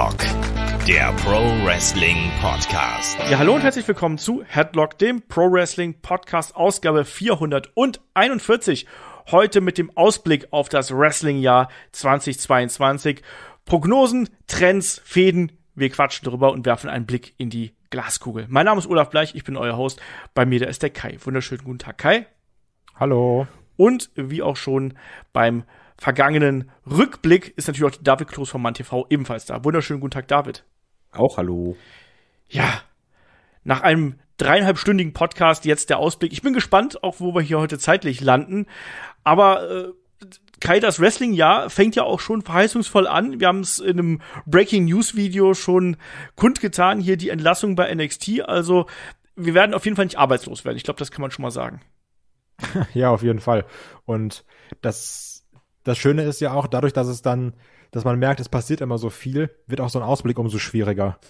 Headlock, der Pro Wrestling Podcast. Ja, hallo und herzlich willkommen zu Headlock, dem Pro Wrestling Podcast, Ausgabe 441. Heute mit dem Ausblick auf das Wrestling-Jahr 2022. Prognosen, Trends, Fäden. Wir quatschen drüber und werfen einen Blick in die Glaskugel. Mein Name ist Olaf Bleich, ich bin euer Host. Bei mir da ist der Kai. Wunderschönen guten Tag, Kai. Hallo. Und wie auch schon beim vergangenen Rückblick ist natürlich auch David Kloß von MannTV ebenfalls da. Wunderschönen guten Tag, David. Auch hallo. Ja, nach einem dreieinhalbstündigen Podcast jetzt der Ausblick. Ich bin gespannt, auch wo wir hier heute zeitlich landen. Aber äh, Kai, das Wrestling-Jahr fängt ja auch schon verheißungsvoll an. Wir haben es in einem Breaking News-Video schon kundgetan, hier die Entlassung bei NXT. Also wir werden auf jeden Fall nicht arbeitslos werden. Ich glaube, das kann man schon mal sagen. ja, auf jeden Fall. Und das das Schöne ist ja auch, dadurch, dass es dann, dass man merkt, es passiert immer so viel, wird auch so ein Ausblick umso schwieriger.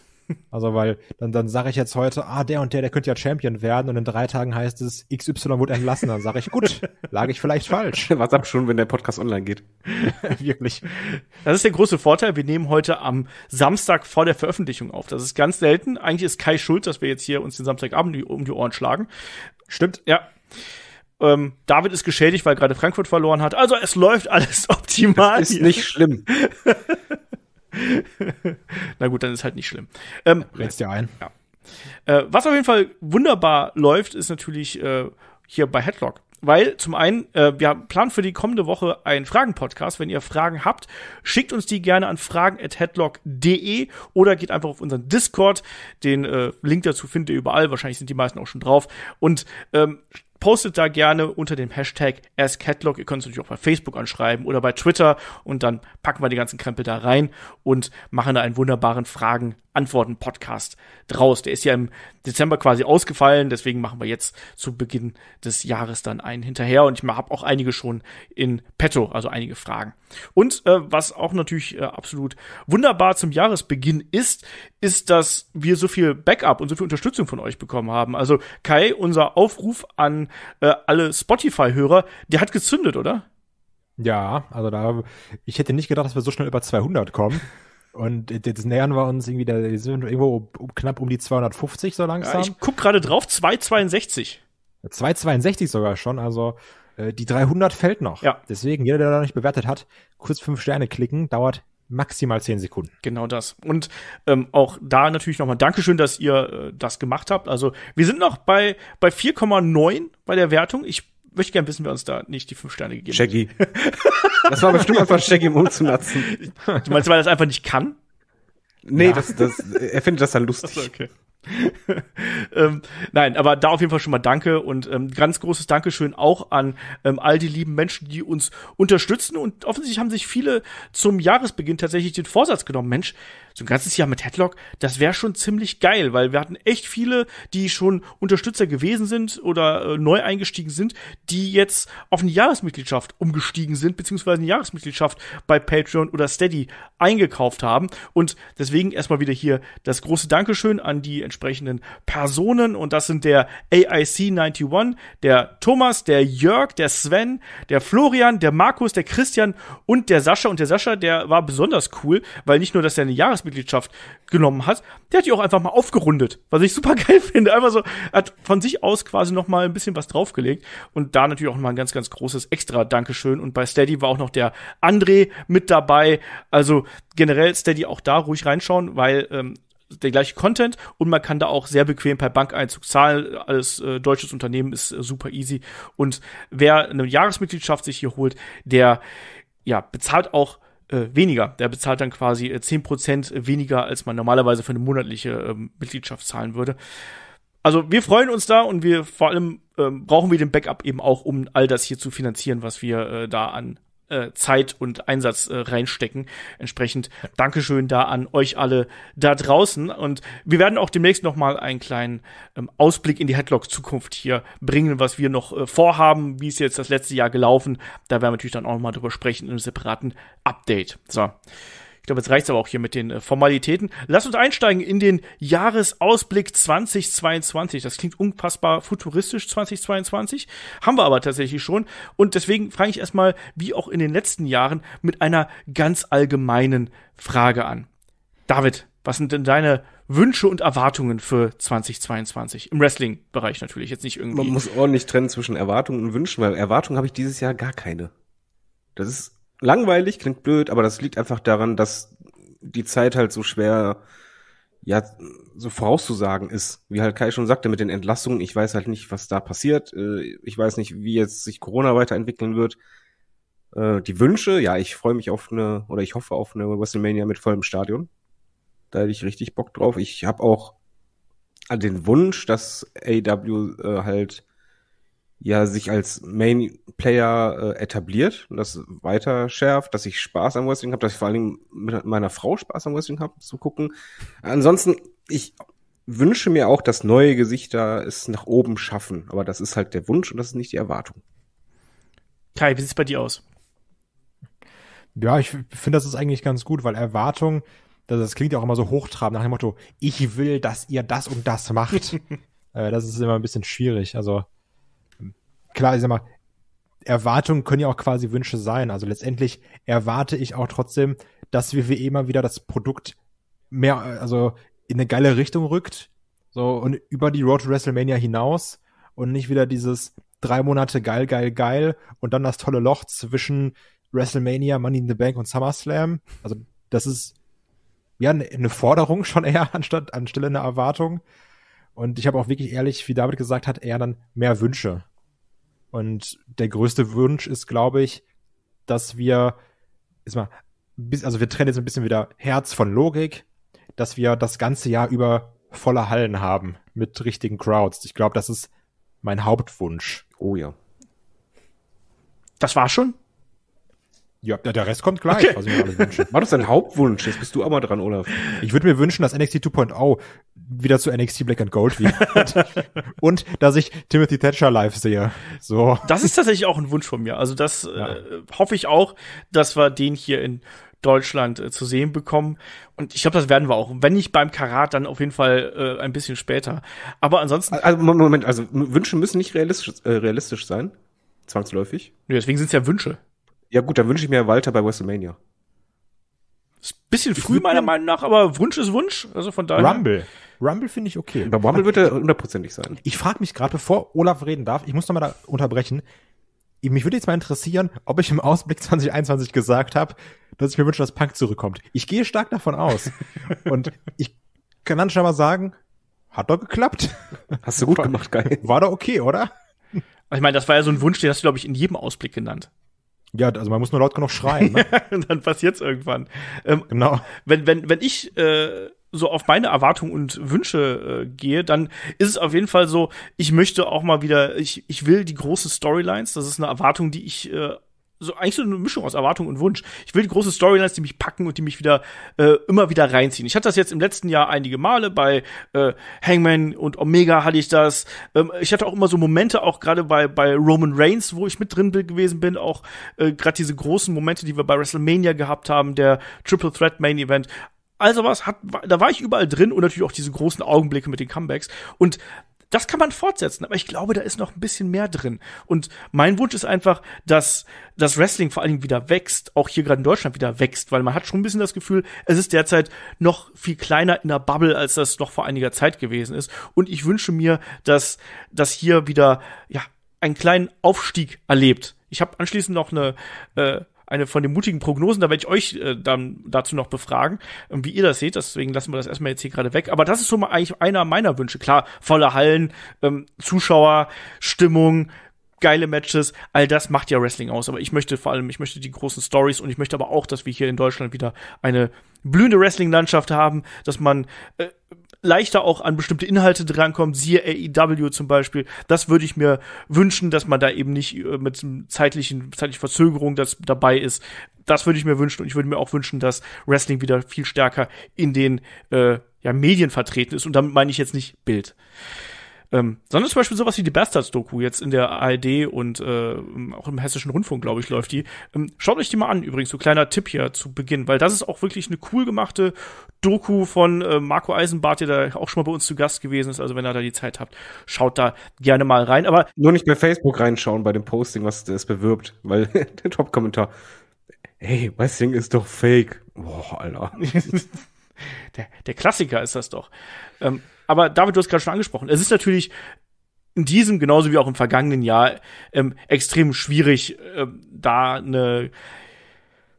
Also, weil dann, dann sage ich jetzt heute, ah, der und der, der könnte ja Champion werden und in drei Tagen heißt es, XY wurde entlassen. Dann sage ich, gut, lag ich vielleicht falsch. Was ab schon, wenn der Podcast online geht. Wirklich. Das ist der große Vorteil. Wir nehmen heute am Samstag vor der Veröffentlichung auf. Das ist ganz selten. Eigentlich ist Kai schuld, dass wir jetzt hier uns den Samstagabend um die Ohren schlagen. Stimmt. Ja. Ähm, David ist geschädigt, weil gerade Frankfurt verloren hat. Also es läuft alles optimal. Das ist nicht schlimm. Na gut, dann ist halt nicht schlimm. Ähm, Redst dir ein. Ja. Äh, was auf jeden Fall wunderbar läuft, ist natürlich äh, hier bei Headlock. Weil zum einen, äh, wir planen für die kommende Woche einen Fragen-Podcast. Wenn ihr Fragen habt, schickt uns die gerne an fragen.headlock.de oder geht einfach auf unseren Discord. Den äh, Link dazu findet ihr überall. Wahrscheinlich sind die meisten auch schon drauf. Und ähm, postet da gerne unter dem Hashtag AskCatlog. Ihr könnt es natürlich auch bei Facebook anschreiben oder bei Twitter und dann packen wir die ganzen Krempel da rein und machen da einen wunderbaren Fragen Antworten-Podcast draus. Der ist ja im Dezember quasi ausgefallen, deswegen machen wir jetzt zu Beginn des Jahres dann einen hinterher und ich habe auch einige schon in petto, also einige Fragen. Und äh, was auch natürlich äh, absolut wunderbar zum Jahresbeginn ist, ist, dass wir so viel Backup und so viel Unterstützung von euch bekommen haben. Also Kai, unser Aufruf an äh, alle Spotify-Hörer, der hat gezündet, oder? Ja, also da, ich hätte nicht gedacht, dass wir so schnell über 200 kommen. Und jetzt nähern wir uns irgendwie, da sind wir irgendwo um, knapp um die 250 so langsam. Ja, ich guck gerade drauf, 262. 262 sogar schon, also äh, die 300 fällt noch. Ja. Deswegen, jeder, der da noch nicht bewertet hat, kurz fünf Sterne klicken, dauert maximal zehn Sekunden. Genau das. Und ähm, auch da natürlich nochmal Dankeschön, dass ihr äh, das gemacht habt. Also wir sind noch bei, bei 4,9 bei der Wertung. Ich möchte gerne wissen, wer uns da nicht die fünf Sterne gegeben Shaggy. hat. Shaggy. Das war bestimmt einfach Shaggy, um umzunatzen. Du meinst, weil er das einfach nicht kann? Nee, ja. das, das, er findet das dann lustig. Achso, okay. ähm, nein, aber da auf jeden Fall schon mal Danke und ähm, ganz großes Dankeschön auch an ähm, all die lieben Menschen, die uns unterstützen und offensichtlich haben sich viele zum Jahresbeginn tatsächlich den Vorsatz genommen, Mensch, so ein ganzes Jahr mit Headlock, das wäre schon ziemlich geil, weil wir hatten echt viele, die schon Unterstützer gewesen sind oder äh, neu eingestiegen sind, die jetzt auf eine Jahresmitgliedschaft umgestiegen sind, beziehungsweise eine Jahresmitgliedschaft bei Patreon oder Steady eingekauft haben. Und deswegen erstmal wieder hier das große Dankeschön an die entsprechenden Personen. Und das sind der AIC91, der Thomas, der Jörg, der Sven, der Florian, der Markus, der Christian und der Sascha. Und der Sascha, der war besonders cool, weil nicht nur, dass er eine Jahresmitgliedschaft Mitgliedschaft genommen hat, der hat die auch einfach mal aufgerundet, was ich super geil finde. Einfach so, hat von sich aus quasi noch mal ein bisschen was draufgelegt und da natürlich auch noch mal ein ganz, ganz großes extra Dankeschön. Und bei Steady war auch noch der André mit dabei. Also generell Steady auch da ruhig reinschauen, weil ähm, der gleiche Content und man kann da auch sehr bequem per Bankeinzug zahlen. Alles äh, deutsches Unternehmen ist äh, super easy. Und wer eine Jahresmitgliedschaft sich hier holt, der ja bezahlt auch äh, weniger. Der bezahlt dann quasi äh, 10% weniger, als man normalerweise für eine monatliche ähm, Mitgliedschaft zahlen würde. Also wir freuen uns da und wir vor allem ähm, brauchen wir den Backup eben auch, um all das hier zu finanzieren, was wir äh, da an äh, Zeit und Einsatz äh, reinstecken. Entsprechend Dankeschön da an euch alle da draußen. Und wir werden auch demnächst nochmal einen kleinen ähm, Ausblick in die Headlock-Zukunft hier bringen, was wir noch äh, vorhaben, wie es jetzt das letzte Jahr gelaufen. Da werden wir natürlich dann auch nochmal drüber sprechen in einem separaten Update. So. Ich glaube, jetzt reicht's aber auch hier mit den äh, Formalitäten. Lass uns einsteigen in den Jahresausblick 2022. Das klingt unfassbar futuristisch 2022, haben wir aber tatsächlich schon. Und deswegen frage ich erstmal, wie auch in den letzten Jahren, mit einer ganz allgemeinen Frage an. David, was sind denn deine Wünsche und Erwartungen für 2022? Im Wrestling-Bereich natürlich, jetzt nicht irgendwie. Man muss ordentlich trennen zwischen Erwartungen und Wünschen, weil Erwartungen habe ich dieses Jahr gar keine. Das ist langweilig, klingt blöd, aber das liegt einfach daran, dass die Zeit halt so schwer, ja, so vorauszusagen ist. Wie halt Kai schon sagte mit den Entlassungen, ich weiß halt nicht, was da passiert. Äh, ich weiß nicht, wie jetzt sich Corona weiterentwickeln wird. Äh, die Wünsche, ja, ich freue mich auf eine, oder ich hoffe auf eine WrestleMania mit vollem Stadion. Da hätte ich richtig Bock drauf. Ich habe auch den Wunsch, dass AW äh, halt ja sich als Main Player äh, etabliert und das weiter schärft, dass ich Spaß am Wrestling habe, dass ich vor allen Dingen mit meiner Frau Spaß am Wrestling habe zu gucken. Ansonsten ich wünsche mir auch, dass neue Gesichter es nach oben schaffen, aber das ist halt der Wunsch und das ist nicht die Erwartung. Kai, wie sieht's bei dir aus? Ja, ich finde, das ist eigentlich ganz gut, weil Erwartung, das, das klingt ja auch immer so hochtrabend nach dem Motto, ich will, dass ihr das und das macht. Äh, das ist immer ein bisschen schwierig. Also klar, ich sag mal, Erwartungen können ja auch quasi Wünsche sein. Also letztendlich erwarte ich auch trotzdem, dass wir wie immer wieder das Produkt mehr, also in eine geile Richtung rückt. So, und über die Road to WrestleMania hinaus und nicht wieder dieses drei Monate geil, geil, geil und dann das tolle Loch zwischen WrestleMania, Money in the Bank und SummerSlam. Also, das ist ja eine Forderung schon eher anstatt anstelle einer Erwartung. Und ich habe auch wirklich ehrlich, wie David gesagt hat, eher dann mehr Wünsche. Und der größte Wunsch ist, glaube ich, dass wir, ist mal, also wir trennen jetzt ein bisschen wieder Herz von Logik, dass wir das ganze Jahr über volle Hallen haben mit richtigen Crowds. Ich glaube, das ist mein Hauptwunsch. Oh ja. Das war schon? Ja, der Rest kommt gleich, okay. was ich mir alles wünsche. War das dein Hauptwunsch? Jetzt bist du auch mal dran, Olaf. Ich würde mir wünschen, dass NXT 2.0 wieder zu NXT Black and Gold wird. und dass ich Timothy Thatcher live sehe. So. Das ist tatsächlich auch ein Wunsch von mir. Also das ja. äh, hoffe ich auch, dass wir den hier in Deutschland äh, zu sehen bekommen. Und ich glaube, das werden wir auch. Wenn nicht beim Karat, dann auf jeden Fall äh, ein bisschen später. Aber ansonsten. Also, Moment, also Wünsche müssen nicht realistisch, äh, realistisch sein. Zwangsläufig. Ja, deswegen sind es ja Wünsche. Ja, gut, dann wünsche ich mir Walter bei WrestleMania. Ist bisschen früh, meiner Meinung nach, aber Wunsch ist Wunsch. Also von daher. Rumble. Rumble finde ich okay. Bei Rumble wird er hundertprozentig sein. Ich frage mich gerade, bevor Olaf reden darf, ich muss nochmal da unterbrechen. Mich würde jetzt mal interessieren, ob ich im Ausblick 2021 gesagt habe, dass ich mir wünsche, dass Punk zurückkommt. Ich gehe stark davon aus. Und ich kann dann schon mal sagen, hat doch geklappt. Hast du gut gemacht, geil. War doch okay, oder? Ich meine, das war ja so ein Wunsch, den hast du, glaube ich, in jedem Ausblick genannt. Ja, also man muss nur laut genug schreien. Ne? Und dann passiert's irgendwann. Ähm, genau. Wenn, wenn, wenn ich äh, so auf meine Erwartungen und Wünsche äh, gehe, dann ist es auf jeden Fall so, ich möchte auch mal wieder, ich, ich will die großen Storylines, das ist eine Erwartung, die ich äh, so eigentlich so eine Mischung aus Erwartung und Wunsch. Ich will die großen Storylines, die mich packen und die mich wieder äh, immer wieder reinziehen. Ich hatte das jetzt im letzten Jahr einige Male bei äh, Hangman und Omega hatte ich das. Ähm, ich hatte auch immer so Momente, auch gerade bei bei Roman Reigns, wo ich mit drin gewesen bin, auch äh, gerade diese großen Momente, die wir bei WrestleMania gehabt haben, der Triple Threat Main Event. Also was hat, da war ich überall drin und natürlich auch diese großen Augenblicke mit den Comebacks. Und das kann man fortsetzen, aber ich glaube, da ist noch ein bisschen mehr drin. Und mein Wunsch ist einfach, dass das Wrestling vor allen Dingen wieder wächst, auch hier gerade in Deutschland wieder wächst, weil man hat schon ein bisschen das Gefühl, es ist derzeit noch viel kleiner in der Bubble, als das noch vor einiger Zeit gewesen ist. Und ich wünsche mir, dass das hier wieder ja einen kleinen Aufstieg erlebt. Ich habe anschließend noch eine äh, eine von den mutigen Prognosen. Da werde ich euch äh, dann dazu noch befragen, ähm, wie ihr das seht. Deswegen lassen wir das erstmal jetzt hier gerade weg. Aber das ist so mal eigentlich einer meiner Wünsche. Klar, volle Hallen, ähm, Zuschauer, Stimmung, geile Matches, all das macht ja Wrestling aus. Aber ich möchte vor allem, ich möchte die großen Stories und ich möchte aber auch, dass wir hier in Deutschland wieder eine blühende Wrestling-Landschaft haben, dass man äh, leichter auch an bestimmte Inhalte drankommt, siehe AEW zum Beispiel. Das würde ich mir wünschen, dass man da eben nicht äh, mit zeitlichen, zeitlichen Verzögerung das dabei ist. Das würde ich mir wünschen und ich würde mir auch wünschen, dass Wrestling wieder viel stärker in den äh, ja, Medien vertreten ist und damit meine ich jetzt nicht Bild. Ähm, sondern zum Beispiel sowas wie die Bastards-Doku jetzt in der ARD und äh, auch im Hessischen Rundfunk, glaube ich, läuft die. Ähm, schaut euch die mal an, übrigens, so kleiner Tipp hier zu Beginn, weil das ist auch wirklich eine cool gemachte Doku von äh, Marco Eisenbart, der da auch schon mal bei uns zu Gast gewesen ist. Also wenn ihr da die Zeit habt, schaut da gerne mal rein. Aber Nur nicht bei Facebook reinschauen bei dem Posting, was es bewirbt, weil der Top-Kommentar hey, mein ist doch fake. Boah, Alter. der, der Klassiker ist das doch. Ähm, aber David, du hast gerade schon angesprochen, es ist natürlich in diesem genauso wie auch im vergangenen Jahr ähm, extrem schwierig, ähm, da eine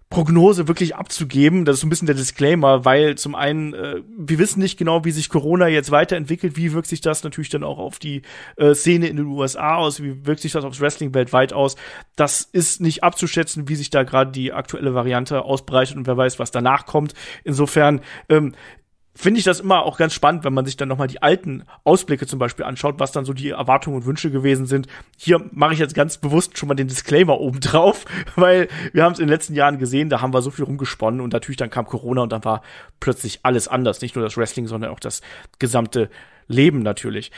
Prognose wirklich abzugeben. Das ist so ein bisschen der Disclaimer, weil zum einen, äh, wir wissen nicht genau, wie sich Corona jetzt weiterentwickelt, wie wirkt sich das natürlich dann auch auf die äh, Szene in den USA aus, wie wirkt sich das aufs Wrestling weltweit aus. Das ist nicht abzuschätzen, wie sich da gerade die aktuelle Variante ausbreitet und wer weiß, was danach kommt. Insofern ähm, finde ich das immer auch ganz spannend, wenn man sich dann nochmal die alten Ausblicke zum Beispiel anschaut, was dann so die Erwartungen und Wünsche gewesen sind. Hier mache ich jetzt ganz bewusst schon mal den Disclaimer oben drauf, weil wir haben es in den letzten Jahren gesehen, da haben wir so viel rumgesponnen und natürlich dann kam Corona und dann war plötzlich alles anders. Nicht nur das Wrestling, sondern auch das gesamte Leben natürlich.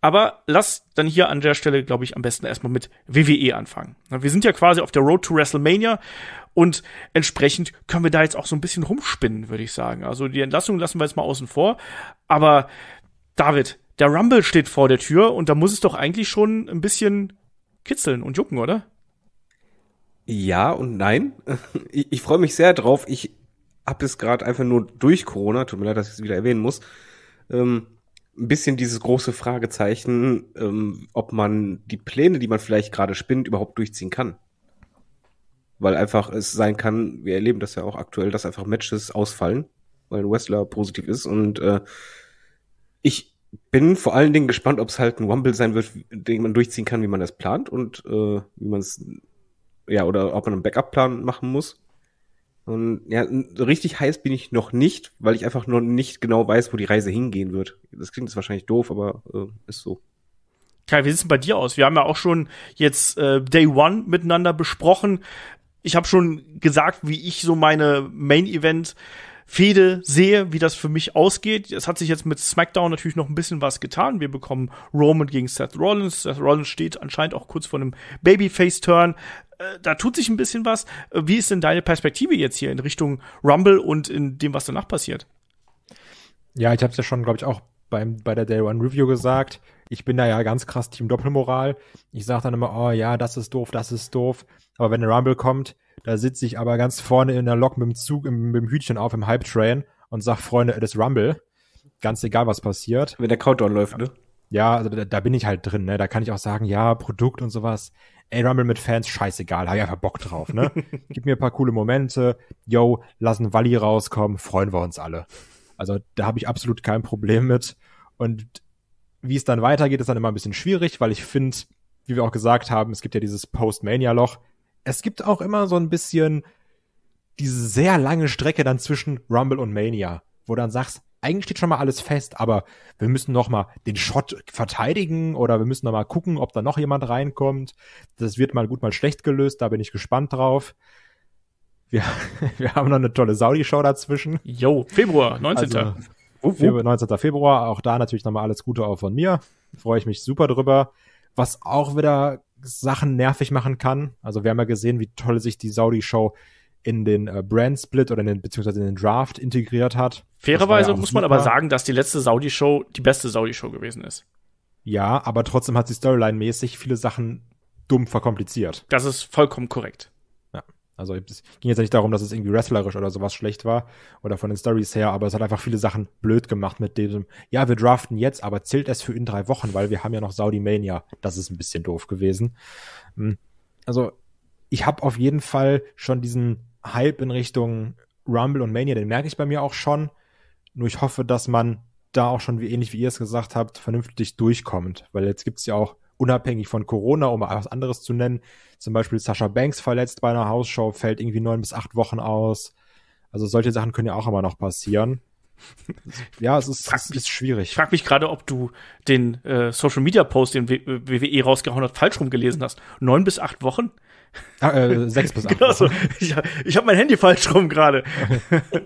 Aber lass dann hier an der Stelle, glaube ich, am besten erstmal mit WWE anfangen. Wir sind ja quasi auf der Road to WrestleMania und entsprechend können wir da jetzt auch so ein bisschen rumspinnen, würde ich sagen. Also die Entlassung lassen wir jetzt mal außen vor. Aber David, der Rumble steht vor der Tür und da muss es doch eigentlich schon ein bisschen kitzeln und jucken, oder? Ja und nein. Ich, ich freue mich sehr drauf. Ich habe es gerade einfach nur durch Corona, tut mir leid, dass ich es wieder erwähnen muss, ähm, ein bisschen dieses große Fragezeichen, ähm, ob man die Pläne, die man vielleicht gerade spinnt, überhaupt durchziehen kann. Weil einfach es sein kann, wir erleben das ja auch aktuell, dass einfach Matches ausfallen, weil ein Wrestler positiv ist. Und äh, ich bin vor allen Dingen gespannt, ob es halt ein Wumble sein wird, den man durchziehen kann, wie man das plant und äh, wie man es, ja, oder ob man einen Backup-Plan machen muss. Und ja, richtig heiß bin ich noch nicht, weil ich einfach noch nicht genau weiß, wo die Reise hingehen wird. Das klingt jetzt wahrscheinlich doof, aber äh, ist so. Kai, wie sieht's denn bei dir aus? Wir haben ja auch schon jetzt äh, Day One miteinander besprochen. Ich habe schon gesagt, wie ich so meine Main Event Fehde sehe, wie das für mich ausgeht. Es hat sich jetzt mit SmackDown natürlich noch ein bisschen was getan. Wir bekommen Roman gegen Seth Rollins. Seth Rollins steht anscheinend auch kurz vor einem Babyface-Turn. Äh, da tut sich ein bisschen was. Äh, wie ist denn deine Perspektive jetzt hier in Richtung Rumble und in dem, was danach passiert? Ja, ich habe es ja schon, glaube ich, auch beim, bei der Day One Review gesagt. Ich bin da ja ganz krass Team Doppelmoral. Ich sage dann immer, oh ja, das ist doof, das ist doof. Aber wenn der Rumble kommt, da sitze ich aber ganz vorne in der Lok mit dem Zug, im, mit dem Hütchen auf, im Hype Train und sag, Freunde, das is Rumble. Ganz egal, was passiert. Wenn der Countdown läuft, ne? Ja, also da, da bin ich halt drin, ne? Da kann ich auch sagen, ja, Produkt und sowas ey, Rumble mit Fans, scheißegal, hab ich einfach Bock drauf, ne? Gib mir ein paar coole Momente, yo, lass ein Walli rauskommen, freuen wir uns alle. Also da habe ich absolut kein Problem mit. Und wie es dann weitergeht, ist dann immer ein bisschen schwierig, weil ich finde, wie wir auch gesagt haben, es gibt ja dieses Post-Mania-Loch. Es gibt auch immer so ein bisschen diese sehr lange Strecke dann zwischen Rumble und Mania, wo dann sagst, eigentlich steht schon mal alles fest, aber wir müssen noch mal den Shot verteidigen oder wir müssen noch mal gucken, ob da noch jemand reinkommt. Das wird mal gut, mal schlecht gelöst, da bin ich gespannt drauf. Wir, wir haben noch eine tolle Saudi-Show dazwischen. Jo, Februar, 19. Also, wupp, wupp. 19. Februar, auch da natürlich noch mal alles Gute auch von mir. Freue ich mich super drüber. Was auch wieder Sachen nervig machen kann. Also wir haben ja gesehen, wie toll sich die Saudi-Show in den äh, Brand Split oder in den, beziehungsweise in den Draft integriert hat. Fairerweise ja muss man aber sagen, dass die letzte Saudi-Show die beste Saudi-Show gewesen ist. Ja, aber trotzdem hat sie Storyline-mäßig viele Sachen dumm verkompliziert. Das ist vollkommen korrekt. Ja, also es ging jetzt nicht darum, dass es irgendwie wrestlerisch oder sowas schlecht war oder von den Stories her, aber es hat einfach viele Sachen blöd gemacht mit dem, ja, wir draften jetzt, aber zählt es für in drei Wochen, weil wir haben ja noch Saudi-Mania. Das ist ein bisschen doof gewesen. Hm, also ich habe auf jeden Fall schon diesen Hype in Richtung Rumble und Mania, den merke ich bei mir auch schon. Nur ich hoffe, dass man da auch schon, wie ähnlich wie ihr es gesagt habt, vernünftig durchkommt. Weil jetzt gibt es ja auch, unabhängig von Corona, um was anderes zu nennen, zum Beispiel Sascha Banks verletzt bei einer Hausshow, fällt irgendwie neun bis acht Wochen aus. Also solche Sachen können ja auch immer noch passieren. ja, es ist, es ist schwierig. Ich frage mich gerade, ob du den äh, Social Media Post, den WWE rausgehauen hat, falsch rumgelesen hast. Neun bis acht Wochen? Ah, äh, 6 bis 8. Genau so. Ne? Ich, ich habe mein Handy falsch rum gerade.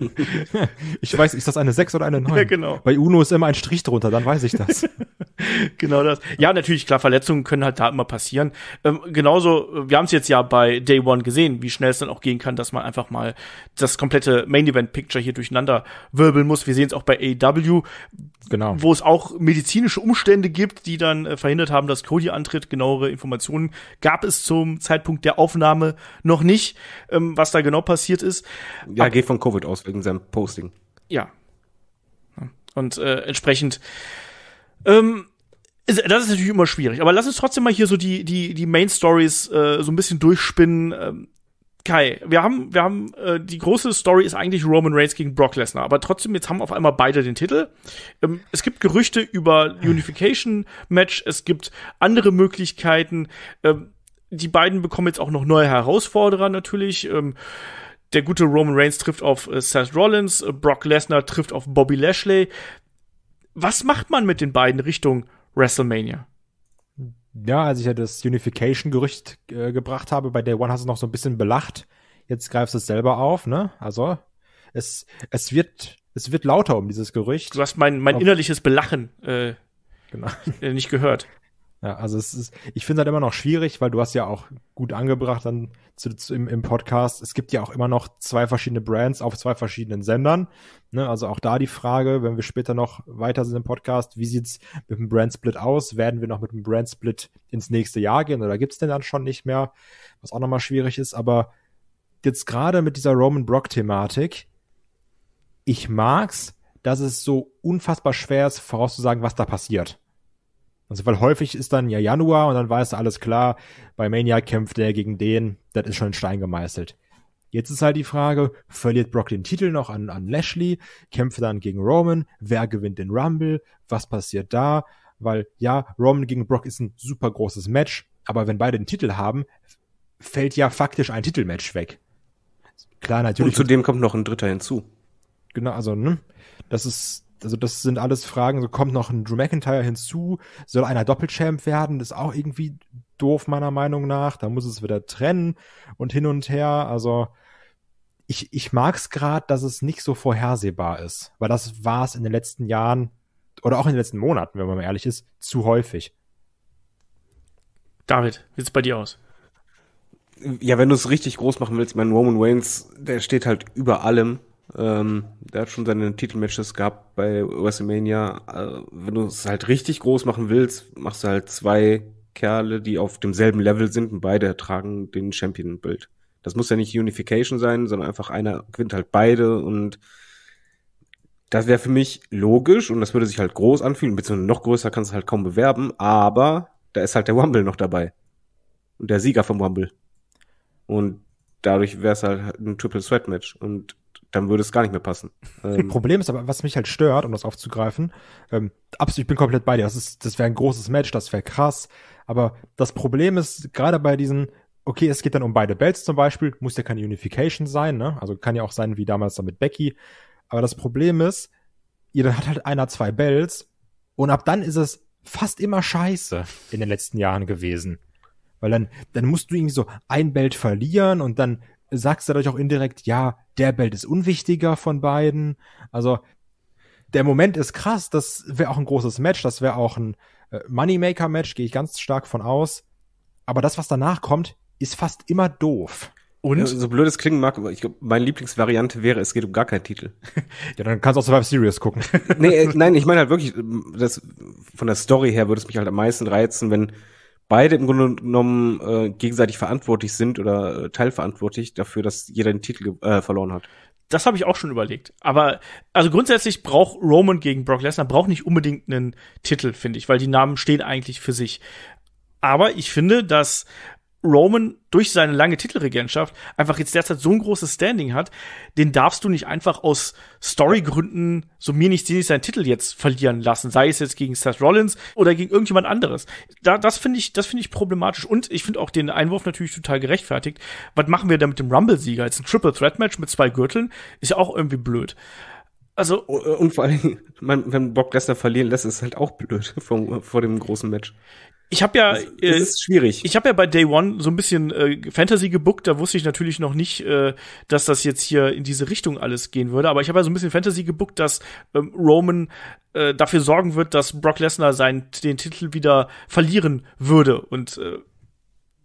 ich weiß, ist das eine 6 oder eine 9? Ja, genau. Bei UNO ist immer ein Strich drunter, dann weiß ich das. genau das. Ja, natürlich, klar, Verletzungen können halt da immer passieren. Ähm, genauso, äh, wir haben es jetzt ja bei Day One gesehen, wie schnell es dann auch gehen kann, dass man einfach mal das komplette Main Event Picture hier durcheinander wirbeln muss. Wir sehen es auch bei AEW, genau. wo es auch medizinische Umstände gibt, die dann äh, verhindert haben, dass Cody antritt. Genauere Informationen gab es zum Zeitpunkt der Aufnahme noch nicht, ähm, was da genau passiert ist. Ja, geht von Covid aus wegen seinem Posting. Ja. Und äh, entsprechend ähm, das ist natürlich immer schwierig. Aber lass uns trotzdem mal hier so die, die, die Main Stories äh, so ein bisschen durchspinnen. Ähm, Kai, wir haben, wir haben, äh, die große Story ist eigentlich Roman Reigns gegen Brock Lesnar, aber trotzdem, jetzt haben auf einmal beide den Titel. Ähm, es gibt Gerüchte über Unification-Match, es gibt andere Möglichkeiten. Ähm, die beiden bekommen jetzt auch noch neue Herausforderer natürlich. Ähm, der gute Roman Reigns trifft auf äh, Seth Rollins, äh, Brock Lesnar trifft auf Bobby Lashley. Was macht man mit den beiden Richtungen? WrestleMania. Ja, als ich ja das Unification-Gerücht äh, gebracht habe, bei Day One hast du noch so ein bisschen belacht. Jetzt greifst du es selber auf, ne? Also, es, es wird, es wird lauter um dieses Gerücht. Du hast mein, mein innerliches Belachen, äh, genau. Äh, nicht gehört. Ja, also es ist, ich finde es halt immer noch schwierig, weil du hast ja auch gut angebracht dann zu, zu, im, im Podcast, es gibt ja auch immer noch zwei verschiedene Brands auf zwei verschiedenen Sendern. Ne? Also auch da die Frage, wenn wir später noch weiter sind im Podcast, wie sieht's mit dem Brandsplit aus? Werden wir noch mit dem Brandsplit ins nächste Jahr gehen oder gibt's denn dann schon nicht mehr? Was auch nochmal schwierig ist, aber jetzt gerade mit dieser Roman Brock-Thematik, ich mag's, dass es so unfassbar schwer ist, vorauszusagen, was da passiert. Also, weil häufig ist dann ja Januar und dann weißt du alles klar, bei Mania kämpft der gegen den, das ist schon in Stein gemeißelt. Jetzt ist halt die Frage, verliert Brock den Titel noch an, an Lashley, kämpft dann gegen Roman, wer gewinnt den Rumble, was passiert da? Weil ja, Roman gegen Brock ist ein super großes Match, aber wenn beide den Titel haben, fällt ja faktisch ein Titelmatch weg. Klar, natürlich. Und zudem kommt noch ein Dritter hinzu. Genau, also, ne? Das ist, also das sind alles Fragen, so kommt noch ein Drew McIntyre hinzu, soll einer Doppelchamp werden, das ist auch irgendwie doof meiner Meinung nach, da muss es wieder trennen und hin und her, also ich, ich mag es gerade, dass es nicht so vorhersehbar ist, weil das war es in den letzten Jahren oder auch in den letzten Monaten, wenn man mal ehrlich ist, zu häufig. David, wie sieht's bei dir aus? Ja, wenn du es richtig groß machen willst, mein Roman Reigns, der steht halt über allem ähm, der hat schon seine Titelmatches gehabt bei WrestleMania. Äh, wenn du es halt richtig groß machen willst, machst du halt zwei Kerle, die auf demselben Level sind und beide tragen den Champion-Bild. Das muss ja nicht Unification sein, sondern einfach einer gewinnt halt beide und das wäre für mich logisch und das würde sich halt groß anfühlen, beziehungsweise noch größer kannst du halt kaum bewerben, aber da ist halt der Wumble noch dabei. Und der Sieger vom Wumble. Und dadurch wäre es halt ein Triple Sweat Match. Und dann würde es gar nicht mehr passen. Ähm, Problem ist aber, was mich halt stört, um das aufzugreifen, ähm, absolut, ich bin komplett bei dir. Das, ist, das wäre ein großes Match, das wäre krass. Aber das Problem ist, gerade bei diesen, okay, es geht dann um beide Belts zum Beispiel, muss ja keine Unification sein, ne? Also kann ja auch sein, wie damals da mit Becky. Aber das Problem ist, ihr dann hat halt einer zwei Belts und ab dann ist es fast immer scheiße in den letzten Jahren gewesen. Weil dann, dann musst du irgendwie so ein Belt verlieren und dann sagst dadurch auch indirekt, ja, der Belt ist unwichtiger von beiden. Also der Moment ist krass, das wäre auch ein großes Match, das wäre auch ein äh, Moneymaker-Match, gehe ich ganz stark von aus. Aber das, was danach kommt, ist fast immer doof. Und ja, so blöd es klingen mag, aber ich glaube, meine Lieblingsvariante wäre, es geht um gar keinen Titel. ja, dann kannst du auch Survivor Series gucken. nee, äh, nein, ich meine halt wirklich, das, von der Story her würde es mich halt am meisten reizen, wenn beide im Grunde genommen äh, gegenseitig verantwortlich sind oder äh, teilverantwortlich dafür, dass jeder den Titel äh, verloren hat. Das habe ich auch schon überlegt. Aber also grundsätzlich braucht Roman gegen Brock Lesnar braucht nicht unbedingt einen Titel, finde ich, weil die Namen stehen eigentlich für sich. Aber ich finde, dass Roman durch seine lange Titelregentschaft einfach jetzt derzeit so ein großes Standing hat, den darfst du nicht einfach aus Storygründen so mir nicht, nicht seinen Titel jetzt verlieren lassen, sei es jetzt gegen Seth Rollins oder gegen irgendjemand anderes. Da, das finde ich, das finde ich problematisch und ich finde auch den Einwurf natürlich total gerechtfertigt. Was machen wir da mit dem Rumble-Sieger? Jetzt ein Triple Threat Match mit zwei Gürteln ist ja auch irgendwie blöd. Also äh, und vor allen Dingen, wenn Brock Lesnar verlieren lässt, ist es halt auch blöd vor, vor dem großen Match. Ich habe ja, das, das äh, ist schwierig. Ich habe ja bei Day One so ein bisschen äh, Fantasy gebuckt. Da wusste ich natürlich noch nicht, äh, dass das jetzt hier in diese Richtung alles gehen würde. Aber ich habe ja so ein bisschen Fantasy gebuckt, dass ähm, Roman äh, dafür sorgen wird, dass Brock Lesnar seinen den Titel wieder verlieren würde. Und äh,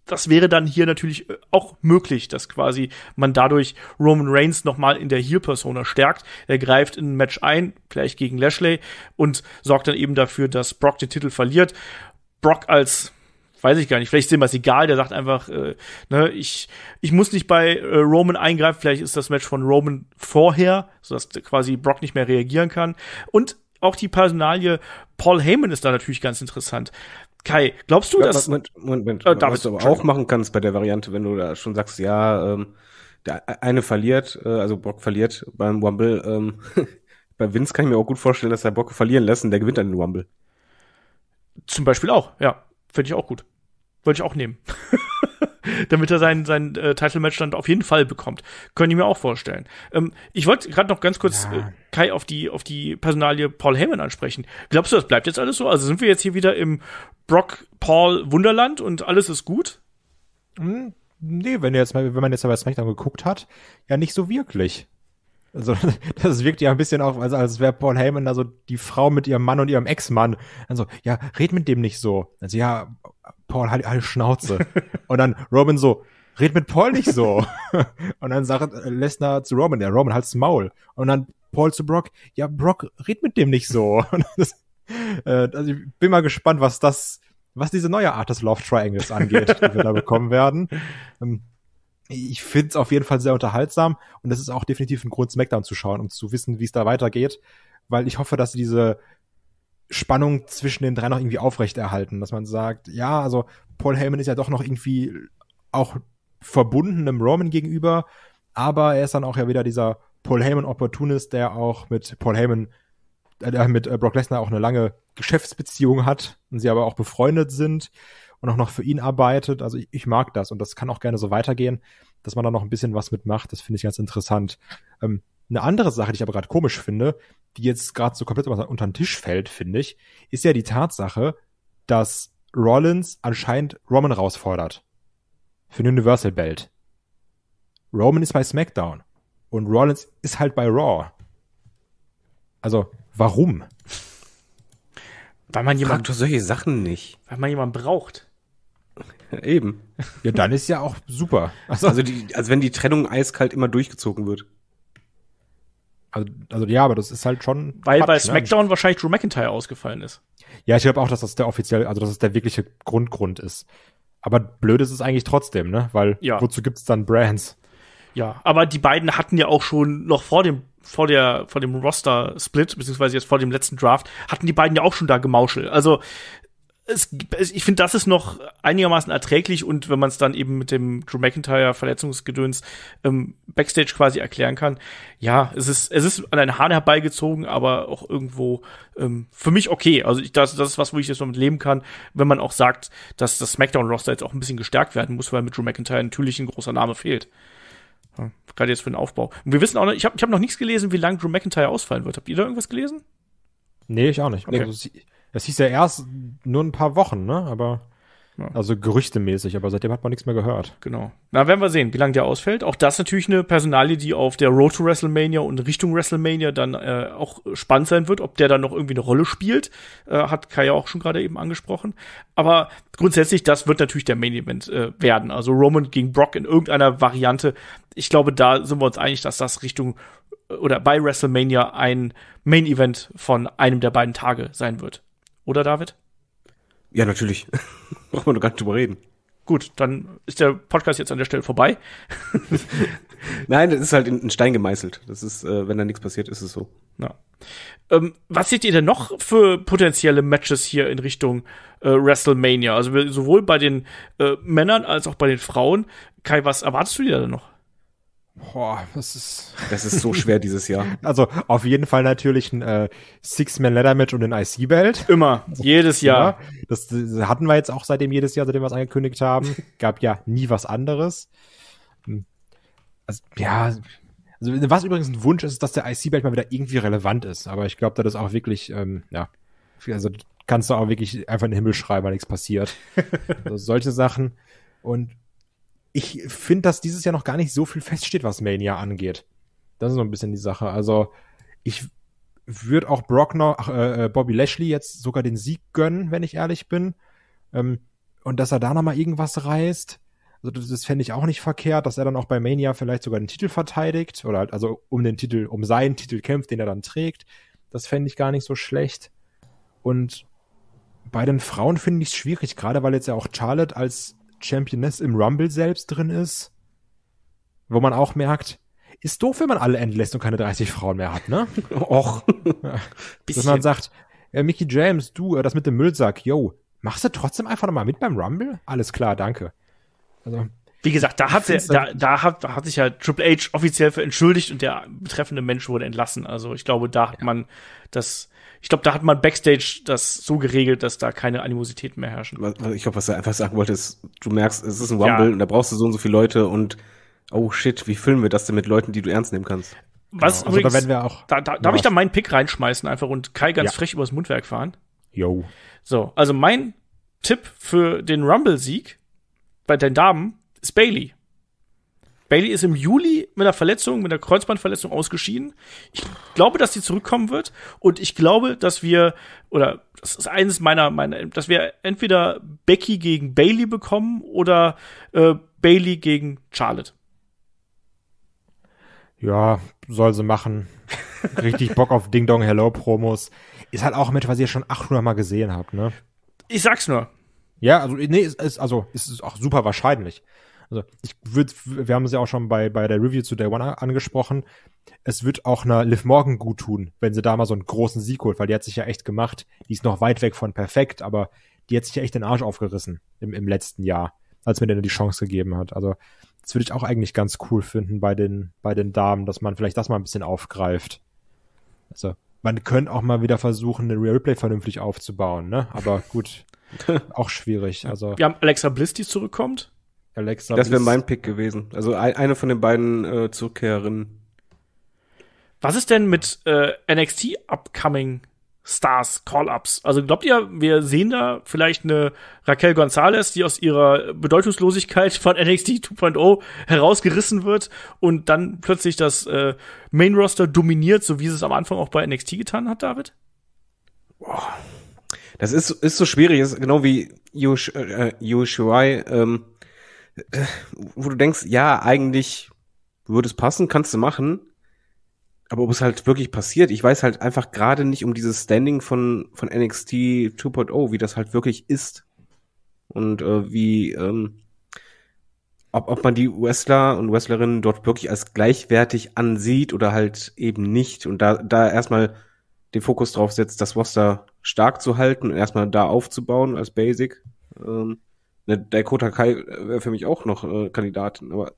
das wäre dann hier natürlich äh, auch möglich, dass quasi man dadurch Roman Reigns nochmal in der Heel-Persona stärkt. Er greift in ein Match ein, vielleicht gegen Lashley, und sorgt dann eben dafür, dass Brock den Titel verliert. Brock als weiß ich gar nicht, vielleicht ist dem das egal, der sagt einfach, äh, ne, ich, ich muss nicht bei äh, Roman eingreifen, vielleicht ist das Match von Roman vorher, sodass quasi Brock nicht mehr reagieren kann. Und auch die Personalie Paul Heyman ist da natürlich ganz interessant. Kai, glaubst du, ja, dass. Moment, Moment, Moment. Äh, was du aber auch machen kannst bei der Variante, wenn du da schon sagst, ja, ähm, der e-, eine verliert, äh, also Brock verliert beim Wumble, ähm, bei Vince kann ich mir auch gut vorstellen, dass er Brock verlieren lässt und der gewinnt dann den Wumble. Zum Beispiel auch, ja. Finde ich auch gut. Wollte ich auch nehmen. Damit er seinen, seinen äh, Title-Match dann auf jeden Fall bekommt. Könnte ich mir auch vorstellen. Ähm, ich wollte gerade noch ganz kurz, ja. äh, Kai, auf die, auf die Personalie Paul Heyman ansprechen. Glaubst du, das bleibt jetzt alles so? Also sind wir jetzt hier wieder im Brock-Paul-Wunderland und alles ist gut? Hm, Nee, wenn, jetzt wenn man jetzt aber mal bei SmackDown geguckt hat, ja nicht so wirklich. Also, das wirkt ja ein bisschen auch, also, als wäre Paul Heyman da so die Frau mit ihrem Mann und ihrem Ex-Mann. Also, ja, red mit dem nicht so. Also, ja, Paul, hat halt Schnauze. und dann Roman so, red mit Paul nicht so. und dann sagt äh, Lesnar zu Roman, ja, Roman, halt's Maul. Und dann Paul zu Brock, ja, Brock, red mit dem nicht so. das, äh, also ich bin mal gespannt, was das, was diese neue Art des Love Triangles angeht, die wir da bekommen werden. Ähm, ich finde es auf jeden Fall sehr unterhaltsam und das ist auch definitiv ein Grund, SmackDown zu schauen, um zu wissen, wie es da weitergeht, weil ich hoffe, dass sie diese Spannung zwischen den drei noch irgendwie aufrechterhalten, dass man sagt, ja, also Paul Heyman ist ja doch noch irgendwie auch verbunden im Roman gegenüber, aber er ist dann auch ja wieder dieser Paul Heyman Opportunist, der auch mit Paul Heyman äh, mit äh, Brock Lesnar auch eine lange Geschäftsbeziehung hat und sie aber auch befreundet sind und auch noch für ihn arbeitet. Also ich, ich, mag das und das kann auch gerne so weitergehen, dass man da noch ein bisschen was mitmacht. Das finde ich ganz interessant. Ähm, eine andere Sache, die ich aber gerade komisch finde, die jetzt gerade so komplett unter den Tisch fällt, finde ich, ist ja die Tatsache, dass Rollins anscheinend Roman herausfordert. Für den Universal Belt. Roman ist bei SmackDown. Und Rollins ist halt bei Raw. Also, warum? Weil man jemanden. Fragt solche Sachen nicht. Weil man jemanden braucht. Eben. Ja, dann ist ja auch super. Also, also, die, also wenn die Trennung eiskalt immer durchgezogen wird. Also, also ja, aber das ist halt schon. Weil bei ne? SmackDown ne? wahrscheinlich Drew McIntyre ausgefallen ist. Ja, ich glaube auch, dass das der offizielle, also dass das der wirkliche Grundgrund ist. Aber blöd ist es eigentlich trotzdem, ne? Weil ja. wozu es dann Brands? Ja, aber die beiden hatten ja auch schon noch vor dem vor der vor dem Roster Split beziehungsweise jetzt vor dem letzten Draft hatten die beiden ja auch schon da gemauschelt. Also es, ich finde, das ist noch einigermaßen erträglich und wenn man es dann eben mit dem Drew McIntyre Verletzungsgedöns ähm, Backstage quasi erklären kann, ja, es ist es ist an einen Hahn herbeigezogen, aber auch irgendwo ähm, für mich okay. Also ich, das das ist was, wo ich jetzt noch mit leben kann, wenn man auch sagt, dass das Smackdown Roster jetzt auch ein bisschen gestärkt werden muss, weil mit Drew McIntyre natürlich ein großer Name fehlt. Ja, Gerade jetzt für den Aufbau. Und wir wissen auch noch, ich habe ich hab noch nichts gelesen, wie lange Drew McIntyre ausfallen wird. Habt ihr da irgendwas gelesen? Nee, ich auch nicht. Okay. Also, das hieß ja erst nur ein paar Wochen, ne? Aber ja. also gerüchtemäßig, aber seitdem hat man nichts mehr gehört. Genau. Na, werden wir sehen, wie lange der ausfällt. Auch das natürlich eine Personalie, die auf der Road to WrestleMania und Richtung WrestleMania dann äh, auch spannend sein wird, ob der dann noch irgendwie eine Rolle spielt. Äh, hat Kai ja auch schon gerade eben angesprochen. Aber grundsätzlich, das wird natürlich der Main Event äh, werden. Also Roman gegen Brock in irgendeiner Variante. Ich glaube, da sind wir uns einig, dass das Richtung äh, oder bei WrestleMania ein Main Event von einem der beiden Tage sein wird. Oder David? Ja, natürlich. Braucht man doch gar nicht drüber reden. Gut, dann ist der Podcast jetzt an der Stelle vorbei. Nein, das ist halt in, in Stein gemeißelt. Das ist, äh, wenn da nichts passiert, ist es so. Ja. Ähm, was seht ihr denn noch für potenzielle Matches hier in Richtung äh, WrestleMania? Also sowohl bei den äh, Männern als auch bei den Frauen. Kai, was erwartest du dir da noch? Boah, das ist. Das ist so schwer dieses Jahr. Also auf jeden Fall natürlich ein äh, Six-Man-Ladder-Match und ein IC-Belt. Immer. Jedes Jahr. Ja, das, das, hatten wir jetzt auch seitdem jedes Jahr, seitdem wir es angekündigt haben. Gab ja nie was anderes. Hm. Also, ja. Also, was übrigens ein Wunsch ist, dass der IC-Belt mal wieder irgendwie relevant ist. Aber ich glaube, da das auch wirklich, ähm, ja. Also kannst du auch wirklich einfach in den Himmel schreiben, weil nichts passiert. also, solche Sachen. Und ich finde, dass dieses Jahr noch gar nicht so viel feststeht, was Mania angeht. Das ist so ein bisschen die Sache. Also ich würde auch Brockner, ach, äh, äh, Bobby Lashley jetzt sogar den Sieg gönnen, wenn ich ehrlich bin. Ähm, und dass er da nochmal irgendwas reißt. Also das, das fände ich auch nicht verkehrt, dass er dann auch bei Mania vielleicht sogar den Titel verteidigt oder halt also um den Titel, um seinen Titel kämpft, den er dann trägt. Das fände ich gar nicht so schlecht. Und bei den Frauen finde ich es schwierig, gerade weil jetzt ja auch Charlotte als Championess im Rumble selbst drin ist, wo man auch merkt, ist doof, wenn man alle entlässt und keine 30 Frauen mehr hat, ne? Och. Dass man sagt, äh, Mickey James, du, äh, das mit dem Müllsack, yo, machst du trotzdem einfach nochmal mit beim Rumble? Alles klar, danke. Also, wie gesagt, da hat, der, halt da, da, hat, da hat sich ja Triple H offiziell für entschuldigt und der betreffende Mensch wurde entlassen. Also ich glaube, da hat ja. man das ich glaube, da hat man Backstage das so geregelt, dass da keine Animositäten mehr herrschen. Ich glaube, was er einfach sagen wollte, ist, du merkst, es ist ein Rumble ja. und da brauchst du so und so viele Leute und oh shit, wie füllen wir das denn mit Leuten, die du ernst nehmen kannst? Was genau. übrigens, also, da wir auch. Da, da, darf was? ich da meinen Pick reinschmeißen einfach und Kai ganz ja. frech übers Mundwerk fahren? Yo. So, also mein Tipp für den Rumble-Sieg bei den Damen ist Bailey. Bailey ist im Juli mit einer Verletzung, mit einer Kreuzbandverletzung ausgeschieden. Ich glaube, dass sie zurückkommen wird und ich glaube, dass wir oder das ist eines meiner, meiner dass wir entweder Becky gegen Bailey bekommen oder äh, Bailey gegen Charlotte. Ja, soll sie machen. Richtig Bock auf Ding Dong Hello Promos. Ist halt auch ein Match, was ihr schon 800 Mal gesehen habt, ne? Ich sag's nur. Ja, also nee, ist, ist also ist auch super wahrscheinlich. Also ich würde, wir haben es ja auch schon bei, bei der Review zu Day One angesprochen, es wird auch einer Liv Morgan gut tun, wenn sie da mal so einen großen Sieg holt, weil die hat sich ja echt gemacht, die ist noch weit weg von perfekt, aber die hat sich ja echt den Arsch aufgerissen im, im letzten Jahr, als mir der die Chance gegeben hat. Also das würde ich auch eigentlich ganz cool finden bei den, bei den Damen, dass man vielleicht das mal ein bisschen aufgreift. Also man könnte auch mal wieder versuchen, eine Replay vernünftig aufzubauen, ne? Aber gut, auch schwierig. Also wir haben Alexa Bliss, die zurückkommt. Alexa. Das wäre mein Pick gewesen. Also eine von den beiden äh, Zurückkehrerinnen. Was ist denn mit äh, NXT Upcoming Stars Call-Ups? Also glaubt ihr, wir sehen da vielleicht eine Raquel Gonzalez, die aus ihrer Bedeutungslosigkeit von NXT 2.0 herausgerissen wird und dann plötzlich das äh, Main Roster dominiert, so wie es es am Anfang auch bei NXT getan hat, David? Boah. Das ist, ist so schwierig, das ist genau wie Yoshirai, äh, ähm, äh, wo du denkst, ja, eigentlich würde es passen, kannst du machen. Aber ob es halt wirklich passiert, ich weiß halt einfach gerade nicht um dieses Standing von, von NXT 2.0, wie das halt wirklich ist. Und äh, wie, ähm, ob, ob man die Wrestler und Wrestlerinnen dort wirklich als gleichwertig ansieht oder halt eben nicht. Und da, da erstmal den Fokus drauf setzt, das Roster stark zu halten und erstmal da aufzubauen als Basic. Ähm, Ne, Dakota Kai äh, wäre für mich auch noch äh, Kandidatin, aber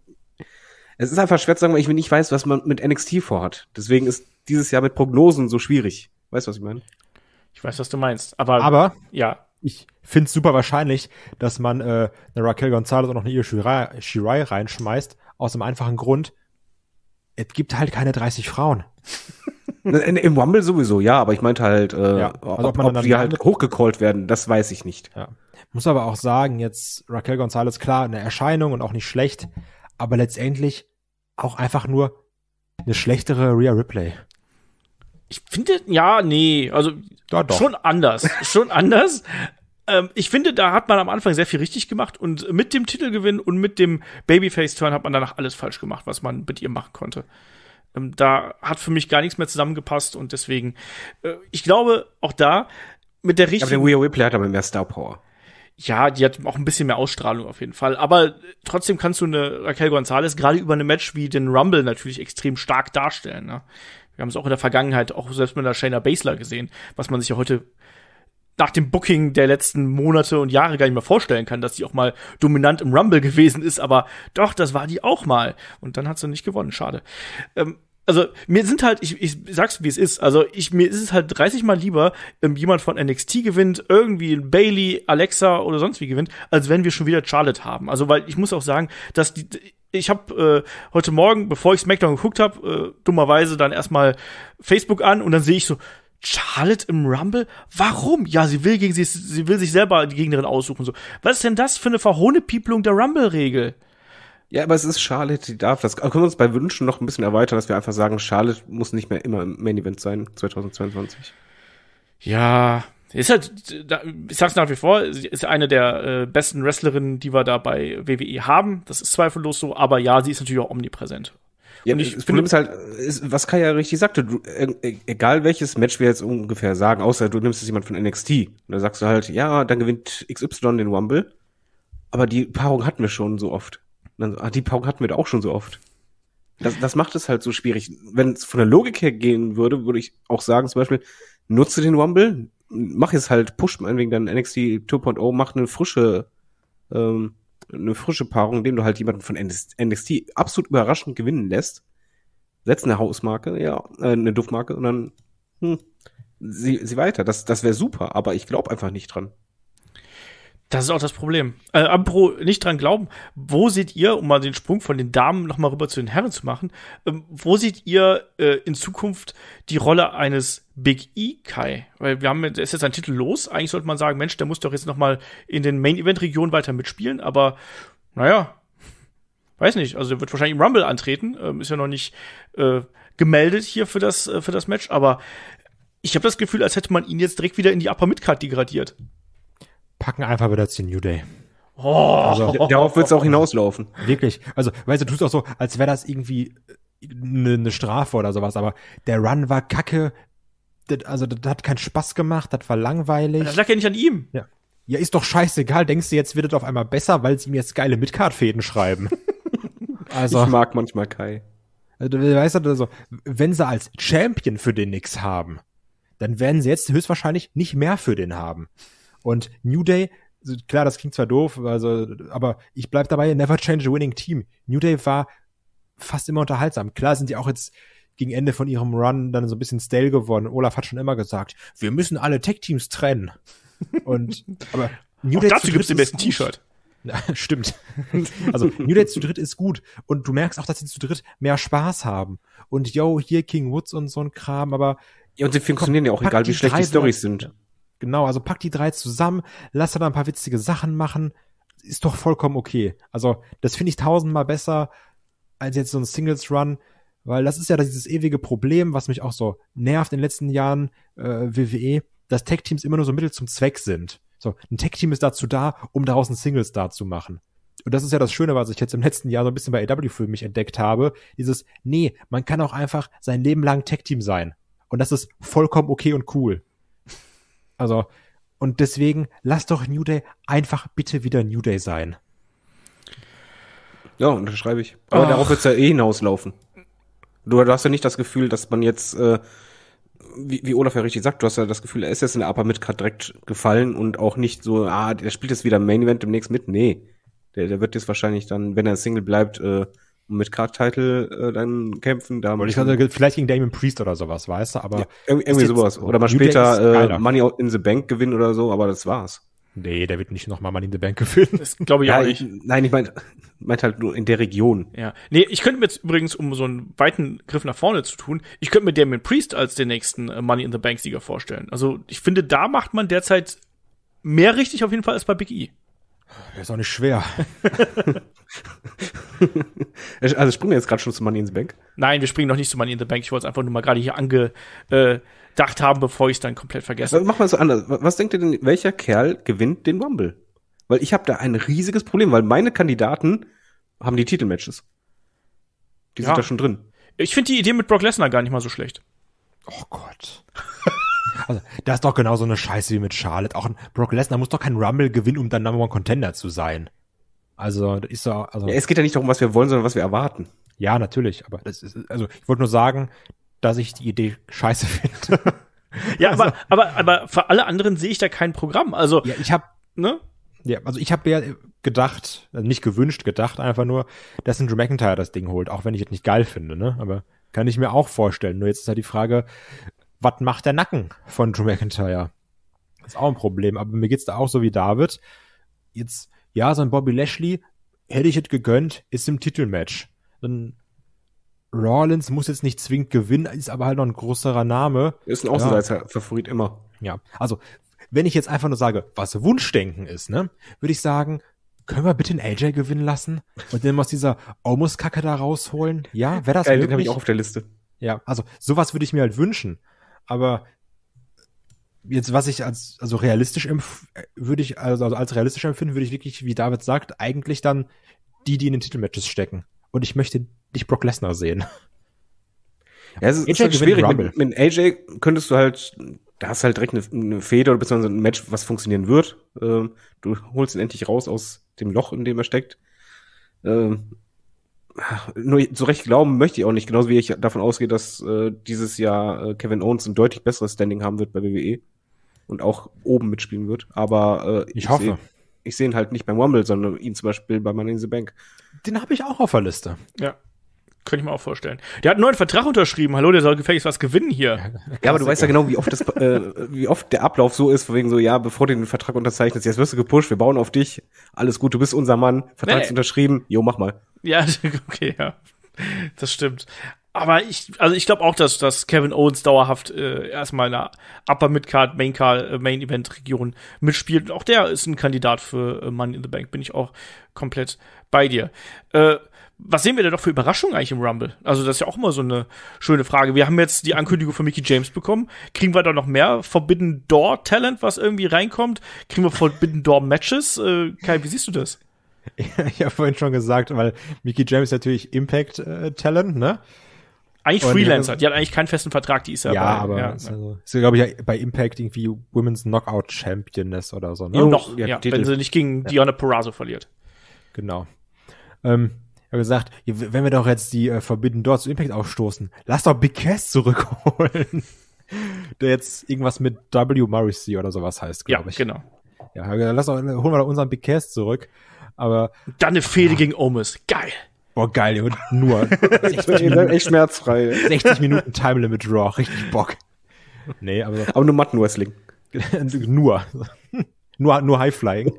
es ist einfach schwer zu sagen, weil ich nicht weiß, was man mit NXT vorhat. Deswegen ist dieses Jahr mit Prognosen so schwierig. Weißt du, was ich meine? Ich weiß, was du meinst, aber. Aber? Ja. Ich finde es super wahrscheinlich, dass man äh, eine Raquel Gonzalez und noch eine Io Shirai, Shirai reinschmeißt, aus dem einfachen Grund, es gibt halt keine 30 Frauen. Ne, Im Wumble sowieso, ja, aber ich meinte halt, äh, ja, also ob, ob, ob die halt hochgecallt werden, das weiß ich nicht. Ja. Muss aber auch sagen, jetzt Raquel Gonzalez, klar, eine Erscheinung und auch nicht schlecht, aber letztendlich auch einfach nur eine schlechtere Rear Replay. Ich finde, ja, nee, also ja, schon anders, schon anders. Ähm, ich finde, da hat man am Anfang sehr viel richtig gemacht und mit dem Titelgewinn und mit dem Babyface-Turn hat man danach alles falsch gemacht, was man mit ihr machen konnte. Ähm, da hat für mich gar nichts mehr zusammengepasst und deswegen, äh, ich glaube, auch da mit der richtigen. Aber der Rear Replay hat aber mehr Star Power ja, die hat auch ein bisschen mehr Ausstrahlung auf jeden Fall. Aber trotzdem kannst du eine Raquel Gonzalez gerade über eine Match wie den Rumble natürlich extrem stark darstellen. Ne? Wir haben es auch in der Vergangenheit, auch selbst mit der Shayna Baszler gesehen, was man sich ja heute nach dem Booking der letzten Monate und Jahre gar nicht mehr vorstellen kann, dass die auch mal dominant im Rumble gewesen ist, aber doch, das war die auch mal. Und dann hat sie nicht gewonnen, schade. Ähm, also mir sind halt, ich, ich sag's wie es ist, also ich, mir ist es halt 30 mal lieber, ähm, jemand von NXT gewinnt, irgendwie Bailey, Alexa oder sonst wie gewinnt, als wenn wir schon wieder Charlotte haben. Also weil ich muss auch sagen, dass die, ich habe äh, heute Morgen, bevor ich SmackDown geguckt habe, äh, dummerweise dann erstmal Facebook an und dann sehe ich so, Charlotte im Rumble? Warum? Ja, sie will gegen sie, sie will sich selber die Gegnerin aussuchen. So, was ist denn das für eine verhohne Pieplung der Rumble-Regel? Ja, aber es ist Charlotte, die darf das. Können wir uns bei Wünschen noch ein bisschen erweitern, dass wir einfach sagen, Charlotte muss nicht mehr immer im Main Event sein, 2022. Ja, ist halt, ich sag's nach wie vor, sie ist eine der äh, besten Wrestlerinnen, die wir da bei WWE haben. Das ist zweifellos so, aber ja, sie ist natürlich auch omnipräsent. Ja, und ich das Problem ist halt, ist, was Kai ja richtig sagte, du, äh, äh, egal welches Match wir jetzt ungefähr sagen, außer du nimmst jetzt jemand von NXT, und da sagst du halt, ja, dann gewinnt XY den Wumble, aber die Paarung hatten wir schon so oft. Und dann so, ah, die Pauke hatten wir da auch schon so oft. Das, das macht es halt so schwierig. Wenn es von der Logik her gehen würde, würde ich auch sagen, zum Beispiel, nutze den Rumble, mach jetzt halt, push meinetwegen dann NXT 2.0, mach eine frische, ähm, eine frische Paarung, indem du halt jemanden von NXT absolut überraschend gewinnen lässt. Setz eine Hausmarke, ja, äh, eine Duftmarke und dann, hm, sie, sie weiter. Das, das wäre super, aber ich glaube einfach nicht dran. Das ist auch das Problem. Äh, Ampro, nicht dran glauben. Wo seht ihr, um mal den Sprung von den Damen nochmal rüber zu den Herren zu machen, ähm, wo seht ihr äh, in Zukunft die Rolle eines Big E Kai? Weil wir haben, ist jetzt ein Titel los. Eigentlich sollte man sagen, Mensch, der muss doch jetzt nochmal in den Main-Event-Regionen weiter mitspielen, aber naja, weiß nicht. Also der wird wahrscheinlich im Rumble antreten. Ähm, ist ja noch nicht äh, gemeldet hier für das, äh, für das Match, aber ich habe das Gefühl, als hätte man ihn jetzt direkt wieder in die Upper Midcard degradiert packen einfach wieder zu New Day. Oh. Also, darauf wird es auch hinauslaufen. Wirklich. Also, weißt du, tust auch so, als wäre das irgendwie eine äh, ne Strafe oder sowas, aber der Run war kacke. Das, also, das hat keinen Spaß gemacht, das war langweilig. Das lag ja nicht an ihm. Ja. Ja, ist doch scheißegal. Denkst du, jetzt wird es auf einmal besser, weil sie mir jetzt geile Midcard-Fäden schreiben? also. Ich mag manchmal Kai. Also, weißt du, also, wenn sie als Champion für den nix haben, dann werden sie jetzt höchstwahrscheinlich nicht mehr für den haben. Und New Day, klar, das klingt zwar doof, also, aber ich bleib dabei, never change a winning team. New Day war fast immer unterhaltsam. Klar sind die auch jetzt gegen Ende von ihrem Run dann so ein bisschen stale geworden. Olaf hat schon immer gesagt, wir müssen alle Tech-Teams trennen. Und, aber New auch Day dazu gibt's den besten T-Shirt. stimmt. Also New Day zu dritt ist gut und du merkst auch, dass sie zu dritt mehr Spaß haben. Und yo, hier King Woods und so ein Kram, aber ja, und sie funktionieren ja auch egal, wie schlecht die Storys sind. Genau, also pack die drei zusammen, lass da ein paar witzige Sachen machen, ist doch vollkommen okay. Also, das finde ich tausendmal besser als jetzt so ein Singles Run, weil das ist ja dieses ewige Problem, was mich auch so nervt in den letzten Jahren äh, WWE, dass Tech Teams immer nur so Mittel zum Zweck sind. So, ein Tech Team ist dazu da, um daraus ein Singles Star zu machen. Und das ist ja das Schöne, was ich jetzt im letzten Jahr so ein bisschen bei AW für mich entdeckt habe. Dieses, nee, man kann auch einfach sein Leben lang Tech Team sein. Und das ist vollkommen okay und cool. Also, und deswegen lass doch New Day einfach bitte wieder New Day sein. Ja, unterschreibe ich. Aber Ach. darauf wird es ja eh hinauslaufen. Du, du hast ja nicht das Gefühl, dass man jetzt, äh, wie, wie Olaf ja richtig sagt, du hast ja das Gefühl, er ist jetzt in der Upper Mid Card direkt gefallen und auch nicht so, ah, der spielt jetzt wieder Main Event demnächst mit. Nee. Der, der wird jetzt wahrscheinlich dann, wenn er Single bleibt, äh, mit Card-Title äh, dann kämpfen. Da ich hatte, vielleicht gegen Damon Priest oder sowas, weißt du, aber. Ja, irgendwie sowas. Oder mal später äh, Money in the Bank gewinnen oder so, aber das war's. Nee, der wird nicht nochmal Money in the Bank gewinnen. Das glaube ich ja, auch nicht. Ich, nein, ich meinte meint halt nur in der Region. Ja. Nee, ich könnte mir jetzt übrigens, um so einen weiten Griff nach vorne zu tun, ich könnte mir Damon Priest als den nächsten äh, Money in the Bank-Sieger vorstellen. Also ich finde, da macht man derzeit mehr richtig auf jeden Fall als bei Big E. Das ist auch nicht schwer. also springen wir jetzt gerade schon zu Money in the Bank? Nein, wir springen noch nicht zu Money in the Bank. Ich wollte es einfach nur mal gerade hier angedacht haben, bevor ich es dann komplett vergesse. Also mach mal so anders. Was denkt ihr denn, welcher Kerl gewinnt den Rumble? Weil ich habe da ein riesiges Problem, weil meine Kandidaten haben die Titelmatches. Die ja. sind da schon drin. Ich finde die Idee mit Brock Lesnar gar nicht mal so schlecht. Oh Gott. Also, das ist doch genauso so eine Scheiße wie mit Charlotte. Auch ein Brock Lesnar muss doch kein Rumble gewinnen, um dann Number One Contender zu sein. Also, das ist doch, also. Ja, es geht ja nicht darum, was wir wollen, sondern was wir erwarten. Ja, natürlich. Aber das ist, also, ich wollte nur sagen, dass ich die Idee scheiße finde. ja, also, aber, aber, aber für alle anderen sehe ich da kein Programm. Also. Ja, ich habe, ne? Ja, also ich habe ja gedacht, also nicht gewünscht, gedacht einfach nur, dass ein Drew McIntyre das Ding holt, auch wenn ich es nicht geil finde, ne? Aber kann ich mir auch vorstellen. Nur jetzt ist halt die Frage, was macht der Nacken von Drew McIntyre? ist auch ein Problem, aber mir geht's da auch so wie David. Jetzt, ja, so ein Bobby Lashley hätte ich es gegönnt, ist im Titelmatch. Dann Rollins muss jetzt nicht zwingend gewinnen, ist aber halt noch ein größerer Name. Ist ein Außenseiter-Favorit ja. immer. Ja, also wenn ich jetzt einfach nur sage, was Wunschdenken ist, ne, würde ich sagen, können wir bitte einen AJ gewinnen lassen und den aus dieser Almost-Kacke da rausholen? Ja, wäre das Geil, möglich? den habe ich auch auf der Liste. Ja, also sowas würde ich mir halt wünschen aber jetzt, was ich als also realistisch empf äh, würde ich, also, also als realistisch empfinden, würde ich wirklich, wie David sagt, eigentlich dann die, die in den Titelmatches stecken. Und ich möchte nicht Brock Lesnar sehen. Ja, es ist, AJ halt schwierig. Mit, mit, AJ könntest du halt, da hast halt direkt eine, eine Fehde oder beziehungsweise ein Match, was funktionieren wird. Ähm, du holst ihn endlich raus aus dem Loch, in dem er steckt. Ähm, nur so recht glauben möchte ich auch nicht, genauso wie ich davon ausgehe, dass äh, dieses Jahr äh, Kevin Owens ein deutlich besseres Standing haben wird bei WWE und auch oben mitspielen wird. Aber äh, ich, ich hoffe. Seh, ich sehe ihn halt nicht beim Rumble, sondern ihn zum Beispiel bei Money in the Bank. Den habe ich auch auf der Liste. Ja. Könnte ich mir auch vorstellen. Der hat einen neuen Vertrag unterschrieben. Hallo, der soll gefälligst was gewinnen hier. Genau. Ja, aber du weißt ja genau, wie oft, das, äh, wie oft der Ablauf so ist, von wegen so, ja, bevor du den Vertrag unterzeichnest, jetzt wirst du gepusht, wir bauen auf dich, alles gut, du bist unser Mann, Vertrag nee. unterschrieben, jo, mach mal. Ja, okay, ja. Das stimmt. Aber ich, also ich glaube auch, dass, dass Kevin Owens dauerhaft äh, erstmal in der Upper Midcard, Main Card, äh, Main Event Region mitspielt. Und auch der ist ein Kandidat für äh, Money in the Bank. Bin ich auch komplett bei dir. Äh, was sehen wir denn doch für Überraschungen eigentlich im Rumble? Also, das ist ja auch immer so eine schöne Frage. Wir haben jetzt die Ankündigung von Mickey James bekommen. Kriegen wir da noch mehr Forbidden Door Talent, was irgendwie reinkommt? Kriegen wir Forbidden Door Matches? Äh, Kai, wie siehst du das? ich habe vorhin schon gesagt, weil Mickey James natürlich Impact äh, Talent, ne? Eigentlich und Freelancer, die hat eigentlich keinen festen Vertrag, die ist ja, ja bei, aber ja, ist, also, ist glaube ich bei Impact irgendwie Women's Knockout Championess oder so, ne? Ja, noch, ja, ja wenn sie nicht gegen ja. Diana Perazzo verliert. Genau. Ähm, ich habe gesagt, wenn wir doch jetzt die äh, Forbidden Door zu Impact aufstoßen, lass doch Big Cass zurückholen. Der jetzt irgendwas mit W. Morrissey oder sowas heißt, glaube ich. Ja, genau. Ja, gesagt, lass doch, holen wir doch unseren Big Cass zurück. Aber. Dann eine Fehde gegen Omus. Geil. Boah, geil, Junge. Nur. echt schmerzfrei. 60 Minuten Time Limit Raw. Richtig Bock. Nee, aber. Aber nur Matten-Wrestling. nur. nur. Nur High-Flying.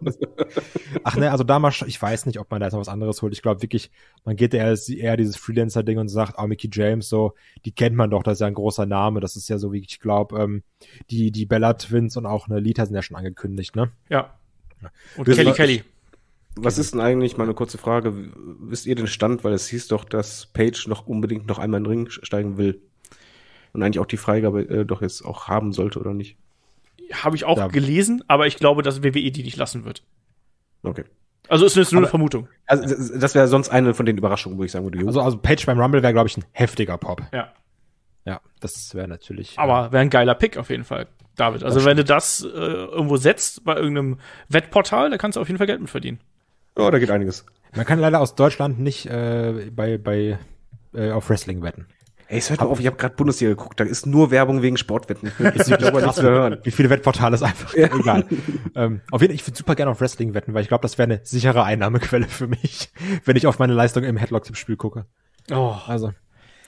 Ach ne, also damals, ich weiß nicht, ob man da jetzt noch was anderes holt. Ich glaube wirklich, man geht eher, eher dieses Freelancer-Ding und sagt, oh, Mickey James, so, die kennt man doch, das ist ja ein großer Name. Das ist ja so, wie ich glaube, ähm, die, die Bella Twins und auch eine Lita sind ja schon angekündigt, ne? Ja. Und Kelly Kelly. Ich, was genau. ist denn eigentlich, mal eine kurze Frage, wisst ihr den Stand, weil es hieß doch, dass Page noch unbedingt noch einmal in den Ring steigen will und eigentlich auch die Freigabe äh, doch jetzt auch haben sollte, oder nicht? Habe ich auch ja. gelesen, aber ich glaube, dass WWE die nicht lassen wird. Okay. Also ist nur aber, eine Vermutung. Also das wäre sonst eine von den Überraschungen, wo ich sagen würde. Jo. Also, also Page beim Rumble wäre, glaube ich, ein heftiger Pop. Ja. Ja, das wäre natürlich. Aber wäre ein geiler Pick auf jeden Fall, David. Also wenn du das äh, irgendwo setzt bei irgendeinem Wettportal, da kannst du auf jeden Fall Geld mit verdienen. Ja, da geht einiges. Man kann leider aus Deutschland nicht äh, bei, bei äh, auf Wrestling wetten. Ey, es hört hab, auf, ich habe gerade Bundesliga geguckt, da ist nur Werbung wegen Sportwetten. Ich glaube nicht zu hören. Wie viele Wettportale ist einfach ja. egal. ähm, auf jeden Fall, ich würde super gerne auf Wrestling wetten, weil ich glaube, das wäre eine sichere Einnahmequelle für mich, wenn ich auf meine Leistung im headlock spiel gucke. Oh, also.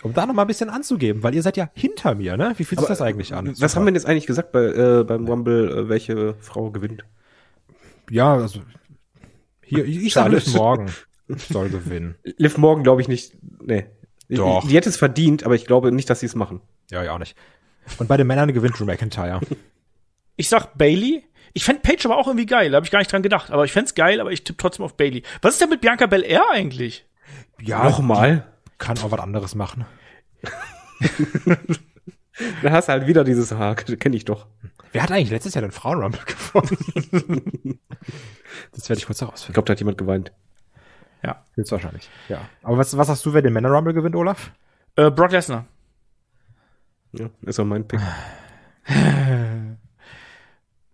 Um da noch mal ein bisschen anzugeben, weil ihr seid ja hinter mir, ne? Wie fühlt sich das eigentlich an? Äh, was haben wir denn jetzt eigentlich gesagt bei, äh, beim Rumble, äh, welche Frau gewinnt? Ja, also hier, ich, ich sage Liv Morgan soll gewinnen. Liv Morgan glaube ich nicht. Nee. Doch. Die hätte es verdient, aber ich glaube nicht, dass sie es machen. Ja, ja auch nicht. Und bei den Männern gewinnt Drew McIntyre. Ich sag Bailey. Ich fände Paige aber auch irgendwie geil. Da habe ich gar nicht dran gedacht. Aber ich fände es geil, aber ich tippe trotzdem auf Bailey. Was ist denn mit Bianca Belair eigentlich? Ja, nochmal. Kann auch was anderes machen. da hast du halt wieder dieses Haar. Kenne ich doch. Wer hat eigentlich letztes Jahr den Frauenrumble gewonnen? das werde ich kurz herausfinden. Ich glaube, da hat jemand geweint. Ja. wahrscheinlich. Ja. Aber was, was hast du, wer den Männer Rumble gewinnt, Olaf? Äh, Brock Lesnar. Ja, ist auch mein Pick.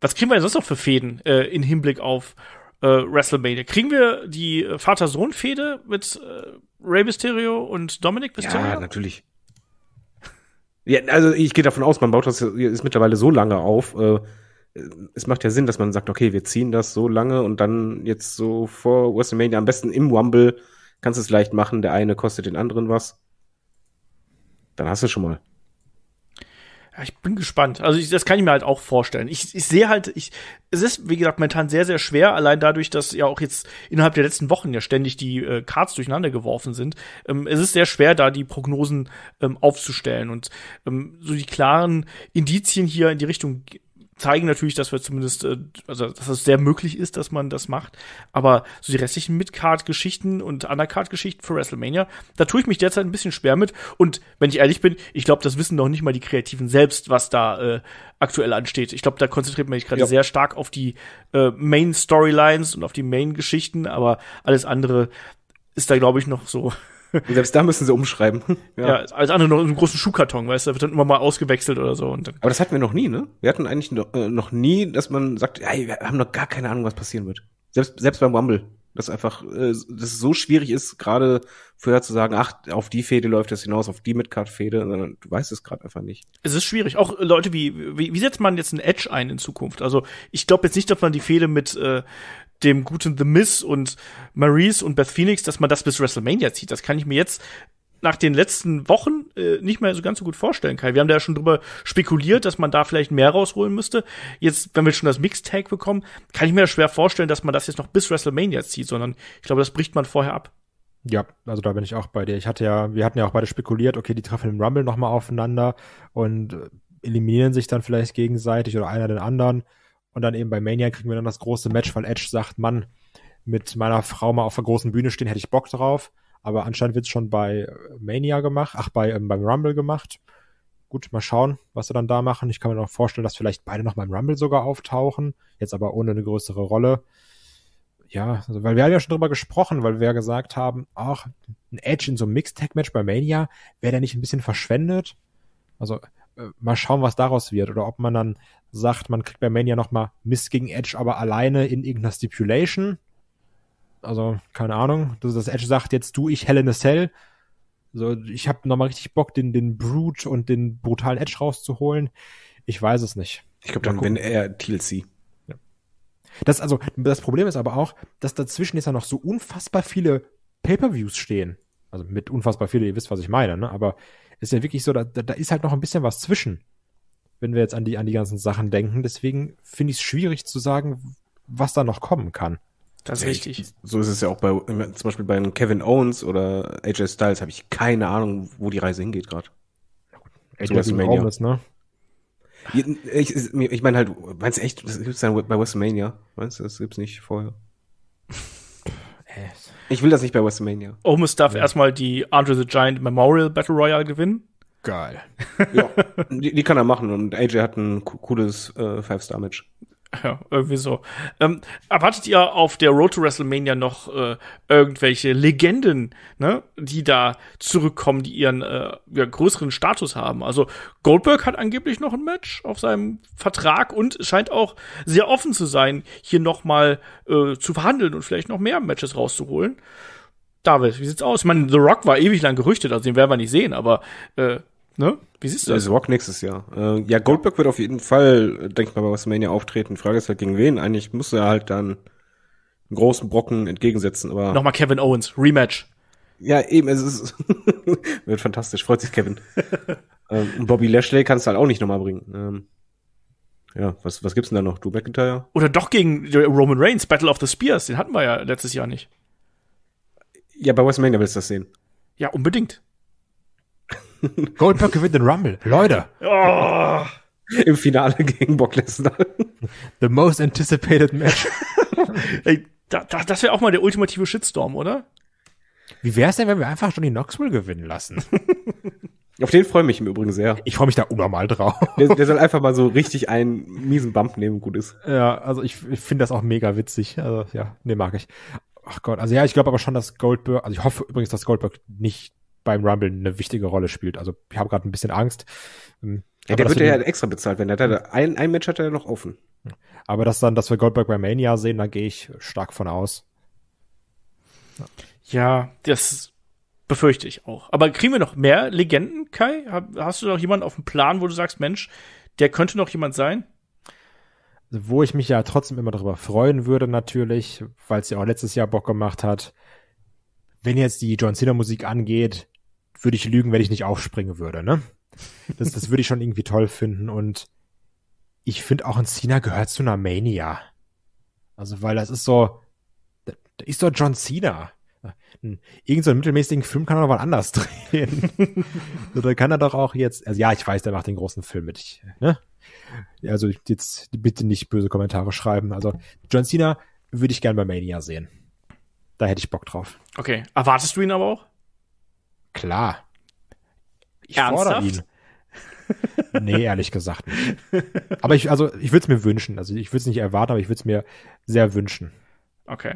was kriegen wir denn sonst noch für Fäden äh, in Hinblick auf äh, WrestleMania? Kriegen wir die äh, vater sohn fäde mit äh, Rey Mysterio und Dominic Mysterio? Ja, natürlich. Ja, also ich gehe davon aus, man baut das ist mittlerweile so lange auf. Äh, es macht ja Sinn, dass man sagt, okay, wir ziehen das so lange und dann jetzt so vor WrestleMania, am besten im Wumble kannst du es leicht machen, der eine kostet den anderen was. Dann hast du schon mal. Ja, ich bin gespannt. Also ich, das kann ich mir halt auch vorstellen. Ich, ich sehe halt, ich, es ist, wie gesagt, momentan sehr, sehr schwer, allein dadurch, dass ja auch jetzt innerhalb der letzten Wochen ja ständig die äh, Cards durcheinander geworfen sind. Ähm, es ist sehr schwer, da die Prognosen ähm, aufzustellen. Und ähm, so die klaren Indizien hier in die Richtung zeigen natürlich, dass wir zumindest, äh, also dass es sehr möglich ist, dass man das macht. Aber so die restlichen Mid-Card-Geschichten und Undercard-Geschichten für WrestleMania, da tue ich mich derzeit ein bisschen schwer mit. Und wenn ich ehrlich bin, ich glaube, das wissen noch nicht mal die Kreativen selbst, was da äh, aktuell ansteht. Ich glaube, da konzentriert man sich gerade ja. sehr stark auf die äh, Main-Storylines und auf die Main-Geschichten, aber alles andere ist da, glaube ich, noch so selbst da müssen sie umschreiben. ja. ja, als andere noch einen großen Schuhkarton, weißt du, da wird dann immer mal ausgewechselt oder so. Und dann Aber das hatten wir noch nie, ne? Wir hatten eigentlich noch, äh, noch nie, dass man sagt, ja, wir haben noch gar keine Ahnung, was passieren wird. Selbst, selbst beim Wumble. Dass einfach, äh, dass es so schwierig ist, gerade vorher zu sagen, ach, auf die Fehde läuft das hinaus, auf die Midcard-Fehde, sondern du weißt es gerade einfach nicht. Es ist schwierig. Auch Leute wie, wie, wie setzt man jetzt ein Edge ein in Zukunft? Also ich glaube jetzt nicht, dass man die Fehde mit äh, dem guten The Miz und Maurice und Beth Phoenix, dass man das bis WrestleMania zieht. Das kann ich mir jetzt nach den letzten Wochen äh, nicht mehr so ganz so gut vorstellen Kai. Wir haben da ja schon drüber spekuliert, dass man da vielleicht mehr rausholen müsste. Jetzt, wenn wir schon das Mixtag bekommen, kann ich mir schwer vorstellen, dass man das jetzt noch bis WrestleMania zieht, sondern ich glaube, das bricht man vorher ab. Ja, also da bin ich auch bei dir. Ich hatte ja, wir hatten ja auch beide spekuliert, okay, die treffen im Rumble nochmal aufeinander und eliminieren sich dann vielleicht gegenseitig oder einer den anderen. Und dann eben bei Mania kriegen wir dann das große Match, weil Edge sagt, Mann, mit meiner Frau mal auf der großen Bühne stehen, hätte ich Bock drauf. Aber anscheinend wird es schon bei äh, Mania gemacht, ach, bei, ähm, beim Rumble gemacht. Gut, mal schauen, was sie dann da machen. Ich kann mir noch vorstellen, dass vielleicht beide noch beim Rumble sogar auftauchen, jetzt aber ohne eine größere Rolle. Ja, also, weil wir haben ja schon drüber gesprochen, weil wir ja gesagt haben, ach, ein Edge in so einem Mixed-Tag-Match bei Mania, wäre der nicht ein bisschen verschwendet? Also äh, mal schauen, was daraus wird. Oder ob man dann sagt, man kriegt bei Mania nochmal Mist gegen Edge, aber alleine in irgendeiner Stipulation. Also, keine Ahnung. Dass das Edge sagt, jetzt du, ich Hell in a Cell. So, ich habe nochmal richtig Bock, den, den Brute und den brutalen Edge rauszuholen. Ich weiß es nicht. Ich glaube, dann bin er TLC. Das, also, das Problem ist aber auch, dass dazwischen jetzt ja noch so unfassbar viele Pay-Per-Views stehen. Also mit unfassbar viele, ihr wisst, was ich meine, ne? Aber ist ja wirklich so, da, da ist halt noch ein bisschen was zwischen, wenn wir jetzt an die, an die ganzen Sachen denken. Deswegen finde ich es schwierig zu sagen, was da noch kommen kann. Das ist richtig. Ich, so ist es ja auch bei, zum Beispiel bei Kevin Owens oder AJ Styles habe ich keine Ahnung, wo die Reise hingeht gerade. Zu WrestleMania. Ist, ne? Ich, ich, ich meine halt, meinst du echt, das gibt's dann bei WrestleMania? Meinst du, das gibt's nicht vorher? Äh, ich will das nicht bei WrestleMania. Omus darf ja. erstmal die Andre the Giant Memorial Battle Royale gewinnen. Geil. ja, die, die, kann er machen und AJ hat ein cooles 5 äh, star match ja, irgendwie so. Ähm, erwartet ihr auf der Road to WrestleMania noch äh, irgendwelche Legenden, ne, die da zurückkommen, die ihren äh, ja, größeren Status haben? Also Goldberg hat angeblich noch ein Match auf seinem Vertrag und scheint auch sehr offen zu sein, hier nochmal äh, zu verhandeln und vielleicht noch mehr Matches rauszuholen. David, wie sieht's aus? Ich meine, The Rock war ewig lang gerüchtet, also den werden wir nicht sehen, aber äh, ne? Wie siehst du das? Rock nächstes Jahr. Äh, ja, Goldberg ja. wird auf jeden Fall, äh, denke ich mal, bei WrestleMania auftreten. Die Frage ist halt gegen wen. Eigentlich muss er halt dann einen großen Brocken entgegensetzen. Aber Nochmal Kevin Owens, Rematch. Ja, eben, es ist wird fantastisch, freut sich Kevin. ähm, Bobby Lashley kannst du halt auch nicht nochmal bringen. Ähm, ja, was, was gibt's denn da noch? Du McIntyre? Oder doch gegen äh, Roman Reigns, Battle of the Spears, den hatten wir ja letztes Jahr nicht. Ja, bei WrestleMania willst du das sehen. Ja, unbedingt. Goldberg gewinnt den Rumble. Leute. Oh. Im Finale gegen Brock Lesnar. The most anticipated match. Ey, da, da, das wäre auch mal der ultimative Shitstorm, oder? Wie wäre es denn, wenn wir einfach Johnny Knoxville gewinnen lassen? Auf den freue ich mich im Übrigen sehr. Ich freue mich da unnormal drauf. Der, der, soll einfach mal so richtig einen miesen Bump nehmen, gut ist. Ja, also ich, ich finde das auch mega witzig. Also ja, ne, mag ich. Ach Gott, also ja, ich glaube aber schon, dass Goldberg, also ich hoffe übrigens, dass Goldberg nicht beim Rumble eine wichtige Rolle spielt. Also ich habe gerade ein bisschen Angst. Ähm, ja, der wird ja extra bezahlt werden. Der ein, ein Match hat er noch offen. Aber dass dann, dass wir Goldberg bei Mania sehen, da gehe ich stark von aus. ja, das befürchte ich auch. Aber kriegen wir noch mehr Legenden, Kai? Hast du noch jemanden auf dem Plan, wo du sagst, Mensch, der könnte noch jemand sein? Wo ich mich ja trotzdem immer darüber freuen würde, natürlich, weil es ja auch letztes Jahr Bock gemacht hat. Wenn jetzt die John Cena Musik angeht, würde ich lügen, wenn ich nicht aufspringen würde, ne? Das, das würde ich schon irgendwie toll finden und ich finde auch ein Cena gehört zu einer Mania. Also, weil das ist so, da, da ist doch John Cena. Hm, irgend so einen mittelmäßigen Film kann er doch mal anders drehen. so, da kann er doch auch jetzt, also ja, ich weiß, der macht den großen Film mit, ich, ne? Also jetzt bitte nicht böse Kommentare schreiben. Also John Cena würde ich gern bei Mania sehen. Da hätte ich Bock drauf. Okay, erwartest du ihn aber auch? Klar. Ich Ernsthaft? fordere ihn. nee, ehrlich gesagt nicht. Aber ich, also, ich würde es mir wünschen. Also, ich würde es nicht erwarten, aber ich würde es mir sehr wünschen. Okay.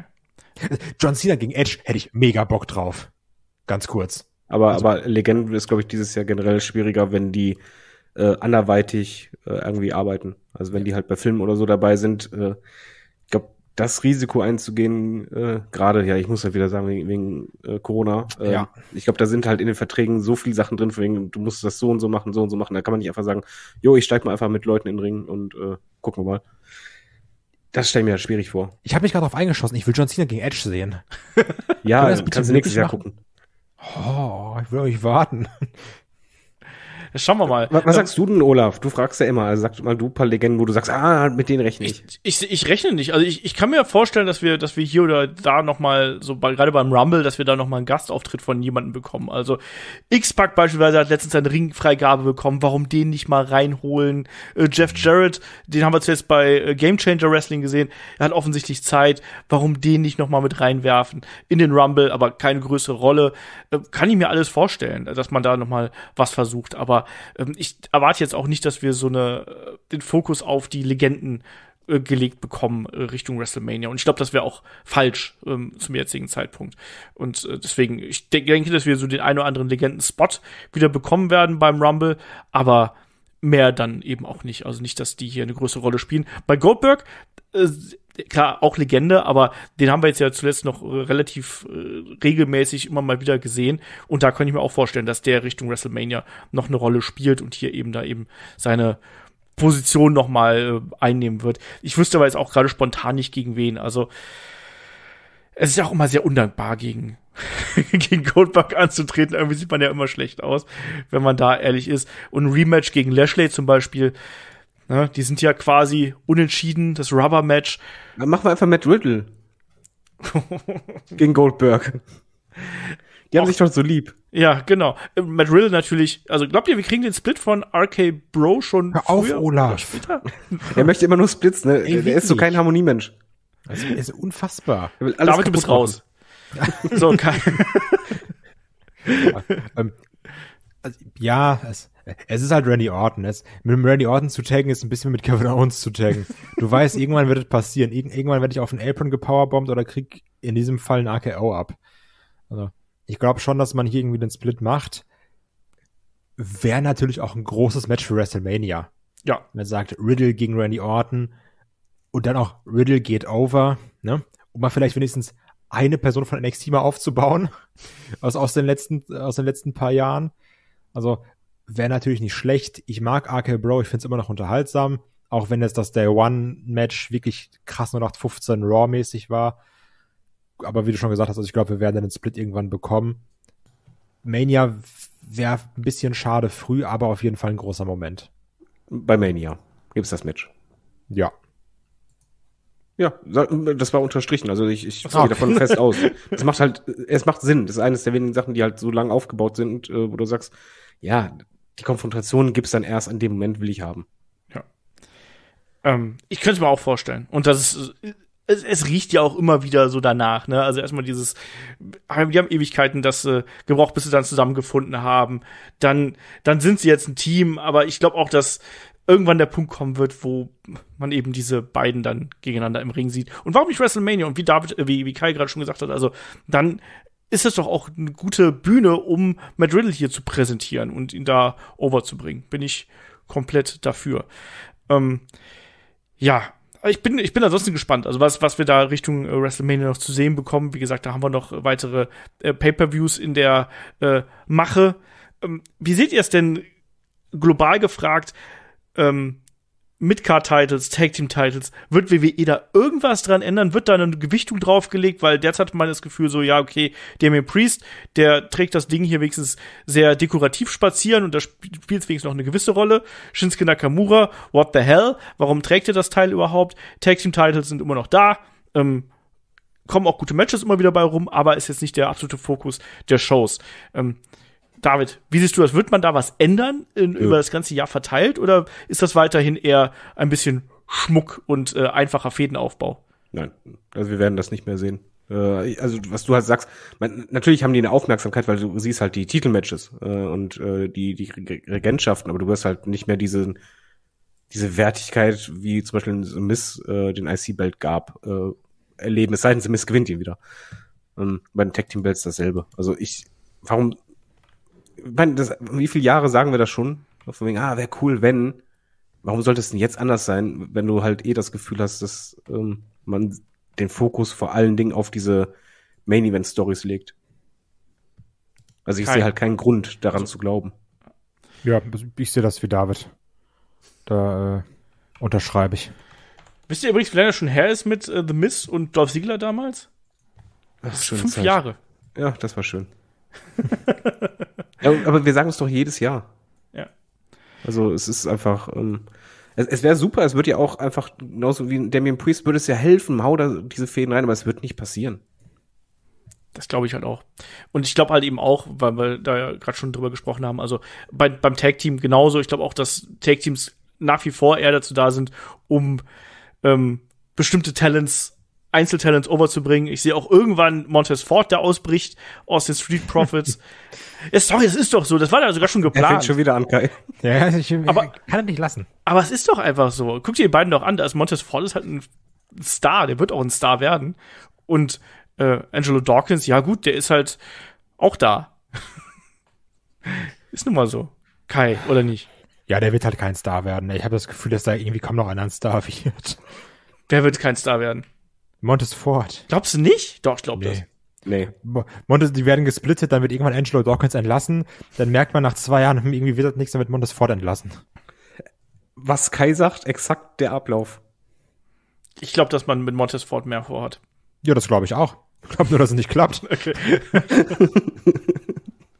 John Cena gegen Edge hätte ich mega Bock drauf. Ganz kurz. Aber, also, aber Legenden ist, glaube ich, dieses Jahr generell schwieriger, wenn die äh, anderweitig äh, irgendwie arbeiten. Also wenn die halt bei Filmen oder so dabei sind, äh, das Risiko einzugehen, äh, gerade, ja, ich muss halt wieder sagen, wegen, wegen äh, Corona. Äh, ja. Ich glaube, da sind halt in den Verträgen so viele Sachen drin, von wegen, du musst das so und so machen, so und so machen. Da kann man nicht einfach sagen, jo, ich steig mal einfach mit Leuten in den Ring und äh, gucken wir mal. Das stelle ich mir halt schwierig vor. Ich habe mich gerade drauf eingeschossen. Ich will John Cena gegen Edge sehen. ja, kann kannst du nächstes machen? Jahr gucken. Oh, ich will euch warten. Schauen wir mal. Was, was ähm, sagst du denn, Olaf? Du fragst ja immer, also sagst mal du ein paar Legenden, wo du sagst, ah, mit denen rechne ich. Ich, ich, ich rechne nicht. Also ich, ich kann mir vorstellen, dass wir, dass wir hier oder da nochmal, so bei, gerade beim Rumble, dass wir da nochmal einen Gastauftritt von jemandem bekommen. Also x pack beispielsweise hat letztens eine Ringfreigabe bekommen, warum den nicht mal reinholen? Äh, Jeff Jarrett, den haben wir zuerst bei äh, Game Changer Wrestling gesehen, er hat offensichtlich Zeit, warum den nicht nochmal mit reinwerfen? In den Rumble, aber keine größere Rolle. Äh, kann ich mir alles vorstellen, dass man da nochmal was versucht, aber ähm, ich erwarte jetzt auch nicht, dass wir so eine, äh, den Fokus auf die Legenden äh, gelegt bekommen äh, Richtung WrestleMania. Und ich glaube, das wäre auch falsch ähm, zum jetzigen Zeitpunkt. Und äh, deswegen, ich denke, dass wir so den ein oder anderen Legenden-Spot wieder bekommen werden beim Rumble, aber mehr dann eben auch nicht. Also nicht, dass die hier eine größere Rolle spielen. Bei Goldberg, äh, klar, auch Legende, aber den haben wir jetzt ja zuletzt noch äh, relativ äh, regelmäßig immer mal wieder gesehen. Und da kann ich mir auch vorstellen, dass der Richtung WrestleMania noch eine Rolle spielt und hier eben da eben seine Position noch mal äh, einnehmen wird. Ich wüsste aber jetzt auch gerade spontan nicht gegen wen. Also es ist ja auch immer sehr undankbar gegen gegen Goldberg anzutreten. Irgendwie sieht man ja immer schlecht aus, wenn man da ehrlich ist. Und ein Rematch gegen Lashley zum Beispiel Ne? Die sind ja quasi unentschieden, das Rubber-Match. Dann machen wir einfach Matt Riddle. gegen Goldberg. Die haben Auch, sich doch so lieb. Ja, genau. Äh, Matt Riddle natürlich. Also glaubt ihr, wir kriegen den Split von RK Bro schon Hör auf, früher Olaf. er möchte immer nur Splits, ne? Ey, er ist so kein Harmoniemensch. Also, er ist unfassbar. Damit du bist raus. so, kein. ja, ähm, also, ja es, es ist halt Randy Orton. Es, mit dem Randy Orton zu taggen ist ein bisschen mit Kevin Owens zu taggen. Du weißt, irgendwann wird es passieren. Ir irgendwann werde ich auf den Apron gepowerbombt oder krieg in diesem Fall ein AKO ab. Also, ich glaube schon, dass man hier irgendwie den Split macht. Wäre natürlich auch ein großes Match für WrestleMania. Ja. Man sagt Riddle gegen Randy Orton und dann auch Riddle geht over, ne? Um mal vielleicht wenigstens eine Person von NXT mal aufzubauen aus, aus, den letzten, aus den letzten paar Jahren. Also wäre natürlich nicht schlecht. Ich mag RK Bro, ich finde es immer noch unterhaltsam, auch wenn jetzt das Day One-Match wirklich krass nur nach 15 Raw-mäßig war. Aber wie du schon gesagt hast, also ich glaube, wir werden den Split irgendwann bekommen. Mania wäre ein bisschen schade früh, aber auf jeden Fall ein großer Moment. Bei Mania gibt es das Match. Ja. Ja, das war unterstrichen. Also ich, ich gehe davon fest aus. Das macht halt, es macht Sinn. Das ist eines der wenigen Sachen, die halt so lang aufgebaut sind, äh, wo du sagst, ja, die Konfrontation gibt es dann erst in dem Moment, will ich haben. Ja. Ähm, ich könnte es mir auch vorstellen. Und das ist es, es, riecht ja auch immer wieder so danach, ne? Also erstmal dieses, die haben Ewigkeiten das äh, gebraucht, bis sie dann zusammengefunden haben. Dann, dann sind sie jetzt ein Team, aber ich glaube auch, dass irgendwann der Punkt kommen wird, wo man eben diese beiden dann gegeneinander im Ring sieht. Und warum nicht WrestleMania? Und wie David, äh, wie, wie Kai gerade schon gesagt hat, also dann ist es doch auch eine gute Bühne, um Matt Riddle hier zu präsentieren und ihn da overzubringen. Bin ich komplett dafür. Ähm, ja, ich bin, ich bin ansonsten gespannt, also was, was wir da Richtung äh, WrestleMania noch zu sehen bekommen. Wie gesagt, da haben wir noch weitere äh, Pay-per-Views in der äh, Mache. Ähm, wie seht ihr es denn global gefragt? ähm, Midcard-Titles, Tag-Team-Titles, wird WWE da irgendwas dran ändern? Wird da eine Gewichtung draufgelegt? Weil derzeit hat man das Gefühl so, ja, okay, Damien Priest, der trägt das Ding hier wenigstens sehr dekorativ spazieren und da spielt es wenigstens noch eine gewisse Rolle. Shinsuke Nakamura, what the hell? Warum trägt er das Teil überhaupt? Tag-Team-Titles sind immer noch da. Ähm, kommen auch gute Matches immer wieder bei rum, aber ist jetzt nicht der absolute Fokus der Shows. Ähm, David, wie siehst du das? Wird man da was ändern in, ja. über das ganze Jahr verteilt oder ist das weiterhin eher ein bisschen Schmuck und äh, einfacher Fädenaufbau? Nein, also wir werden das nicht mehr sehen. Äh, also was du halt sagst, man, natürlich haben die eine Aufmerksamkeit, weil du siehst halt die Titelmatches äh, und äh, die, die Regentschaften, aber du wirst halt nicht mehr diesen diese Wertigkeit, wie zum Beispiel so Miss äh, den IC-Belt gab, äh, erleben. Es sei denn, sie Miss gewinnt ihn wieder. Ähm, bei den Tag Team Belts dasselbe. Also ich, warum ich meine, das, wie viele Jahre sagen wir das schon? Von wegen, ah, wäre cool, wenn. Warum sollte es denn jetzt anders sein, wenn du halt eh das Gefühl hast, dass ähm, man den Fokus vor allen Dingen auf diese Main-Event-Stories legt? Also ich Kein. sehe halt keinen Grund, daran also zu glauben. Ja, also ich sehe das wie David. Da äh, unterschreibe ich. Wisst ihr übrigens, wie lange das schon her ist mit äh, The Miz und Dolph Ziegler damals? das ist fünf Zeit. Jahre. Ja, das war schön. Ja, aber wir sagen es doch jedes Jahr. Ja. Also es ist einfach. Ähm, es, es wäre super, es würde ja auch einfach, genauso wie Damien Priest würde es ja helfen, hau da diese Fäden rein, aber es wird nicht passieren. Das glaube ich halt auch. Und ich glaube halt eben auch, weil wir da ja gerade schon drüber gesprochen haben, also bei, beim Tag-Team genauso, ich glaube auch, dass Tag-Teams nach wie vor eher dazu da sind, um ähm, bestimmte Talents Einzeltalents overzubringen. Ich sehe auch irgendwann Montez Ford, der ausbricht aus den Street Profits. ja, sorry, es ist doch so. Das war ja sogar schon geplant. Er fängt schon wieder an, Kai. Ja, ich, aber, kann er nicht lassen. Aber es ist doch einfach so. Guck dir die beiden doch an. Da ist Montez Ford ist halt ein Star. Der wird auch ein Star werden. Und äh, Angelo Dawkins, ja gut, der ist halt auch da. ist nun mal so. Kai, oder nicht? Ja, der wird halt kein Star werden. Ich habe das Gefühl, dass da irgendwie kaum noch einer ein Star wird. Wer wird kein Star werden? Montesfort. Glaubst du nicht? Doch, ich glaube nee. das. Nee. Montes, die werden gesplittet, dann wird irgendwann Angelo Dawkins entlassen. Dann merkt man nach zwei Jahren, hm, irgendwie wird das nichts, dann wird Montesfort entlassen. Was Kai sagt, exakt der Ablauf. Ich glaube, dass man mit Montesfort mehr vorhat. Ja, das glaube ich auch. Ich glaube nur, dass es nicht klappt. Okay.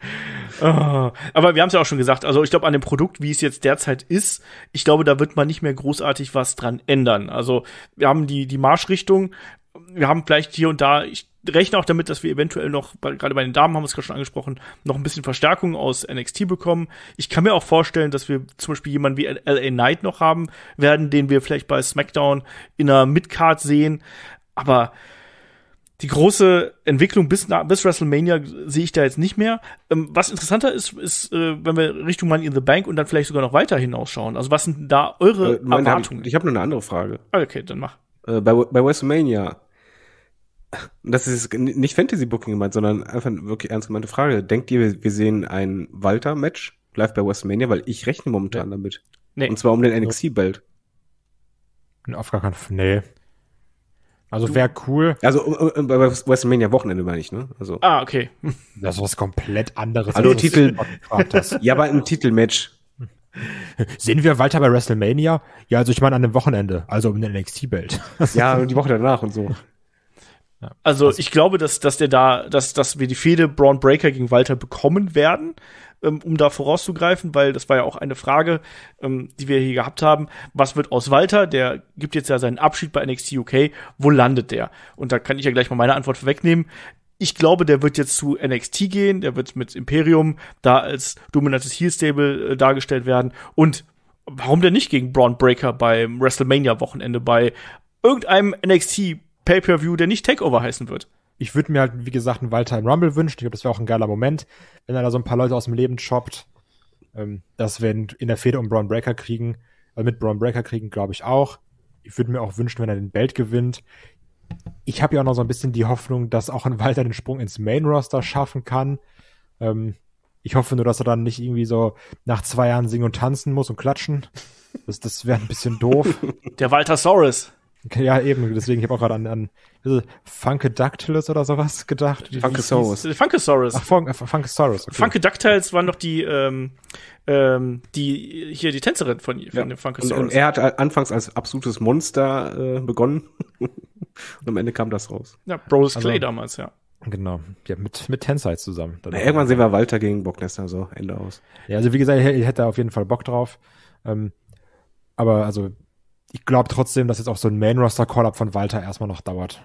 Ah. aber wir haben es ja auch schon gesagt, also ich glaube an dem Produkt, wie es jetzt derzeit ist, ich glaube, da wird man nicht mehr großartig was dran ändern. Also wir haben die, die Marschrichtung, wir haben vielleicht hier und da, ich rechne auch damit, dass wir eventuell noch, gerade bei den Damen haben wir es gerade schon angesprochen, noch ein bisschen Verstärkung aus NXT bekommen. Ich kann mir auch vorstellen, dass wir zum Beispiel jemanden wie LA Knight noch haben werden, den wir vielleicht bei SmackDown in einer Midcard sehen. Aber die große Entwicklung bis, bis WrestleMania sehe ich da jetzt nicht mehr. Ähm, was interessanter ist, ist, äh, wenn wir Richtung Money in the Bank und dann vielleicht sogar noch weiter hinausschauen. Also was sind da eure äh, meine, Erwartungen? Hab ich ich habe nur eine andere Frage. Ah, okay, dann mach. Äh, bei, bei WrestleMania, das ist nicht Fantasy-Booking gemeint, sondern einfach eine wirklich ernst gemeinte Frage. Denkt ihr, wir sehen ein Walter-Match live bei WrestleMania? Weil ich rechne momentan nee. damit. Nee. Und zwar um den NXT-Belt. Auf gar keinen Fall. Nee. Also wäre cool. Also bei WrestleMania Wochenende meine ich, ne? Also. Ah, okay. Das ist was komplett anderes. Also Titel. ja, aber im Titelmatch. Sehen wir Walter bei WrestleMania? Ja, also ich meine an dem Wochenende, also um den NXT-Belt. ja, die Woche danach und so. Also, also ich glaube, dass, dass der da, dass, dass wir die Fehde Braun Breaker gegen Walter bekommen werden. Ähm, um da vorauszugreifen, weil das war ja auch eine Frage, ähm, die wir hier gehabt haben. Was wird aus Walter? Der gibt jetzt ja seinen Abschied bei NXT UK. Wo landet der? Und da kann ich ja gleich mal meine Antwort vorwegnehmen. Ich glaube, der wird jetzt zu NXT gehen, der wird mit Imperium da als dominantes Heel-Stable äh, dargestellt werden und warum denn nicht gegen Braun Breaker beim WrestleMania-Wochenende bei irgendeinem NXT Pay-Per-View, der nicht Takeover heißen wird? ich würde mir halt, wie gesagt, einen Walter im Rumble wünschen. Ich glaube, das wäre auch ein geiler Moment, wenn er da so ein paar Leute aus dem Leben choppt. Ähm, das werden in der Feder um Braun Breaker kriegen, also mit Braun Breaker kriegen, glaube ich auch. Ich würde mir auch wünschen, wenn er den Belt gewinnt. Ich habe ja auch noch so ein bisschen die Hoffnung, dass auch ein Walter den Sprung ins Main Roster schaffen kann. Ähm, ich hoffe nur, dass er dann nicht irgendwie so nach zwei Jahren singen und tanzen muss und klatschen. Das, das wäre ein bisschen doof. Der Walter Soros. Ja, eben, deswegen, ich habe auch gerade an, an Funkedactylus oder sowas gedacht. Funkesaurus. Äh, Funkesaurus. Ach, Fun äh, Funkesaurus, okay. Funkedactyls waren doch die, ähm, ähm, die, hier die Tänzerin von, von ja. dem Funkesaurus. Und, und, er hat anfangs als absolutes Monster äh, begonnen und am Ende kam das raus. Ja, Bros Clay also, damals, ja. Genau, ja, mit, mit Tensei zusammen. Na, irgendwann sehen wir Walter gegen Bocknester, so, Ende aus. Ja, also wie gesagt, ich hätte da auf jeden Fall Bock drauf. Ähm, aber also ich glaube trotzdem, dass jetzt auch so ein Main-Roster-Call-Up von Walter erstmal noch dauert.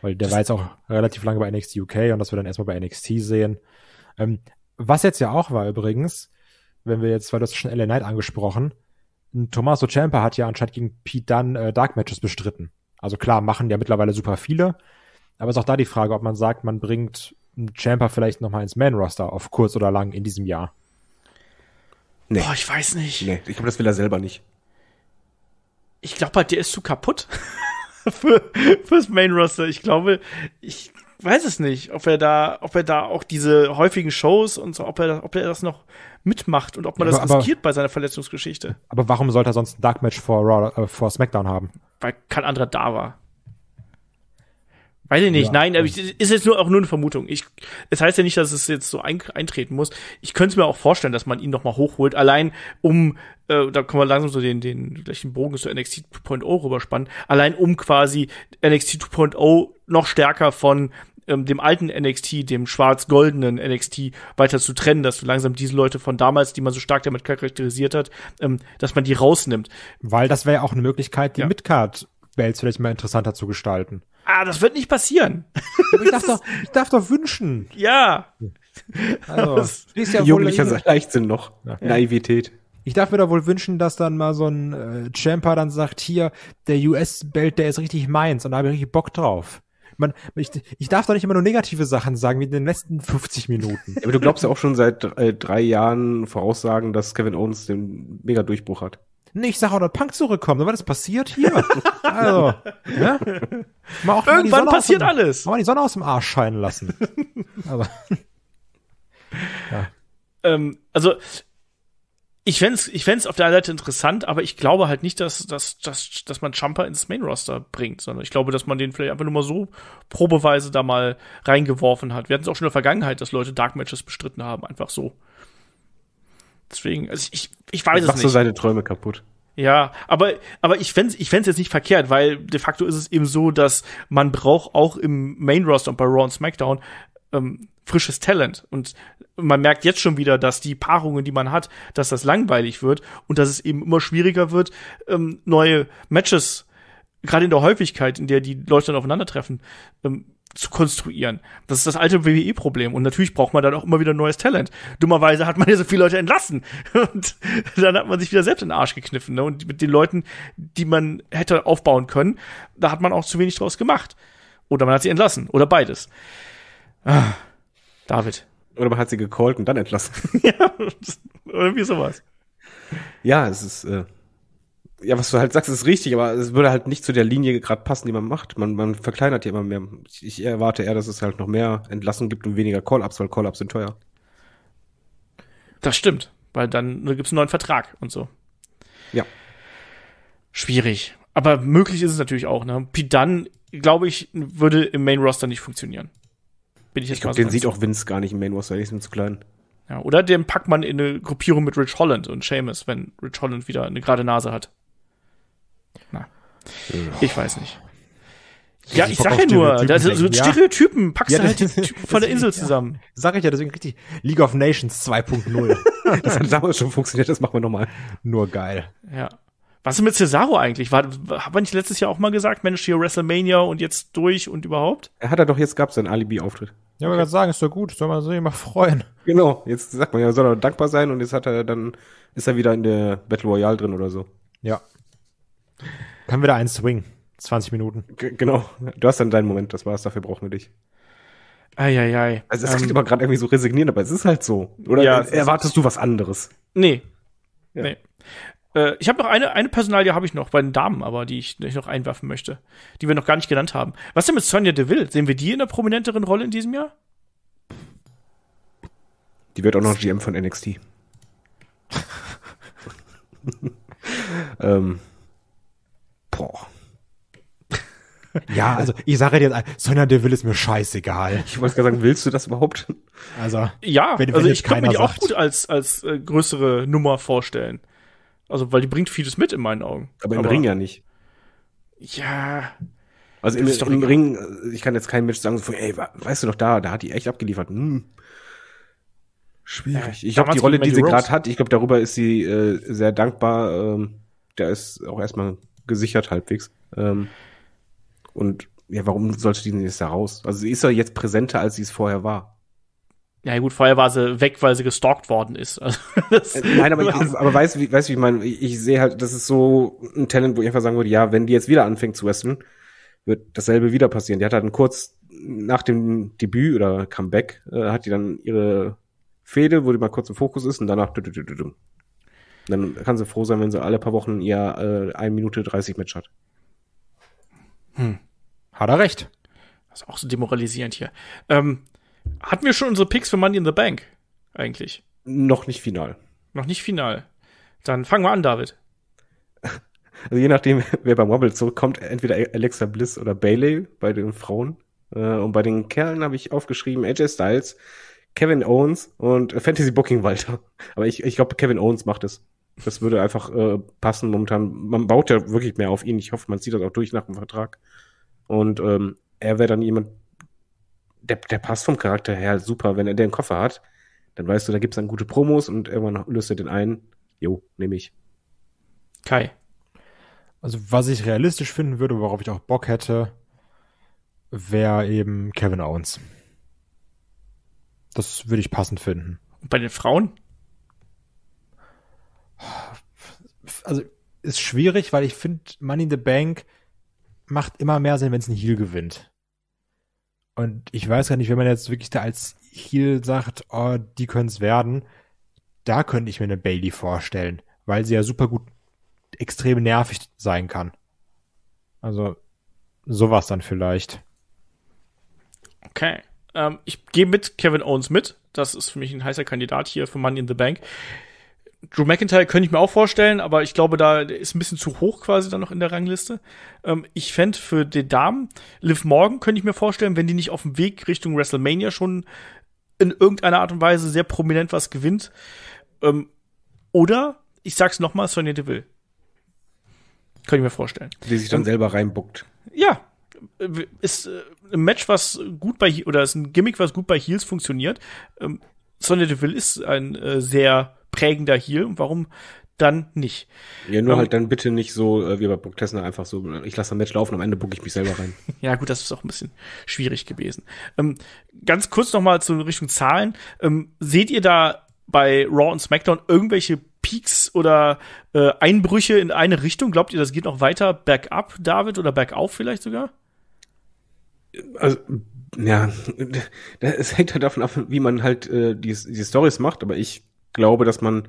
Weil der das war jetzt auch relativ lange bei NXT UK und das wir dann erstmal bei NXT sehen. Ähm, was jetzt ja auch war übrigens, wenn wir jetzt, weil das schon LA Knight angesprochen, Tommaso Ciampa hat ja anscheinend gegen Pete Dunn äh, Dark Matches bestritten. Also klar, machen ja mittlerweile super viele. Aber ist auch da die Frage, ob man sagt, man bringt Champer vielleicht nochmal ins main roster auf kurz oder lang in diesem Jahr. Nee. Boah, ich weiß nicht. Nee, ich glaube, das will er selber nicht ich glaube halt, der ist zu kaputt für, fürs Main Roster. Ich glaube, ich weiß es nicht, ob er da, ob er da auch diese häufigen Shows und so, ob er, ob er das noch mitmacht und ob man aber, das riskiert bei seiner Verletzungsgeschichte. Aber warum sollte er sonst ein Dark Match vor, Raw, äh, vor SmackDown haben? Weil kein anderer da war. Weiß ich nicht, ja. nein, aber ich, ist jetzt nur auch nur eine Vermutung. Ich, es heißt ja nicht, dass es jetzt so ein, eintreten muss. Ich könnte es mir auch vorstellen, dass man ihn nochmal hochholt, allein um, äh, da kommen wir langsam so den, den, gleich den Bogen zu NXT 2.0 rüberspannen, allein um quasi NXT 2.0 noch stärker von ähm, dem alten NXT, dem schwarz-goldenen NXT weiter zu trennen, dass du langsam diese Leute von damals, die man so stark damit charakterisiert hat, ähm, dass man die rausnimmt. Weil das wäre ja auch eine Möglichkeit, die ja. Midcard welt vielleicht mal interessanter zu gestalten. Ah, das wird nicht passieren. ich darf, doch, ich darf doch wünschen. Ja. Also, das ist ja Jugendlicher Leichtsinn noch. Ja. Naivität. Ich darf mir da wohl wünschen, dass dann mal so ein äh, Champer dann sagt, hier, der US-Belt, der ist richtig meins und da habe ich richtig Bock drauf. Man, ich, ich darf doch nicht immer nur negative Sachen sagen, wie in den letzten 50 Minuten. aber du glaubst ja auch schon seit äh, drei Jahren Voraussagen, dass Kevin Owens den Mega-Durchbruch hat nicht ich oder Punk zurückkommen. Aber das passiert hier. also, ja. Ne? Mal auch Irgendwann mal passiert dem, alles. Mal die Sonne aus dem Arsch scheinen lassen. Aber, ja. ähm, also, ich fänd's, ich auf der einen Seite interessant, aber ich glaube halt nicht, dass, dass, dass, dass man Champa ins Main Roster bringt, sondern ich glaube, dass man den vielleicht einfach nur mal so probeweise da mal reingeworfen hat. Wir hatten es auch schon in der Vergangenheit, dass Leute Dark Matches bestritten haben, einfach so. Deswegen, also ich, ich weiß es nicht. Machst du seine Träume kaputt. Ja, aber, aber ich fände ich fänd's jetzt nicht verkehrt, weil de facto ist es eben so, dass man braucht auch im Main Roster und bei Raw und SmackDown ähm, frisches Talent. Und man merkt jetzt schon wieder, dass die Paarungen, die man hat, dass das langweilig wird und dass es eben immer schwieriger wird, ähm, neue Matches, gerade in der Häufigkeit, in der die Leute dann aufeinandertreffen, ähm, zu konstruieren. Das ist das alte WWE-Problem. Und natürlich braucht man dann auch immer wieder neues Talent. Dummerweise hat man ja so viele Leute entlassen. Und dann hat man sich wieder selbst in den Arsch gekniffen. Ne? Und mit den Leuten, die man hätte aufbauen können, da hat man auch zu wenig draus gemacht. Oder man hat sie entlassen. Oder beides. Ah, David. Oder man hat sie gecallt und dann entlassen. ja, irgendwie sowas. Ja, es ist. Äh ja, was du halt sagst, ist richtig, aber es würde halt nicht zu der Linie gerade passen, die man macht. Man, man verkleinert ja immer mehr. Ich, erwarte eher, dass es halt noch mehr Entlassungen gibt und weniger Call-Ups, weil Call-Ups sind teuer. Das stimmt, weil dann gibt es einen neuen Vertrag und so. Ja. Schwierig. Aber möglich ist es natürlich auch. Ne? Pidan, glaube ich, würde im Main-Roster nicht funktionieren. Bin ich jetzt ich glaube, so den sieht auch Vince gar nicht im Main-Roster, der ist mir zu klein. Ja, oder den packt man in eine Gruppierung mit Rich Holland und Seamus, wenn Rich Holland wieder eine gerade Nase hat. Na, ich weiß nicht. Ja, ich, sag ja nur, das, so denken. Stereotypen, packst ja, du halt die Typen von der Insel zusammen. Ja, sag ich ja deswegen richtig. League of Nations 2.0. das hat damals schon funktioniert, das machen wir nochmal. Nur geil. Ja. Was ist mit Cesaro eigentlich? War, hat man nicht letztes Jahr auch mal gesagt, Mensch, hier WrestleMania und jetzt durch und überhaupt? Er hat er doch, jetzt gab es Alibi-Auftritt. Ja, man okay. gerade sagen, ist doch gut, soll man sich mal freuen. Genau, jetzt sagt man ja, soll er dankbar sein und jetzt hat er dann, ist er wieder in der Battle Royale drin oder so. Ja. Können wir da einen Swing? 20 Minuten. G genau. Du hast dann deinen Moment, das war's, dafür brauchen wir dich. Eieiei. Also es ähm, klingt aber gerade irgendwie so resignierend, aber es ist halt so. Oder ja, äh, erwartest du was anderes? Nee. Ja. Nee. Äh, ich habe noch eine, eine Personalie habe ich noch bei den Damen, aber die ich, die ich, noch einwerfen möchte, die wir noch gar nicht genannt haben. Was denn mit Sonja Deville? Sehen wir die in einer prominenteren Rolle in diesem Jahr? Die wird auch noch GM von NXT. ähm, Boah. Ja, also ich sage dir jetzt, Sonja Will ist mir scheißegal. Ich wollte gerade sagen, willst du das überhaupt? Also ja, wenn, wenn also ich kann mir die sagt. auch gut als als äh, größere Nummer vorstellen. Also weil die bringt vieles mit in meinen Augen. Aber, aber im Ring ja nicht. Ja. Also im, doch im Ring, äh, ich kann jetzt kein Mensch sagen, so, ey, weißt du noch da, da hat die echt abgeliefert. Hm. Schwierig. Ja, ich glaube, die Rolle, die sie gerade hat, ich glaube, darüber ist sie äh, sehr dankbar. Ähm, da ist auch erstmal gesichert halbwegs. Ähm, und ja, warum sollte die denn jetzt da raus? Also sie ist ja jetzt präsenter, als sie es vorher war. Ja gut, vorher war sie weg, weil sie gestalkt worden ist. Also, äh, nein, aber, ich, aber weißt du, wie, weißt, wie ich meine? Ich, sehe halt, das ist so ein Talent, wo ich einfach sagen würde, ja, wenn die jetzt wieder anfängt zu wresteln, wird dasselbe wieder passieren. Die hat halt einen kurz nach dem Debüt oder Comeback, äh, hat die dann ihre Fehde, wo die mal kurz im Fokus ist und danach. Dü -dü -dü dann kann sie froh sein, wenn sie alle paar Wochen ihr äh, 1 Minute 30 Match hat. Hm. Hat er recht. Das ist auch so demoralisierend hier. Ähm, hatten wir schon unsere Picks für Money in the Bank? Eigentlich. Noch nicht final. Noch nicht final. Dann fangen wir an, David. Also je nachdem, wer beim Wobble zurückkommt, entweder Alexa Bliss oder Bailey bei den Frauen. Äh, und bei den Kerlen habe ich aufgeschrieben AJ Styles, Kevin Owens und Fantasy Booking Walter. Aber ich, ich glaube, Kevin Owens macht es. Das würde einfach äh, passen momentan. Man baut ja wirklich mehr auf ihn. Ich hoffe, man zieht das auch durch nach dem Vertrag. Und ähm, er wäre dann jemand, der, der passt vom Charakter her super. Wenn er den Koffer hat, dann weißt du, da gibt's dann gute Promos und irgendwann löst er den ein. Jo, nehme ich. Kai. Also was ich realistisch finden würde, worauf ich auch Bock hätte, wäre eben Kevin Owens. Das würde ich passend finden. Und bei den Frauen? also ist schwierig, weil ich finde, Money in the Bank macht immer mehr Sinn, wenn es ein Heal gewinnt. Und ich weiß gar nicht, wenn man jetzt wirklich da als Heal sagt, oh, die können es werden, da könnte ich mir eine Bailey vorstellen, weil sie ja super gut extrem nervig sein kann. Also sowas dann vielleicht. Okay. Ähm, ich gehe mit Kevin Owens mit. Das ist für mich ein heißer Kandidat hier für Money in the Bank. Drew McIntyre könnte ich mir auch vorstellen, aber ich glaube, da ist ein bisschen zu hoch quasi dann noch in der Rangliste. Ähm, ich fände für die Damen, Liv Morgan könnte ich mir vorstellen, wenn die nicht auf dem Weg Richtung WrestleMania schon in irgendeiner Art und Weise sehr prominent was gewinnt. Ähm, oder, ich sag's nochmal, Sonya Deville. Könnte ich mir vorstellen. Die sich dann und, ähm, selber reinbuckt. Ja. Äh, ist äh, ein Match, was gut bei, oder ist ein Gimmick, was gut bei Heels funktioniert. Ähm, Sonya Deville ist ein äh, sehr prägender Heal und warum dann nicht. Ja, nur um, ähm, halt dann bitte nicht so äh, wie bei Brock Lesnar einfach so, ich lasse ein Match laufen, am Ende bucke ich mich selber rein. ja, gut, das ist auch ein bisschen schwierig gewesen. Ähm, ganz kurz nochmal zu Richtung Zahlen. Ähm, seht ihr da bei Raw und SmackDown irgendwelche Peaks oder äh, Einbrüche in eine Richtung? Glaubt ihr, das geht noch weiter bergab, David, oder bergauf vielleicht sogar? Also, ja, es hängt halt davon ab, wie man halt äh, die, die Stories macht, aber ich glaube, dass man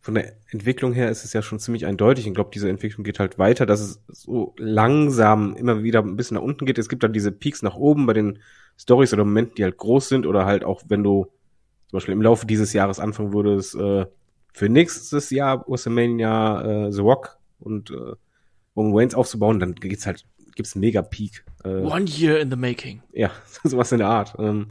von der Entwicklung her ist es ja schon ziemlich eindeutig. Ich glaube, diese Entwicklung geht halt weiter, dass es so langsam immer wieder ein bisschen nach unten geht. Es gibt dann diese Peaks nach oben bei den Stories oder Momenten, die halt groß sind oder halt auch, wenn du zum Beispiel im Laufe dieses Jahres anfangen würdest, äh, für nächstes Jahr WrestleMania äh, The Rock und äh, Roman Reigns aufzubauen, dann geht's halt, gibt's einen mega Peak. Äh, One year in the making. Ja, sowas in der Art. Ähm,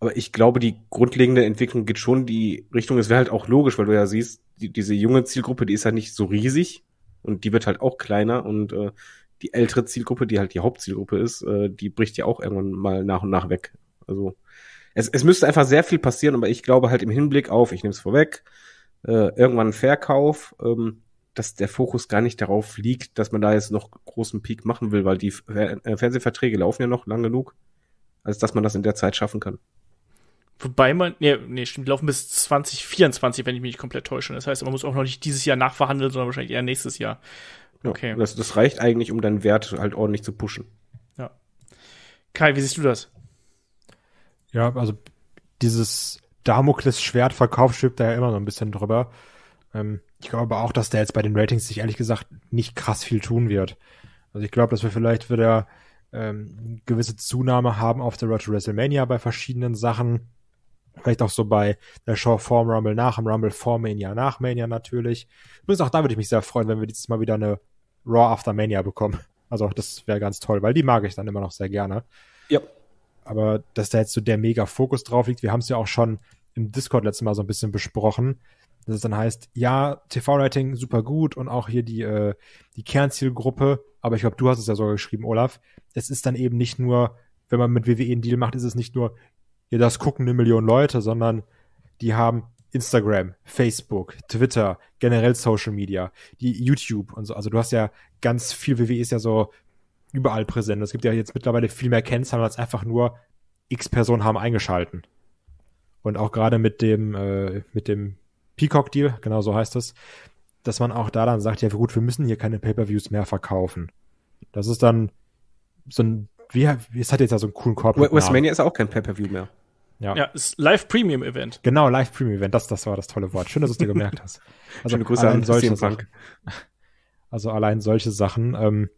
aber ich glaube, die grundlegende Entwicklung geht schon die Richtung. Es wäre halt auch logisch, weil du ja siehst, die, diese junge Zielgruppe, die ist halt nicht so riesig und die wird halt auch kleiner und äh, die ältere Zielgruppe, die halt die Hauptzielgruppe ist, äh, die bricht ja auch irgendwann mal nach und nach weg. Also es, es müsste einfach sehr viel passieren, aber ich glaube halt im Hinblick auf, ich nehme es vorweg, äh, irgendwann Verkauf, ähm, dass der Fokus gar nicht darauf liegt, dass man da jetzt noch großen Peak machen will, weil die Fer äh, Fernsehverträge laufen ja noch lang genug, als dass man das in der Zeit schaffen kann. Wobei man, nee, nee, stimmt, die laufen bis 2024, wenn ich mich nicht komplett täusche. Das heißt, man muss auch noch nicht dieses Jahr nachverhandeln, sondern wahrscheinlich eher nächstes Jahr. Okay. Ja, das, das reicht eigentlich, um deinen Wert halt ordentlich zu pushen. Ja. Kai, wie siehst du das? Ja, also dieses Damoklesschwert Verkauf schwebt da ja immer noch ein bisschen drüber. Ähm, ich glaube auch, dass der jetzt bei den Ratings sich ehrlich gesagt nicht krass viel tun wird. Also ich glaube, dass wir vielleicht wieder ähm, gewisse Zunahme haben auf der Road to WrestleMania bei verschiedenen Sachen. Vielleicht auch so bei der Show vorm Rumble nach, dem Rumble vor Mania, nach Mania natürlich. Übrigens auch da würde ich mich sehr freuen, wenn wir dieses Mal wieder eine Raw After Mania bekommen. Also das wäre ganz toll, weil die mag ich dann immer noch sehr gerne. Ja. Aber dass da jetzt so der mega Fokus drauf liegt, wir haben es ja auch schon im Discord letztes Mal so ein bisschen besprochen, dass es dann heißt, ja, tv writing super gut und auch hier die, äh, die Kernzielgruppe, aber ich glaube, du hast es ja sogar geschrieben, Olaf, es ist dann eben nicht nur, wenn man mit WWE einen Deal macht, ist es nicht nur, ja, das gucken eine Million Leute, sondern die haben Instagram, Facebook, Twitter, generell Social Media, die YouTube und so. Also du hast ja ganz viel, WWE ist ja so überall präsent. Es gibt ja jetzt mittlerweile viel mehr Kennzahlen als einfach nur x Personen haben eingeschalten. Und auch gerade mit dem, äh, mit dem Peacock-Deal, genau so heißt es, dass man auch da dann sagt, ja gut, wir müssen hier keine Pay-Per-Views mehr verkaufen. Das ist dann so ein, wie, es hat jetzt ja so einen coolen Corporate. WrestleMania ist auch kein Pay-Per-View mehr. Ja. ja, ist Live Premium Event. Genau, Live Premium Event, das, das war das tolle Wort. Schön, dass du es dir gemerkt hast. Also Schöne Grüße an solche Sachen. Also allein solche Sachen. Ähm,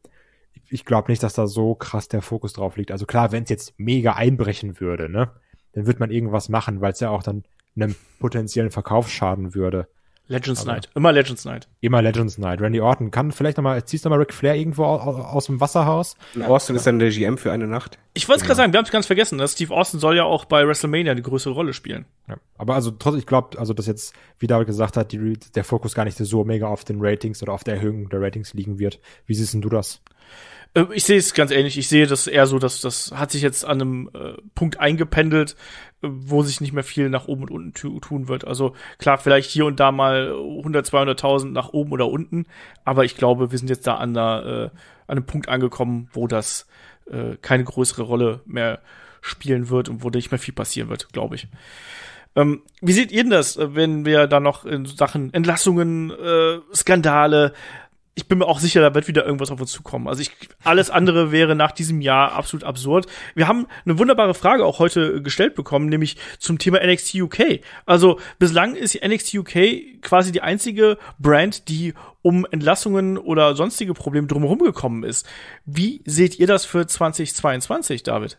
ich glaube nicht, dass da so krass der Fokus drauf liegt. Also klar, wenn es jetzt mega einbrechen würde, ne, dann würde man irgendwas machen, weil es ja auch dann einem potenziellen Verkauf schaden würde. Legends Night. Immer Legends Night. Immer Legends Night. Randy Orton kann vielleicht nochmal, ziehst nochmal Ric Flair irgendwo aus, dem Wasserhaus. Und Austin ist dann der GM für eine Nacht. Ich wollte es genau. gerade sagen, wir haben es ganz vergessen, dass Steve Austin soll ja auch bei WrestleMania eine größere Rolle spielen. Ja. Aber also trotzdem, ich glaube, also dass jetzt, wie David gesagt hat, die, der Fokus gar nicht so mega auf den Ratings oder auf der Erhöhung der Ratings liegen wird. Wie siehst denn du das? Äh, ich sehe es ganz ähnlich. Ich sehe das eher so, dass das hat sich jetzt an einem äh, Punkt eingependelt, wo sich nicht mehr viel nach oben und unten tun wird. Also klar, vielleicht hier und da mal 100, 200.000 nach oben oder unten, aber ich glaube, wir sind jetzt da an, der, äh, an einem Punkt angekommen, wo das äh, keine größere Rolle mehr spielen wird und wo nicht mehr viel passieren wird, glaube ich. Ähm, wie seht ihr denn das, äh, wenn wir da noch in Sachen Entlassungen, äh, Skandale, ich bin mir auch sicher, da wird wieder irgendwas auf uns zukommen. Also ich, alles andere wäre nach diesem Jahr absolut absurd. Wir haben eine wunderbare Frage auch heute gestellt bekommen, nämlich zum Thema NXT UK. Also bislang ist NXT UK quasi die einzige Brand, die um Entlassungen oder sonstige Probleme drumherum gekommen ist. Wie seht ihr das für 2022, David?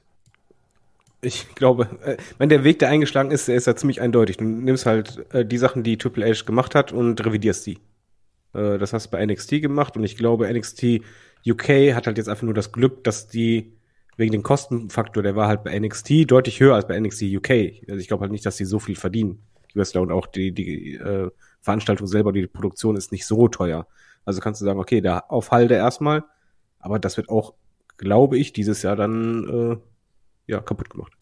Ich glaube, äh, wenn der Weg, der eingeschlagen ist, der ist ja ziemlich eindeutig. Du nimmst halt äh, die Sachen, die Triple H gemacht hat und revidierst die. Äh, das hast du bei NXT gemacht und ich glaube, NXT UK hat halt jetzt einfach nur das Glück, dass die wegen dem Kostenfaktor, der war halt bei NXT deutlich höher als bei NXT UK. Also ich glaube halt nicht, dass die so viel verdienen. Die USL und auch die, die äh, Veranstaltung selber, die Produktion ist nicht so teuer. Also kannst du sagen, okay, da auf Halde erstmal, aber das wird auch, glaube ich, dieses Jahr dann äh, ja kaputt gemacht.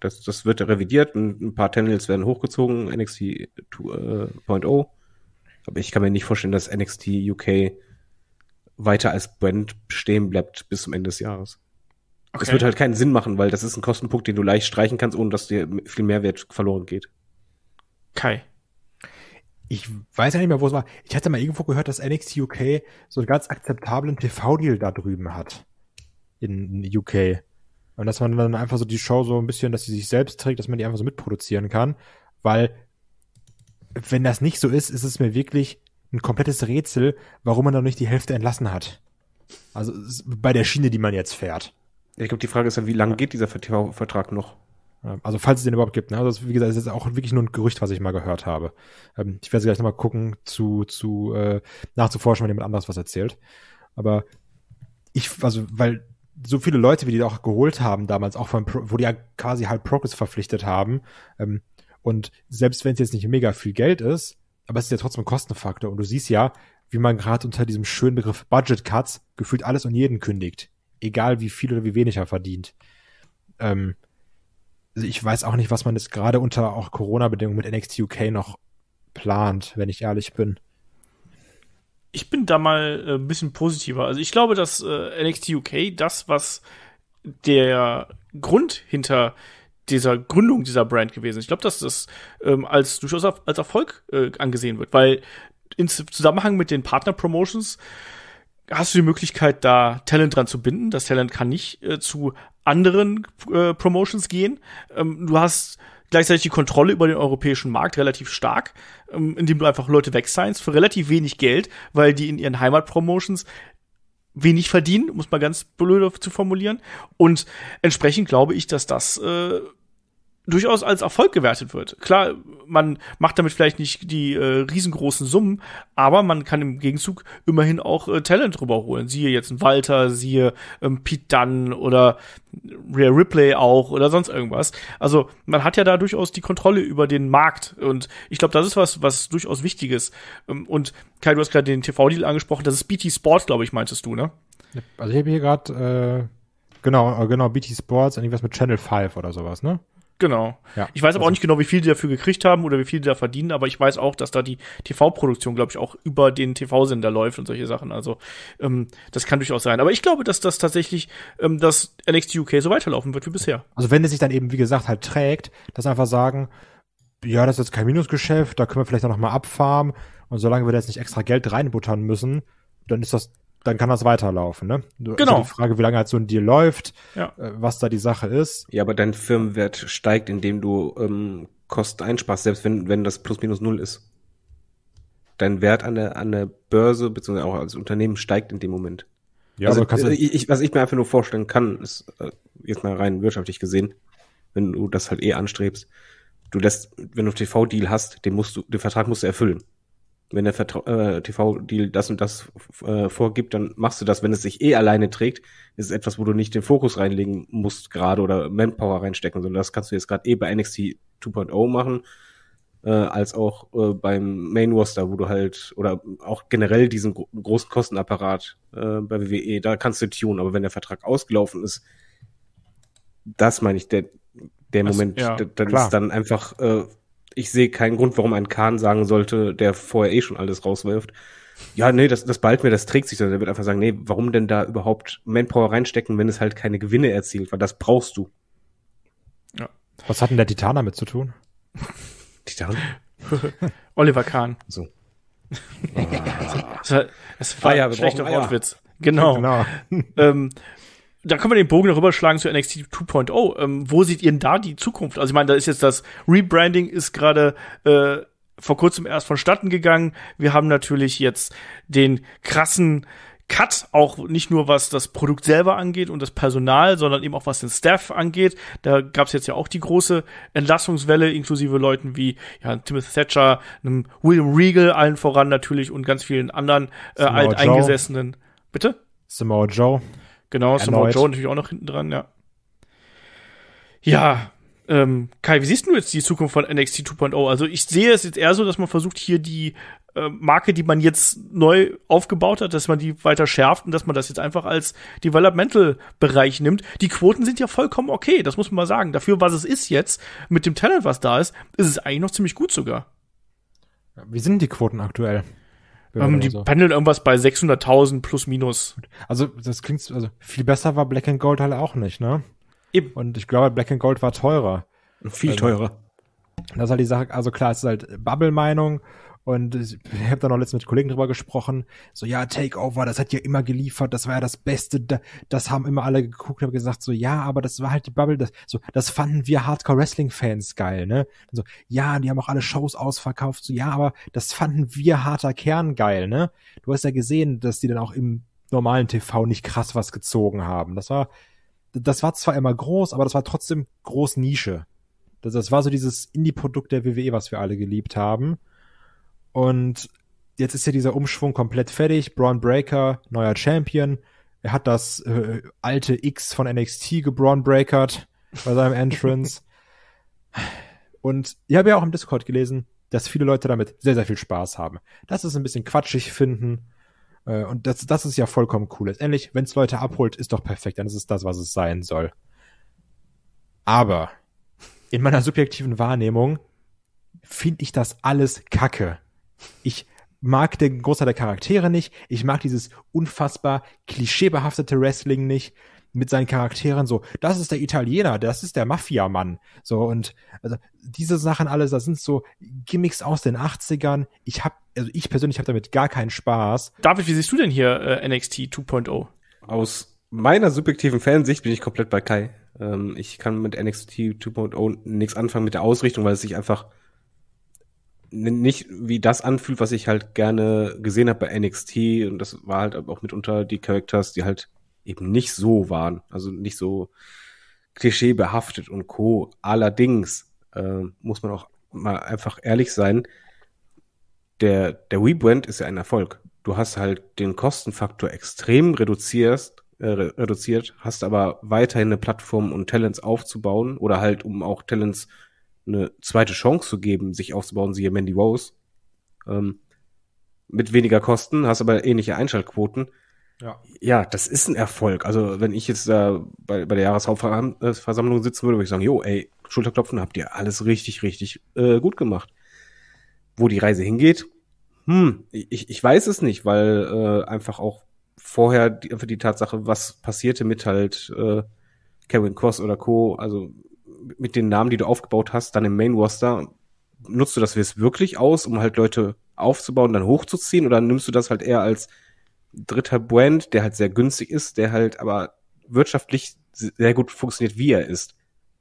Das, das wird revidiert, ein, ein paar Tunnels werden hochgezogen, NXT 2.0. Äh, aber ich kann mir nicht vorstellen, dass NXT UK weiter als Brand stehen bleibt bis zum Ende des Jahres. Okay. Das wird halt keinen Sinn machen, weil das ist ein Kostenpunkt, den du leicht streichen kannst, ohne dass dir viel Mehrwert verloren geht. Kai. Ich weiß ja nicht mehr, wo es war. Ich hatte mal irgendwo gehört, dass NXT UK so einen ganz akzeptablen TV-Deal da drüben hat. In UK. Und dass man dann einfach so die Show so ein bisschen, dass sie sich selbst trägt, dass man die einfach so mitproduzieren kann. Weil wenn das nicht so ist, ist es mir wirklich ein komplettes Rätsel, warum man da nicht die Hälfte entlassen hat. Also bei der Schiene, die man jetzt fährt. Ich glaube, die Frage ist ja, wie lange geht dieser Vertrag noch? Also falls es den überhaupt gibt. Ne? Also wie gesagt, es ist auch wirklich nur ein Gerücht, was ich mal gehört habe. Ähm, ich werde sie gleich nochmal gucken, zu, zu äh, nachzuforschen, wenn jemand anderes was erzählt. Aber ich, also weil so viele Leute, wie die da auch geholt haben damals, auch von, Pro, wo die ja quasi halt Progress verpflichtet haben, ähm, und selbst wenn es jetzt nicht mega viel Geld ist, aber es ist ja trotzdem ein Kostenfaktor. Und du siehst ja, wie man gerade unter diesem schönen Begriff Budget Cuts gefühlt alles und jeden kündigt. Egal wie viel oder wie wenig er verdient. Ähm, also ich weiß auch nicht, was man jetzt gerade unter auch Corona-Bedingungen mit NXT UK noch plant, wenn ich ehrlich bin. Ich bin da mal äh, ein bisschen positiver. Also ich glaube, dass äh, NXT UK das, was der Grund hinter dieser Gründung dieser Brand gewesen. Ich glaube, dass das ähm, als durchaus als Erfolg äh, angesehen wird, weil im Zusammenhang mit den Partner Promotions hast du die Möglichkeit, da Talent dran zu binden. Das Talent kann nicht äh, zu anderen äh, Promotions gehen. Ähm, du hast gleichzeitig die Kontrolle über den europäischen Markt relativ stark, ähm, indem du einfach Leute wegseinst für relativ wenig Geld, weil die in ihren Heimatpromotions wenig verdienen, muss man ganz blöd zu formulieren. Und entsprechend glaube ich, dass das äh, durchaus als Erfolg gewertet wird. Klar, man macht damit vielleicht nicht die äh, riesengroßen Summen, aber man kann im Gegenzug immerhin auch äh, Talent rüberholen. Siehe jetzt ein Walter, siehe ähm, Pete Dunn oder Rare Ripley auch oder sonst irgendwas. Also man hat ja da durchaus die Kontrolle über den Markt und ich glaube, das ist was, was durchaus wichtig ist. Ähm, und Kai, du hast gerade den TV-Deal angesprochen, das ist BT Sport, glaube ich, meintest du, ne? Also ich habe hier gerade äh, genau, äh, genau, BT Sports, irgendwas mit Channel 5 oder sowas, ne? Genau. Ja, ich weiß aber auch also nicht genau, wie viel die dafür gekriegt haben oder wie viel die da verdienen, aber ich weiß auch, dass da die TV-Produktion, glaube ich, auch über den TV-Sender läuft und solche Sachen. Also ähm, das kann durchaus sein. Aber ich glaube, dass das tatsächlich, ähm, dass NXT UK so weiterlaufen wird wie bisher. Also wenn es sich dann eben, wie gesagt, halt trägt, dass einfach sagen, ja, das ist jetzt kein Minusgeschäft, da können wir vielleicht auch noch mal abfarmen und solange wir da jetzt nicht extra Geld reinbuttern müssen, dann ist das dann kann das weiterlaufen. Ne? Genau. Also die Frage, wie lange halt so ein Deal läuft, ja. Äh, was da die Sache ist. Ja, aber dein Firmenwert steigt, indem du ähm, Kosten einsparst, selbst wenn, wenn das plus minus null ist. Dein Wert an der, an der Börse, beziehungsweise auch als Unternehmen steigt in dem Moment. Ja, also, also ich, äh, ich, was ich mir einfach nur vorstellen kann, ist äh, jetzt mal rein wirtschaftlich gesehen, wenn du das halt eh anstrebst, du lässt, wenn du TV-Deal hast, den musst du, den Vertrag musst du erfüllen wenn der äh, TV-Deal das und das äh, vorgibt, dann machst du das. Wenn es sich eh alleine trägt, ist es etwas, wo du nicht den Fokus reinlegen musst gerade oder Manpower reinstecken, sondern das kannst du jetzt gerade eh bei NXT 2.0 machen, äh, als auch äh, beim Main Roster, wo du halt, oder auch generell diesen gro großen Kostenapparat äh, bei WWE, da kannst du tun. Aber wenn der Vertrag ausgelaufen ist, das meine ich, der, der das, Moment, ja, dann ist dann einfach äh, ich sehe keinen Grund, warum ein Kahn sagen sollte, der vorher eh schon alles rauswirft. Ja, nee, das, das bald mir, das trägt sich, sondern der wird einfach sagen, nee, warum denn da überhaupt Manpower reinstecken, wenn es halt keine Gewinne erzielt, weil das brauchst du. Ja. Was hat denn der Titan damit zu tun? Titan? Oliver Kahn. So. Oh. Das war, das war ah, ja, schlechter Wortwitz. Genau. genau. ähm, da können wir den Bogen noch rüberschlagen zu NXT 2.0. Ähm, wo seht ihr denn da die Zukunft? Also ich meine, da ist jetzt das Rebranding ist gerade äh, vor kurzem erst vonstatten gegangen. Wir haben natürlich jetzt den krassen Cut, auch nicht nur was das Produkt selber angeht und das Personal, sondern eben auch was den Staff angeht. Da gab es jetzt ja auch die große Entlassungswelle, inklusive Leuten wie ja, Timothy Thatcher, einem William Regal allen voran natürlich und ganz vielen anderen äh, alteingesessenen. Bitte? Samoa Joe. Genau, Samoa Joe natürlich auch noch hinten dran, ja. Ja, ähm, Kai, wie siehst du jetzt die Zukunft von NXT 2.0? Also ich sehe es jetzt eher so, dass man versucht, hier die äh, Marke, die man jetzt neu aufgebaut hat, dass man die weiter schärft und dass man das jetzt einfach als Developmental-Bereich nimmt. Die Quoten sind ja vollkommen okay, das muss man mal sagen. Dafür, was es ist jetzt, mit dem Talent, was da ist, ist es eigentlich noch ziemlich gut sogar. Wie sind die Quoten aktuell? Ähm, die so. pendeln irgendwas bei 600.000 plus minus. Also das klingt, also viel besser war Black and Gold halt auch nicht, ne? Eben. Und ich glaube, Black and Gold war teurer. Viel also, teurer. Das ist halt die Sache, also klar, es ist halt Bubble-Meinung und ich habe da noch letztens mit Kollegen drüber gesprochen. So, ja, Takeover, das hat ja immer geliefert, das war ja das Beste, das haben immer alle geguckt und gesagt, so, ja, aber das war halt die Bubble, das, so, das fanden wir Hardcore-Wrestling-Fans geil, ne? Und so, ja, die haben auch alle Shows ausverkauft, so, ja, aber das fanden wir harter Kern geil, ne? Du hast ja gesehen, dass die dann auch im normalen TV nicht krass was gezogen haben. Das war, das war zwar immer groß, aber das war trotzdem groß Nische. Das, das war so dieses Indie-Produkt der WWE, was wir alle geliebt haben. Und jetzt ist ja dieser Umschwung komplett fertig. Braun Breaker, neuer Champion. Er hat das äh, alte X von NXT gebron bei seinem Entrance. Und ich habe ja auch im Discord gelesen, dass viele Leute damit sehr, sehr viel Spaß haben. Dass es ein bisschen quatschig finden. Äh, und das, das ist ja vollkommen cool. Letztendlich, wenn es Leute abholt, ist doch perfekt. Dann ist es das, was es sein soll. Aber in meiner subjektiven Wahrnehmung finde ich das alles kacke. Ich mag den Großteil der Charaktere nicht. Ich mag dieses unfassbar klischeebehaftete Wrestling nicht mit seinen Charakteren so, das ist der Italiener, das ist der Mafiamann. So und also diese Sachen alles, das sind so Gimmicks aus den 80ern. Ich habe also ich persönlich habe damit gar keinen Spaß. David, wie siehst du denn hier äh, NXT 2.0? Aus meiner subjektiven Fansicht bin ich komplett bei Kai. Ähm, ich kann mit NXT 2.0 nichts anfangen mit der Ausrichtung, weil es sich einfach nicht wie das anfühlt, was ich halt gerne gesehen habe bei NXT. Und das war halt auch mitunter die Characters, die halt eben nicht so waren. Also nicht so klischeebehaftet und co. Allerdings äh, muss man auch mal einfach ehrlich sein, der, der Rebrand ist ja ein Erfolg. Du hast halt den Kostenfaktor extrem reduziert, äh, reduziert, hast aber weiterhin eine Plattform, um Talents aufzubauen oder halt, um auch Talents eine zweite Chance zu geben, sich aufzubauen, siehe Mandy Rose. Ähm, mit weniger Kosten, hast aber ähnliche Einschaltquoten. Ja. ja, das ist ein Erfolg. Also, wenn ich jetzt da äh, bei, bei der Jahreshauptversammlung sitzen würde, würde ich sagen, jo, ey, Schulterklopfen, habt ihr alles richtig, richtig äh, gut gemacht. Wo die Reise hingeht, hm, ich, ich weiß es nicht, weil äh, einfach auch vorher die, einfach die Tatsache, was passierte mit halt äh, Kevin Cross oder Co., also mit den Namen, die du aufgebaut hast, dann im Main Roster, nutzt du das jetzt wirklich aus, um halt Leute aufzubauen, dann hochzuziehen, oder nimmst du das halt eher als dritter Brand, der halt sehr günstig ist, der halt aber wirtschaftlich sehr gut funktioniert, wie er ist?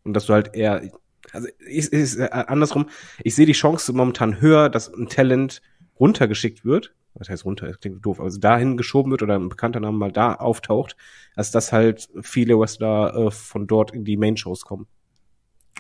Und dass du halt eher, also ich, äh, ich, andersrum, ich sehe die Chance momentan höher, dass ein Talent runtergeschickt wird, was heißt runter, das klingt doof, also dahin geschoben wird oder ein bekannter Name mal da auftaucht, als dass halt viele Wrestler äh, von dort in die Main-Shows kommen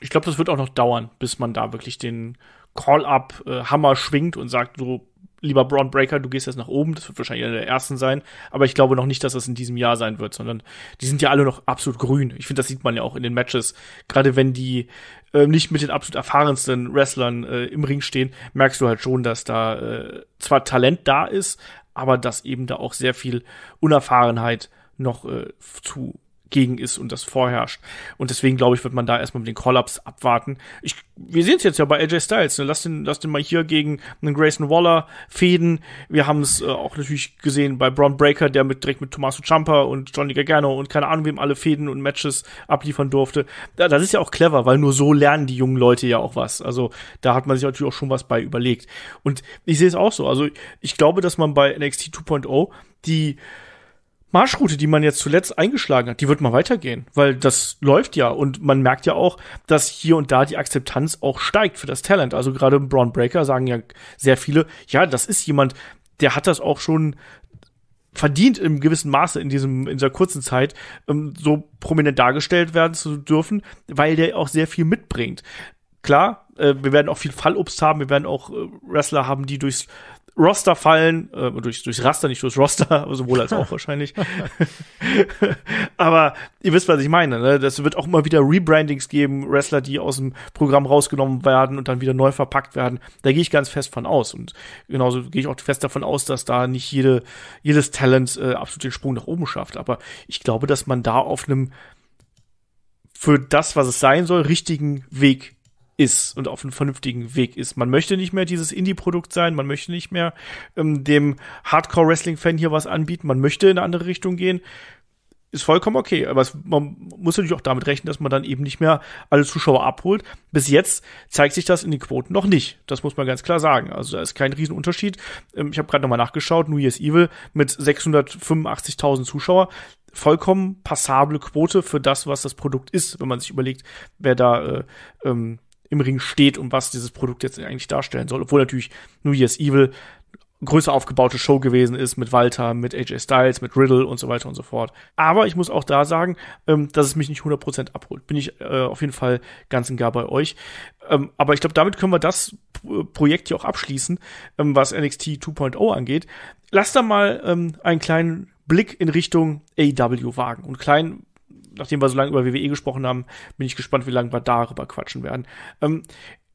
ich glaube, das wird auch noch dauern, bis man da wirklich den Call-Up-Hammer äh, schwingt und sagt, so, lieber Braun Breaker, du gehst jetzt nach oben. Das wird wahrscheinlich einer der ersten sein. Aber ich glaube noch nicht, dass das in diesem Jahr sein wird, sondern die sind ja alle noch absolut grün. Ich finde, das sieht man ja auch in den Matches. Gerade wenn die äh, nicht mit den absolut erfahrensten Wrestlern äh, im Ring stehen, merkst du halt schon, dass da äh, zwar Talent da ist, aber dass eben da auch sehr viel Unerfahrenheit noch äh, zu gegen ist und das vorherrscht. Und deswegen, glaube ich, wird man da erstmal mit den Call-Ups abwarten. Ich, wir sehen es jetzt ja bei AJ Styles. Ne? Lass, den, lass den mal hier gegen einen Grayson Waller fäden. Wir haben es äh, auch natürlich gesehen bei Braun Breaker, der mit, direkt mit Tommaso Ciampa und Johnny Gargano und keine Ahnung, wem alle Fäden und Matches abliefern durfte. Ja, das ist ja auch clever, weil nur so lernen die jungen Leute ja auch was. Also da hat man sich natürlich auch schon was bei überlegt. Und ich sehe es auch so. Also ich glaube, dass man bei NXT 2.0 die Marschroute, die man jetzt zuletzt eingeschlagen hat, die wird mal weitergehen, weil das läuft ja und man merkt ja auch, dass hier und da die Akzeptanz auch steigt für das Talent. Also gerade im Braun Breaker sagen ja sehr viele, ja, das ist jemand, der hat das auch schon verdient im gewissen Maße in diesem in dieser kurzen Zeit ähm, so prominent dargestellt werden zu dürfen, weil der auch sehr viel mitbringt. Klar, äh, wir werden auch viel Fallobst haben, wir werden auch äh, Wrestler haben, die durchs Roster fallen, äh, durch, durchs Raster, nicht durchs Roster, sowohl als auch wahrscheinlich. aber ihr wisst, was ich meine. Ne? Das wird auch immer wieder Rebrandings geben, Wrestler, die aus dem Programm rausgenommen werden und dann wieder neu verpackt werden. Da gehe ich ganz fest von aus. Und genauso gehe ich auch fest davon aus, dass da nicht jede, jedes Talent äh, absolut den Sprung nach oben schafft. Aber ich glaube, dass man da auf einem für das, was es sein soll, richtigen Weg ist und auf einem vernünftigen Weg ist. Man möchte nicht mehr dieses Indie-Produkt sein, man möchte nicht mehr ähm, dem Hardcore-Wrestling-Fan hier was anbieten, man möchte in eine andere Richtung gehen. Ist vollkommen okay, aber es, man muss natürlich auch damit rechnen, dass man dann eben nicht mehr alle Zuschauer abholt. Bis jetzt zeigt sich das in den Quoten noch nicht. Das muss man ganz klar sagen. Also da ist kein Riesenunterschied. Ähm, ich habe gerade nochmal nachgeschaut, New Year's Evil mit 685.000 Zuschauer vollkommen passable Quote für das, was das Produkt ist, wenn man sich überlegt, wer da äh, ähm, im Ring steht und was dieses Produkt jetzt eigentlich darstellen soll. Obwohl natürlich New Year's Evil größer aufgebaute Show gewesen ist mit Walter, mit AJ Styles, mit Riddle und so weiter und so fort. Aber ich muss auch da sagen, ähm, dass es mich nicht 100% abholt. Bin ich äh, auf jeden Fall ganz und gar bei euch. Ähm, aber ich glaube, damit können wir das Projekt hier auch abschließen, ähm, was NXT 2.0 angeht. Lasst da mal ähm, einen kleinen Blick in Richtung AEW wagen. Und klein nachdem wir so lange über WWE gesprochen haben, bin ich gespannt, wie lange wir darüber quatschen werden. Ähm,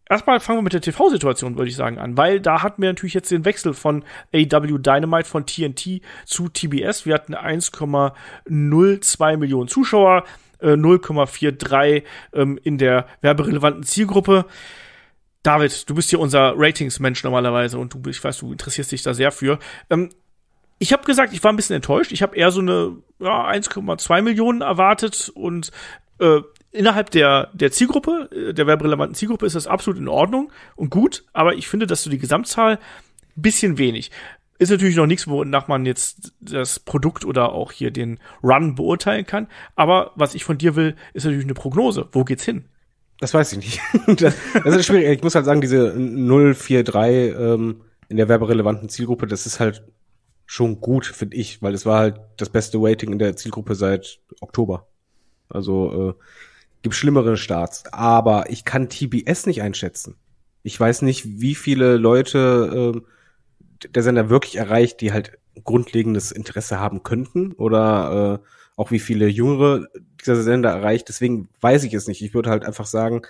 erstmal fangen wir mit der TV-Situation, würde ich sagen, an, weil da hatten wir natürlich jetzt den Wechsel von AW Dynamite von TNT zu TBS. Wir hatten 1,02 Millionen Zuschauer, äh, 0,43 ähm, in der werberelevanten Zielgruppe. David, du bist hier unser Ratings-Mensch normalerweise und du, ich weiß, du interessierst dich da sehr für. Ähm, ich habe gesagt, ich war ein bisschen enttäuscht. Ich habe eher so eine ja, 1,2 Millionen erwartet und äh, innerhalb der, der Zielgruppe, äh, der werberelevanten Zielgruppe, ist das absolut in Ordnung und gut, aber ich finde, dass du die Gesamtzahl bisschen wenig. Ist natürlich noch nichts, wonach man jetzt das Produkt oder auch hier den Run beurteilen kann. Aber was ich von dir will, ist natürlich eine Prognose. Wo geht's hin? Das weiß ich nicht. Das, das ist schwierig. Ich muss halt sagen, diese 043 ähm, in der werberelevanten Zielgruppe, das ist halt schon gut, finde ich, weil es war halt das beste Waiting in der Zielgruppe seit Oktober. Also äh, gibt schlimmere Starts. Aber ich kann TBS nicht einschätzen. Ich weiß nicht, wie viele Leute äh, der Sender wirklich erreicht, die halt grundlegendes Interesse haben könnten oder äh, auch wie viele Jüngere dieser Sender erreicht. Deswegen weiß ich es nicht. Ich würde halt einfach sagen,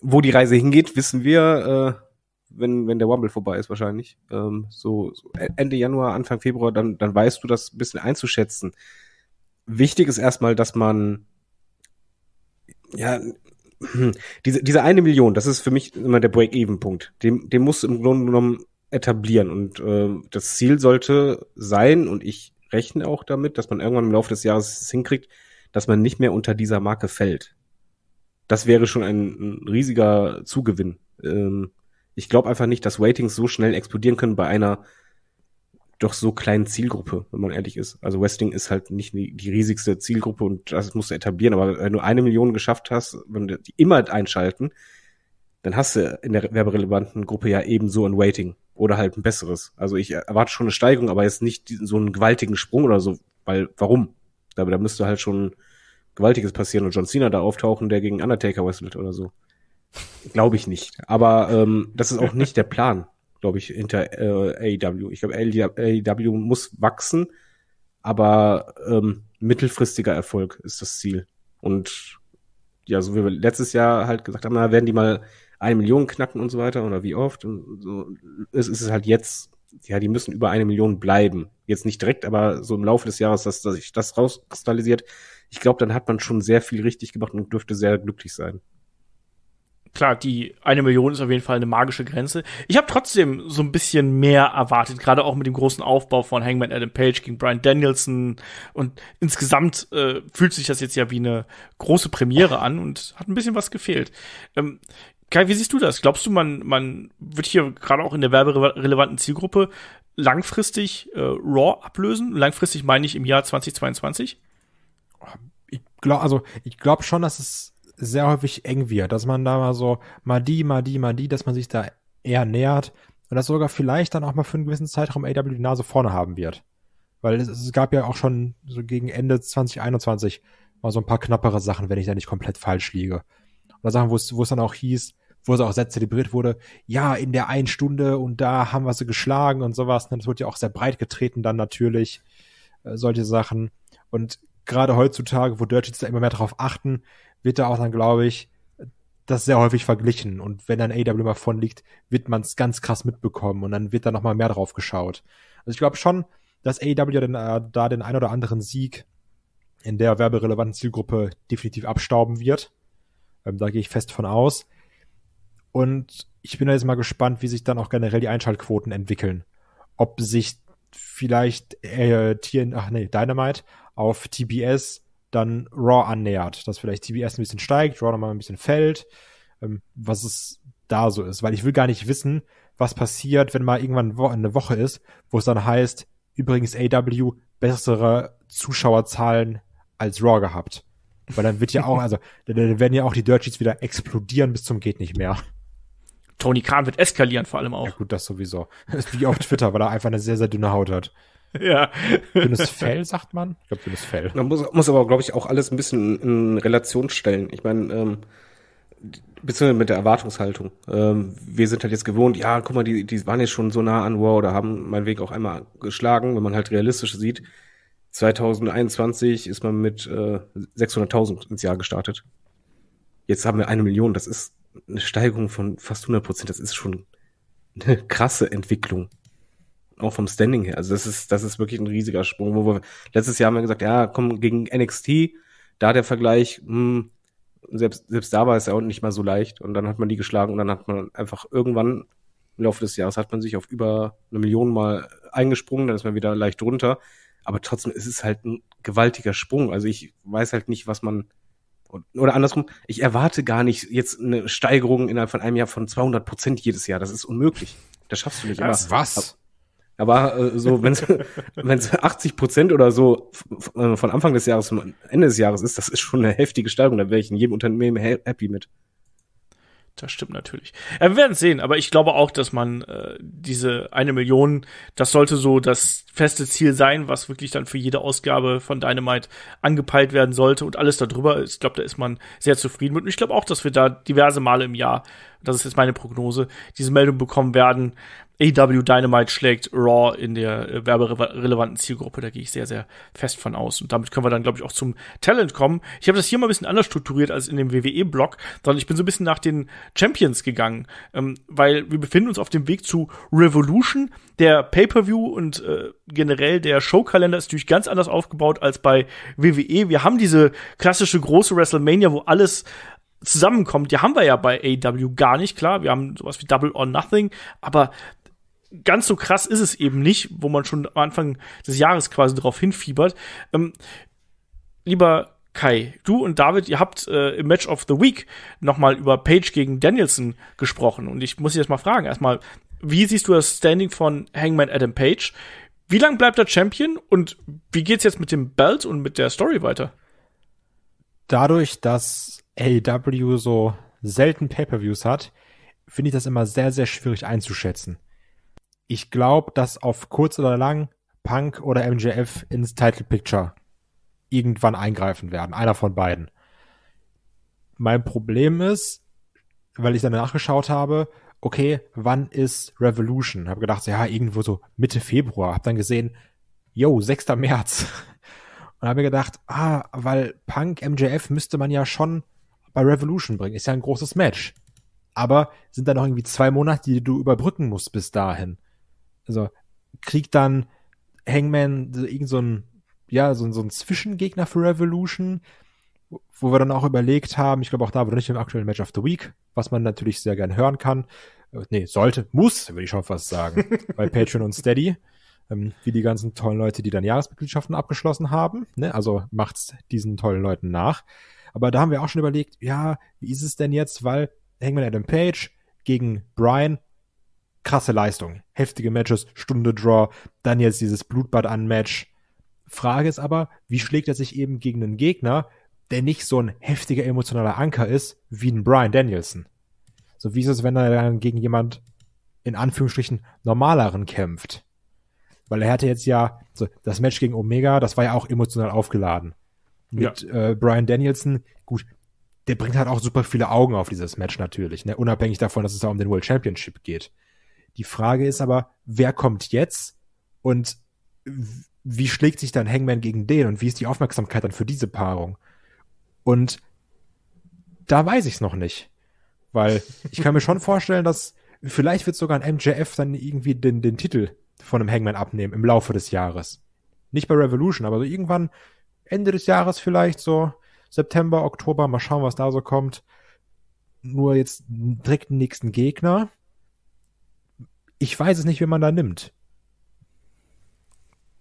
wo die Reise hingeht, wissen wir. Äh, wenn, wenn der Wumble vorbei ist wahrscheinlich. Ähm, so, so e, Ende Januar, Anfang Februar, dann, dann weißt du das ein bisschen einzuschätzen. Wichtig ist erstmal, dass man ja diese, diese eine Million, das ist für mich immer der Break-Even-Punkt. Den, den musst du im Grunde genommen etablieren. Und äh, das Ziel sollte sein, und ich rechne auch damit, dass man irgendwann im Laufe des Jahres es hinkriegt, dass man nicht mehr unter dieser Marke fällt. Das wäre schon ein, ein riesiger Zugewinn. Ähm, ich glaube einfach nicht, dass Ratings so schnell explodieren können bei einer doch so kleinen Zielgruppe, wenn man ehrlich ist. Also Wrestling ist halt nicht die, die riesigste Zielgruppe und das musst du etablieren. Aber wenn du eine Million geschafft hast, wenn du die immer einschalten, dann hast du in der werberelevanten Gruppe ja ebenso ein Waiting oder halt ein besseres. Also ich erwarte schon eine Steigung, aber jetzt nicht so einen gewaltigen Sprung oder so, weil warum? Da, da müsste halt schon Gewaltiges passieren und John Cena da auftauchen, der gegen Undertaker wrestelt oder so. Glaube ich nicht. Aber ähm, das ist auch nicht der Plan, glaube ich, hinter äh, AEW. Ich glaube, AEW muss wachsen, aber ähm, mittelfristiger Erfolg ist das Ziel. Und ja, so wie wir letztes Jahr halt gesagt haben, na, werden die mal eine Million knacken und so weiter oder wie oft. Und so, es ist es halt jetzt, ja, die müssen über eine Million bleiben. Jetzt nicht direkt, aber so im Laufe des Jahres, dass, dass sich das rauskristallisiert. Ich glaube, dann hat man schon sehr viel richtig gemacht und dürfte sehr glücklich sein klar, die eine Million ist auf jeden Fall eine magische Grenze. Ich habe trotzdem so ein bisschen mehr erwartet, gerade auch mit dem großen Aufbau von Hangman Adam Page gegen Brian Danielson. Und insgesamt äh, fühlt sich das jetzt ja wie eine große Premiere an und hat ein bisschen was gefehlt. Ähm, Kai, wie siehst du das? Glaubst du, man, man wird hier gerade auch in der werberelevanten Zielgruppe langfristig äh, Raw ablösen? Langfristig meine ich im Jahr 2022? Ich glaube, also ich glaube schon, dass es sehr häufig eng wird, dass man da mal so mal die, mal die, mal die, dass man sich da eher nähert und dass sogar vielleicht dann auch mal für einen gewissen Zeitraum AW die Nase vorne haben wird. Weil es, es gab ja auch schon so gegen Ende 2021 mal so ein paar knappere Sachen, wenn ich da nicht komplett falsch liege. Oder Sachen, wo es, wo es dann auch hieß, wo es auch sehr zelebriert wurde, ja, in der einen Stunde und da haben wir sie geschlagen und sowas. Und ne, Das wird ja auch sehr breit getreten dann natürlich, äh, solche Sachen. Und gerade heutzutage, wo Dirties da immer mehr drauf achten, wird da auch dann, glaube ich, das sehr häufig verglichen. Und wenn dann AW mal von liegt, wird man es ganz krass mitbekommen und dann wird da nochmal mehr drauf geschaut. Also ich glaube schon, dass AW dann, äh, da den ein oder anderen Sieg in der werberelevanten Zielgruppe definitiv abstauben wird. Ähm, da gehe ich fest von aus. Und ich bin da jetzt mal gespannt, wie sich dann auch generell die Einschaltquoten entwickeln. Ob sich vielleicht äh, TN, ach nee, Dynamite auf TBS dann Raw annähert, dass vielleicht TBS ein bisschen steigt, Raw nochmal ein bisschen fällt, ähm, was es da so ist, weil ich will gar nicht wissen, was passiert, wenn mal irgendwann eine Woche ist, wo es dann heißt, übrigens AW bessere Zuschauerzahlen als Raw gehabt. Weil dann wird ja auch, also dann werden ja auch die Dirt Sheets wieder explodieren bis zum geht nicht mehr. Tony Khan wird eskalieren vor allem auch. Ja gut, das sowieso. Das ist wie auf Twitter, weil er einfach eine sehr, sehr dünne Haut hat. Ja. Dünnes Fell, sagt man. Ich glaube, dünnes Fell. Man muss, muss aber, glaube ich, auch alles ein bisschen in Relation stellen. Ich meine, ähm, beziehungsweise mit der Erwartungshaltung. Ähm, wir sind halt jetzt gewohnt, ja, guck mal, die, die waren jetzt schon so nah an War oder haben meinen Weg auch einmal geschlagen, wenn man halt realistisch sieht. 2021 ist man mit äh, 600.000 ins Jahr gestartet. Jetzt haben wir eine Million. Das ist eine Steigerung von fast 100 Prozent. Das ist schon eine krasse Entwicklung auch vom Standing her. Also das ist, das ist wirklich ein riesiger Sprung, wo wir letztes Jahr haben wir gesagt, ja, komm, gegen NXT, da der Vergleich, hm, selbst, selbst da war es ja auch nicht mal so leicht. Und dann hat man die geschlagen und dann hat man einfach irgendwann im Laufe des Jahres hat man sich auf über eine Million mal eingesprungen, dann ist man wieder leicht runter. Aber trotzdem ist es halt ein gewaltiger Sprung. Also ich weiß halt nicht, was man oder andersrum, ich erwarte gar nicht jetzt eine Steigerung innerhalb von einem Jahr von 200 Prozent jedes Jahr. Das ist unmöglich. Das schaffst du nicht. Das was? Aber äh, so, wenn es 80 Prozent oder so äh, von Anfang des Jahres zum Ende des Jahres ist, das ist schon eine heftige Steigerung. Da wäre ich in jedem Unternehmen happy mit. Das stimmt natürlich. Ja, äh, wir werden sehen, aber ich glaube auch, dass man äh, diese eine Million, das sollte so das feste Ziel sein, was wirklich dann für jede Ausgabe von Dynamite angepeilt werden sollte und alles darüber. Ist, ich glaube, da ist man sehr zufrieden mit. Und ich glaube auch, dass wir da diverse Male im Jahr, das ist jetzt meine Prognose, diese Meldung bekommen werden, AW Dynamite schlägt Raw in der äh, werberelevanten Zielgruppe. Da gehe ich sehr, sehr fest von aus. Und damit können wir dann, glaube ich, auch zum Talent kommen. Ich habe das hier mal ein bisschen anders strukturiert als in dem WWE-Blog, sondern ich bin so ein bisschen nach den Champions gegangen, ähm, weil wir befinden uns auf dem Weg zu Revolution. Der Pay-Per-View und äh, generell der Showkalender ist natürlich ganz anders aufgebaut als bei WWE. Wir haben diese klassische große WrestleMania, wo alles zusammenkommt, die haben wir ja bei AW gar nicht, klar. Wir haben sowas wie Double or Nothing, aber ganz so krass ist es eben nicht, wo man schon am Anfang des Jahres quasi drauf hinfiebert. Ähm, lieber Kai, du und David, ihr habt äh, im Match of the Week nochmal über Page gegen Danielson gesprochen. Und ich muss jetzt mal fragen, erstmal, wie siehst du das Standing von Hangman Adam Page? Wie lange bleibt er Champion und wie geht's jetzt mit dem Belt und mit der Story weiter? Dadurch, dass AEW so selten Pay-per-Views hat, finde ich das immer sehr, sehr schwierig einzuschätzen ich glaube, dass auf kurz oder lang Punk oder MJF ins Title Picture irgendwann eingreifen werden. Einer von beiden. Mein Problem ist, weil ich dann nachgeschaut habe, okay, wann ist Revolution? Habe gedacht, ja, irgendwo so Mitte Februar. Habe dann gesehen, yo, 6. März. Und habe mir gedacht, ah, weil Punk MJF müsste man ja schon bei Revolution bringen. Ist ja ein großes Match. Aber sind da noch irgendwie zwei Monate, die du überbrücken musst bis dahin also kriegt dann Hangman irgend so ein, ja, so, so ein Zwischengegner für Revolution, wo wir dann auch überlegt haben, ich glaube auch da wurde nicht im aktuellen Match of the Week, was man natürlich sehr gern hören kann. Äh, nee, sollte, muss, würde ich schon fast sagen, bei Patreon und Steady. Ähm, wie die ganzen tollen Leute, die dann Jahresmitgliedschaften abgeschlossen haben. Ne? Also macht's diesen tollen Leuten nach. Aber da haben wir auch schon überlegt, ja, wie ist es denn jetzt, weil Hangman Adam Page gegen Brian krasse Leistung. Heftige Matches, Stunde Draw, dann jetzt dieses Blutbad an Match. Frage ist aber, wie schlägt er sich eben gegen einen Gegner, der nicht so ein heftiger emotionaler Anker ist, wie ein Brian Danielson? So wie ist es, wenn er dann gegen jemand in Anführungsstrichen normaleren kämpft? Weil er hatte jetzt ja so, das Match gegen Omega, das war ja auch emotional aufgeladen. Mit ja. äh, Brian Danielson, gut, der bringt halt auch super viele Augen auf dieses Match natürlich, ne? unabhängig davon, dass es da um den World Championship geht. Die Frage ist aber, wer kommt jetzt und wie schlägt sich dann Hangman gegen den und wie ist die Aufmerksamkeit dann für diese Paarung? Und da weiß ich es noch nicht. Weil ich kann mir schon vorstellen, dass vielleicht wird sogar ein MJF dann irgendwie den, den Titel von einem Hangman abnehmen im Laufe des Jahres. Nicht bei Revolution, aber so irgendwann Ende des Jahres vielleicht, so September, Oktober, mal schauen, was da so kommt. Nur jetzt direkt den nächsten Gegner ich weiß es nicht, wen man da nimmt.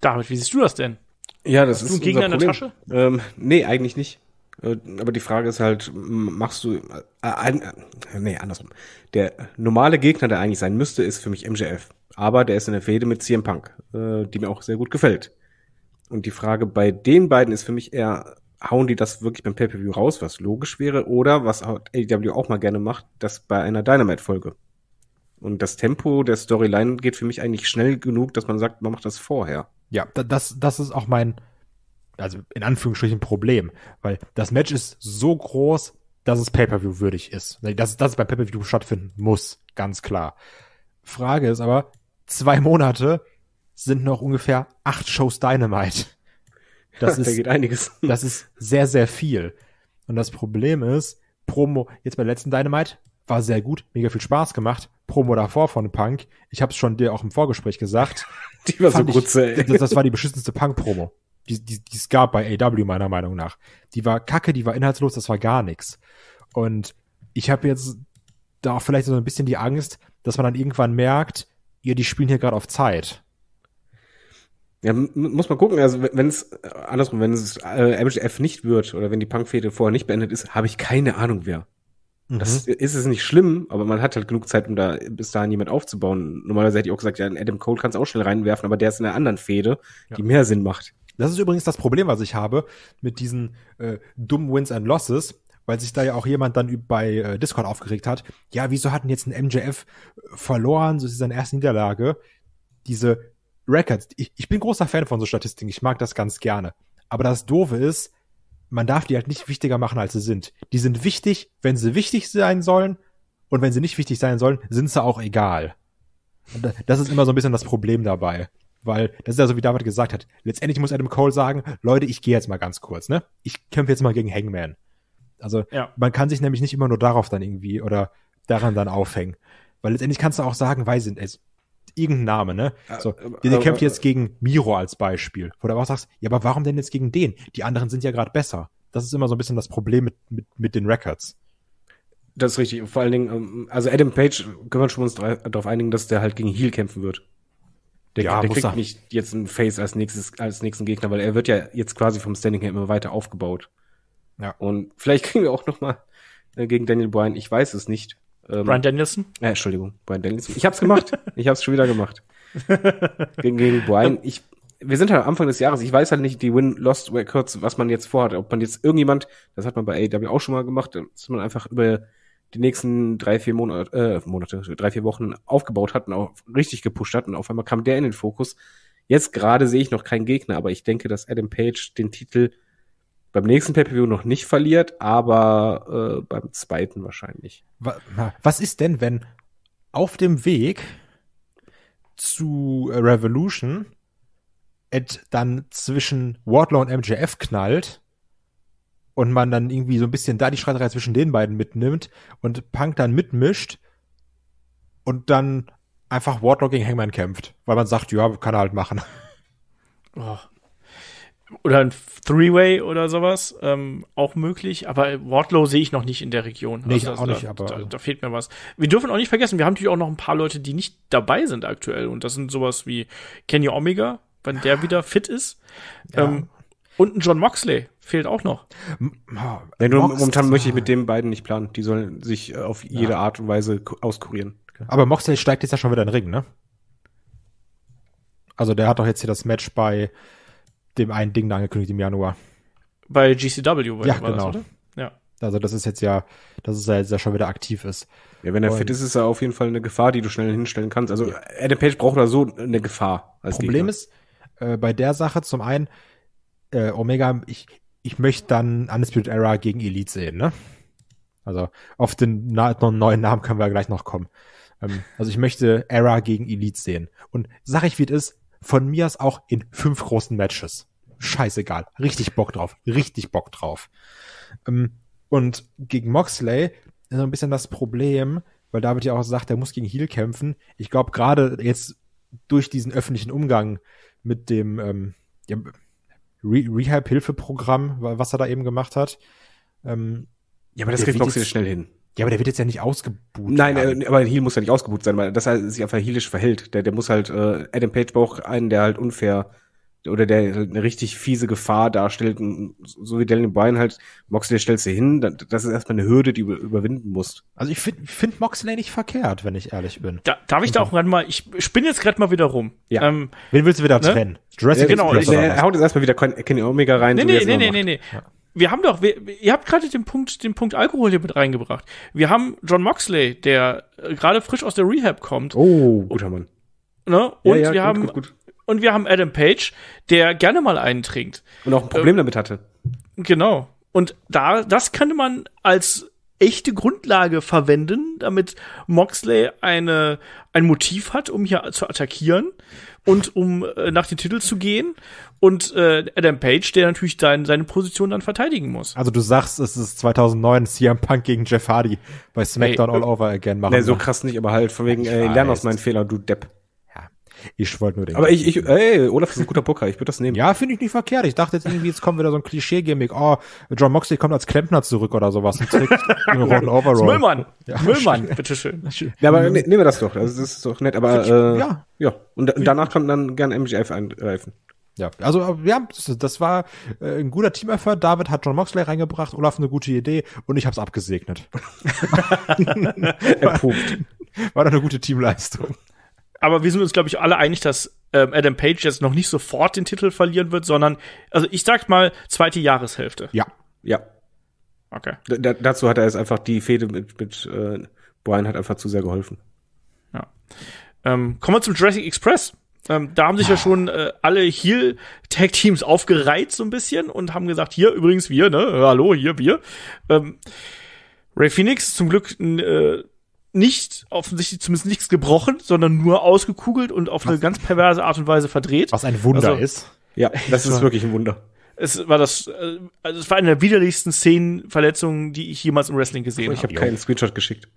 David, wie siehst du das denn? Ja, das Hast ist du ein Gegner in der Tasche? Ähm, nee, eigentlich nicht. Äh, aber die Frage ist halt, machst du, äh, äh, nee, andersrum. Der normale Gegner, der eigentlich sein müsste, ist für mich MJF. Aber der ist in der Fehde mit CM Punk, äh, die mir auch sehr gut gefällt. Und die Frage bei den beiden ist für mich eher, hauen die das wirklich beim Pay-Per-View raus, was logisch wäre, oder was AEW auch mal gerne macht, das bei einer Dynamite-Folge. Und das Tempo der Storyline geht für mich eigentlich schnell genug, dass man sagt, man macht das vorher. Ja, das, das ist auch mein, also in Anführungsstrichen Problem, weil das Match ist so groß, dass es Pay-per-view würdig ist. Dass, dass es bei Pay-per-view stattfinden muss, ganz klar. Frage ist aber, zwei Monate sind noch ungefähr acht Shows Dynamite. Das ist, da geht einiges. Das ist sehr, sehr viel. Und das Problem ist, Promo, jetzt bei der letzten Dynamite, war sehr gut, mega viel Spaß gemacht. Promo davor von Punk. Ich habe es schon dir auch im Vorgespräch gesagt. die war so gut, das, das war die beschissenste Punk-Promo, die, die, die es gab bei AW, meiner Meinung nach. Die war kacke, die war inhaltslos, das war gar nichts. Und ich habe jetzt da auch vielleicht so ein bisschen die Angst, dass man dann irgendwann merkt, ja, die spielen hier gerade auf Zeit. Ja, muss man gucken. Also wenn es äh, andersrum, wenn es äh, MJF nicht wird oder wenn die punk fete vorher nicht beendet ist, habe ich keine Ahnung wer. Mhm. Das ist es nicht schlimm, aber man hat halt genug Zeit, um da bis dahin jemand aufzubauen. Normalerweise hätte ich auch gesagt, ja, Adam Cole kann es auch schnell reinwerfen, aber der ist in einer anderen Fehde, ja. die mehr Sinn macht. Das ist übrigens das Problem, was ich habe mit diesen äh, dummen Wins and Losses, weil sich da ja auch jemand dann bei äh, Discord aufgeregt hat. Ja, wieso hat denn jetzt ein MJF äh, verloren? So ist seine erste Niederlage. Diese Records. Ich, ich bin großer Fan von so Statistiken. Ich mag das ganz gerne. Aber das Doofe ist, man darf die halt nicht wichtiger machen, als sie sind. Die sind wichtig, wenn sie wichtig sein sollen. Und wenn sie nicht wichtig sein sollen, sind sie auch egal. Und das ist immer so ein bisschen das Problem dabei. Weil, das ist ja so, wie David gesagt hat. Letztendlich muss Adam Cole sagen, Leute, ich gehe jetzt mal ganz kurz, ne? Ich kämpfe jetzt mal gegen Hangman. Also, ja. man kann sich nämlich nicht immer nur darauf dann irgendwie oder daran dann aufhängen. Weil letztendlich kannst du auch sagen, weiß nicht, irgendein Name, ne? So, der, der kämpft jetzt gegen Miro als Beispiel. Wo du auch sagst, ja, aber warum denn jetzt gegen den? Die anderen sind ja gerade besser. Das ist immer so ein bisschen das Problem mit, mit, mit den Records. Das ist richtig. Vor allen Dingen, ähm, also Adam Page, können wir schon uns darauf einigen, dass der halt gegen Heal kämpfen wird. Der, ja, der kriegt sein. nicht jetzt einen Face als, nächstes, als nächsten Gegner, weil er wird ja jetzt quasi vom Standing her immer weiter aufgebaut. Ja. Und vielleicht kriegen wir auch noch mal äh, gegen Daniel Bryan, ich weiß es nicht, ähm, Brian Danielson? Äh, Entschuldigung, Brian Danielson. Ich hab's gemacht. ich hab's schon wieder gemacht. gegen, gegen Brian. Ich, wir sind halt am Anfang des Jahres. Ich weiß halt nicht die Win-Lost Records, was man jetzt vorhat. Ob man jetzt irgendjemand, das hat man bei AW e auch schon mal gemacht, ähm, dass man einfach über die nächsten drei, vier Monate, äh, Monate, drei, vier Wochen aufgebaut hat und auch richtig gepusht hat und auf einmal kam der in den Fokus. Jetzt gerade sehe ich noch keinen Gegner, aber ich denke, dass Adam Page den Titel beim nächsten Pay-Per-View noch nicht verliert, aber äh, beim zweiten wahrscheinlich. Was ist denn, wenn auf dem Weg zu äh, Revolution Ed dann zwischen Wardlaw und MJF knallt und man dann irgendwie so ein bisschen da die Streiterei zwischen den beiden mitnimmt und Punk dann mitmischt und dann einfach Wardlaw gegen Hangman kämpft, weil man sagt, ja, kann er halt machen. Oh oder ein Three-Way oder sowas ähm, auch möglich, aber Wardlow sehe ich noch nicht in der Region. Nee, also, auch da, nicht, aber da, äh, da, fehlt mir was. Wir dürfen auch nicht vergessen, wir haben natürlich auch noch ein paar Leute, die nicht dabei sind aktuell und das sind sowas wie Kenny Omega, wenn der wieder fit ist. Ja. Ähm, und ein John Moxley fehlt auch noch. Ja, nur momentan möchte ich mit den beiden nicht planen. Die sollen sich äh, auf jede ja. Art und Weise auskurieren. Aber Moxley steigt jetzt ja schon wieder in den Ring, ne? Also der hat doch jetzt hier das Match bei dem einen Ding da angekündigt im Januar. Bei GCW ja, genau. Das, oder? Ja. Also das ist jetzt ja, dass es ja jetzt ja schon wieder aktiv ist. Ja, wenn er und fit ist, ist er auf jeden Fall eine Gefahr, die du schnell hinstellen kannst. Also ja. Adam Page braucht da so eine Gefahr als Problem Gegner. ist, äh, bei der Sache zum einen, äh, Omega, ich, ich möchte dann Undisputed Era gegen Elite sehen, ne? Also auf den na neuen Namen können wir gleich noch kommen. Ähm, also ich möchte Era gegen Elite sehen. Und sag ich, wie es ist, von mir aus auch in fünf großen Matches. Scheißegal. Richtig Bock drauf. Richtig Bock drauf. Ähm, und gegen Moxley ist so ein bisschen das Problem, weil David ja auch sagt, er muss gegen Heal kämpfen. Ich glaube, gerade jetzt durch diesen öffentlichen Umgang mit dem ähm, ja, Re Rehab-Hilfeprogramm, was er da eben gemacht hat. Ähm, ja, aber das kriegt Moxley schnell hin. Ja, aber der wird jetzt ja nicht ausgebuht. Nein, er, äh, aber ein Heal muss ja nicht ausgebuht sein, weil das halt sich einfach healisch verhält. Der, der muss halt, äh, Adam Page braucht einen, der halt unfair oder der eine richtig fiese Gefahr darstellt, so wie Daniel Bryan halt, Moxley stellst du hin, das ist erstmal eine Hürde, die du überwinden musst. Also ich finde find Moxley nicht verkehrt, wenn ich ehrlich bin. Da, darf ich da auch mhm. gerade mal, ich spinne jetzt gerade mal wieder rum. Ja. Ähm, Wen willst du wieder trennen? Ne? Jurassic ja, genau, Express, nee, äh, er haut jetzt erstmal wieder Kenny Omega rein. Nee, so nee, nee, nee, nee, nee. Ja wir haben doch, wir, ihr habt gerade den Punkt, den Punkt Alkohol hier mit reingebracht. Wir haben John Moxley, der äh, gerade frisch aus der Rehab kommt. Oh, guter Mann. Ne? Und ja, ja, wir gut, haben gut, gut. und wir haben Adam Page, der gerne mal einen trinkt und auch ein Problem ähm, damit hatte. Genau. Und da, das könnte man als echte Grundlage verwenden, damit Moxley eine, ein Motiv hat, um hier zu attackieren und um äh, nach den Titel zu gehen und äh, Adam Page, der natürlich sein, seine Position dann verteidigen muss. Also du sagst, es ist 2009 CM Punk gegen Jeff Hardy bei SmackDown ey, äh, All Over Again machen. Nee, so ne? krass nicht, aber halt von wegen, ich ey, lern aus meinen Fehler, du Depp. Ich wollte nur den. Aber ich, ich, ey, Olaf ist ein guter Booker, ich würde das nehmen. Ja, finde ich nicht verkehrt. Ich dachte jetzt irgendwie, jetzt kommt wieder so ein Klischee-Gimmick. Oh, John Moxley kommt als Klempner zurück oder sowas und trägt einen roten Overall. Müllmann! Ja. Müllmann, bitteschön. Ja, aber ne, nehmen wir das doch. das ist doch nett, aber, äh, ja. Ja. Und, und danach kann dann gern MGF eingreifen. Ja, also ja, das war äh, ein guter Team-Effort. David hat John Moxley reingebracht, Olaf eine gute Idee und ich habe es abgesegnet. Erprobt. War doch eine gute Teamleistung aber wir sind uns, glaube ich, alle einig, dass ähm, Adam Page jetzt noch nicht sofort den Titel verlieren wird, sondern, also ich sag mal, zweite Jahreshälfte. Ja, ja. Okay. D dazu hat er jetzt einfach die Fehde mit, mit äh, Brian hat einfach zu sehr geholfen. Ja. Ähm, kommen wir zum Jurassic Express. Ähm, da haben sich ja ah. schon äh, alle Heal Tag Teams aufgereiht so ein bisschen und haben gesagt, hier übrigens wir, ne? Hallo, hier wir. Ähm, Ray Phoenix zum Glück äh, nicht, offensichtlich zumindest nichts gebrochen, sondern nur ausgekugelt und auf eine ganz perverse Art und Weise verdreht. Was ein Wunder also, ist. Ja, das ist wirklich ein Wunder. Es war das, äh, also es war eine der widerlichsten Szenenverletzungen, die ich jemals im Wrestling gesehen habe. Ich habe hab keinen Screenshot geschickt.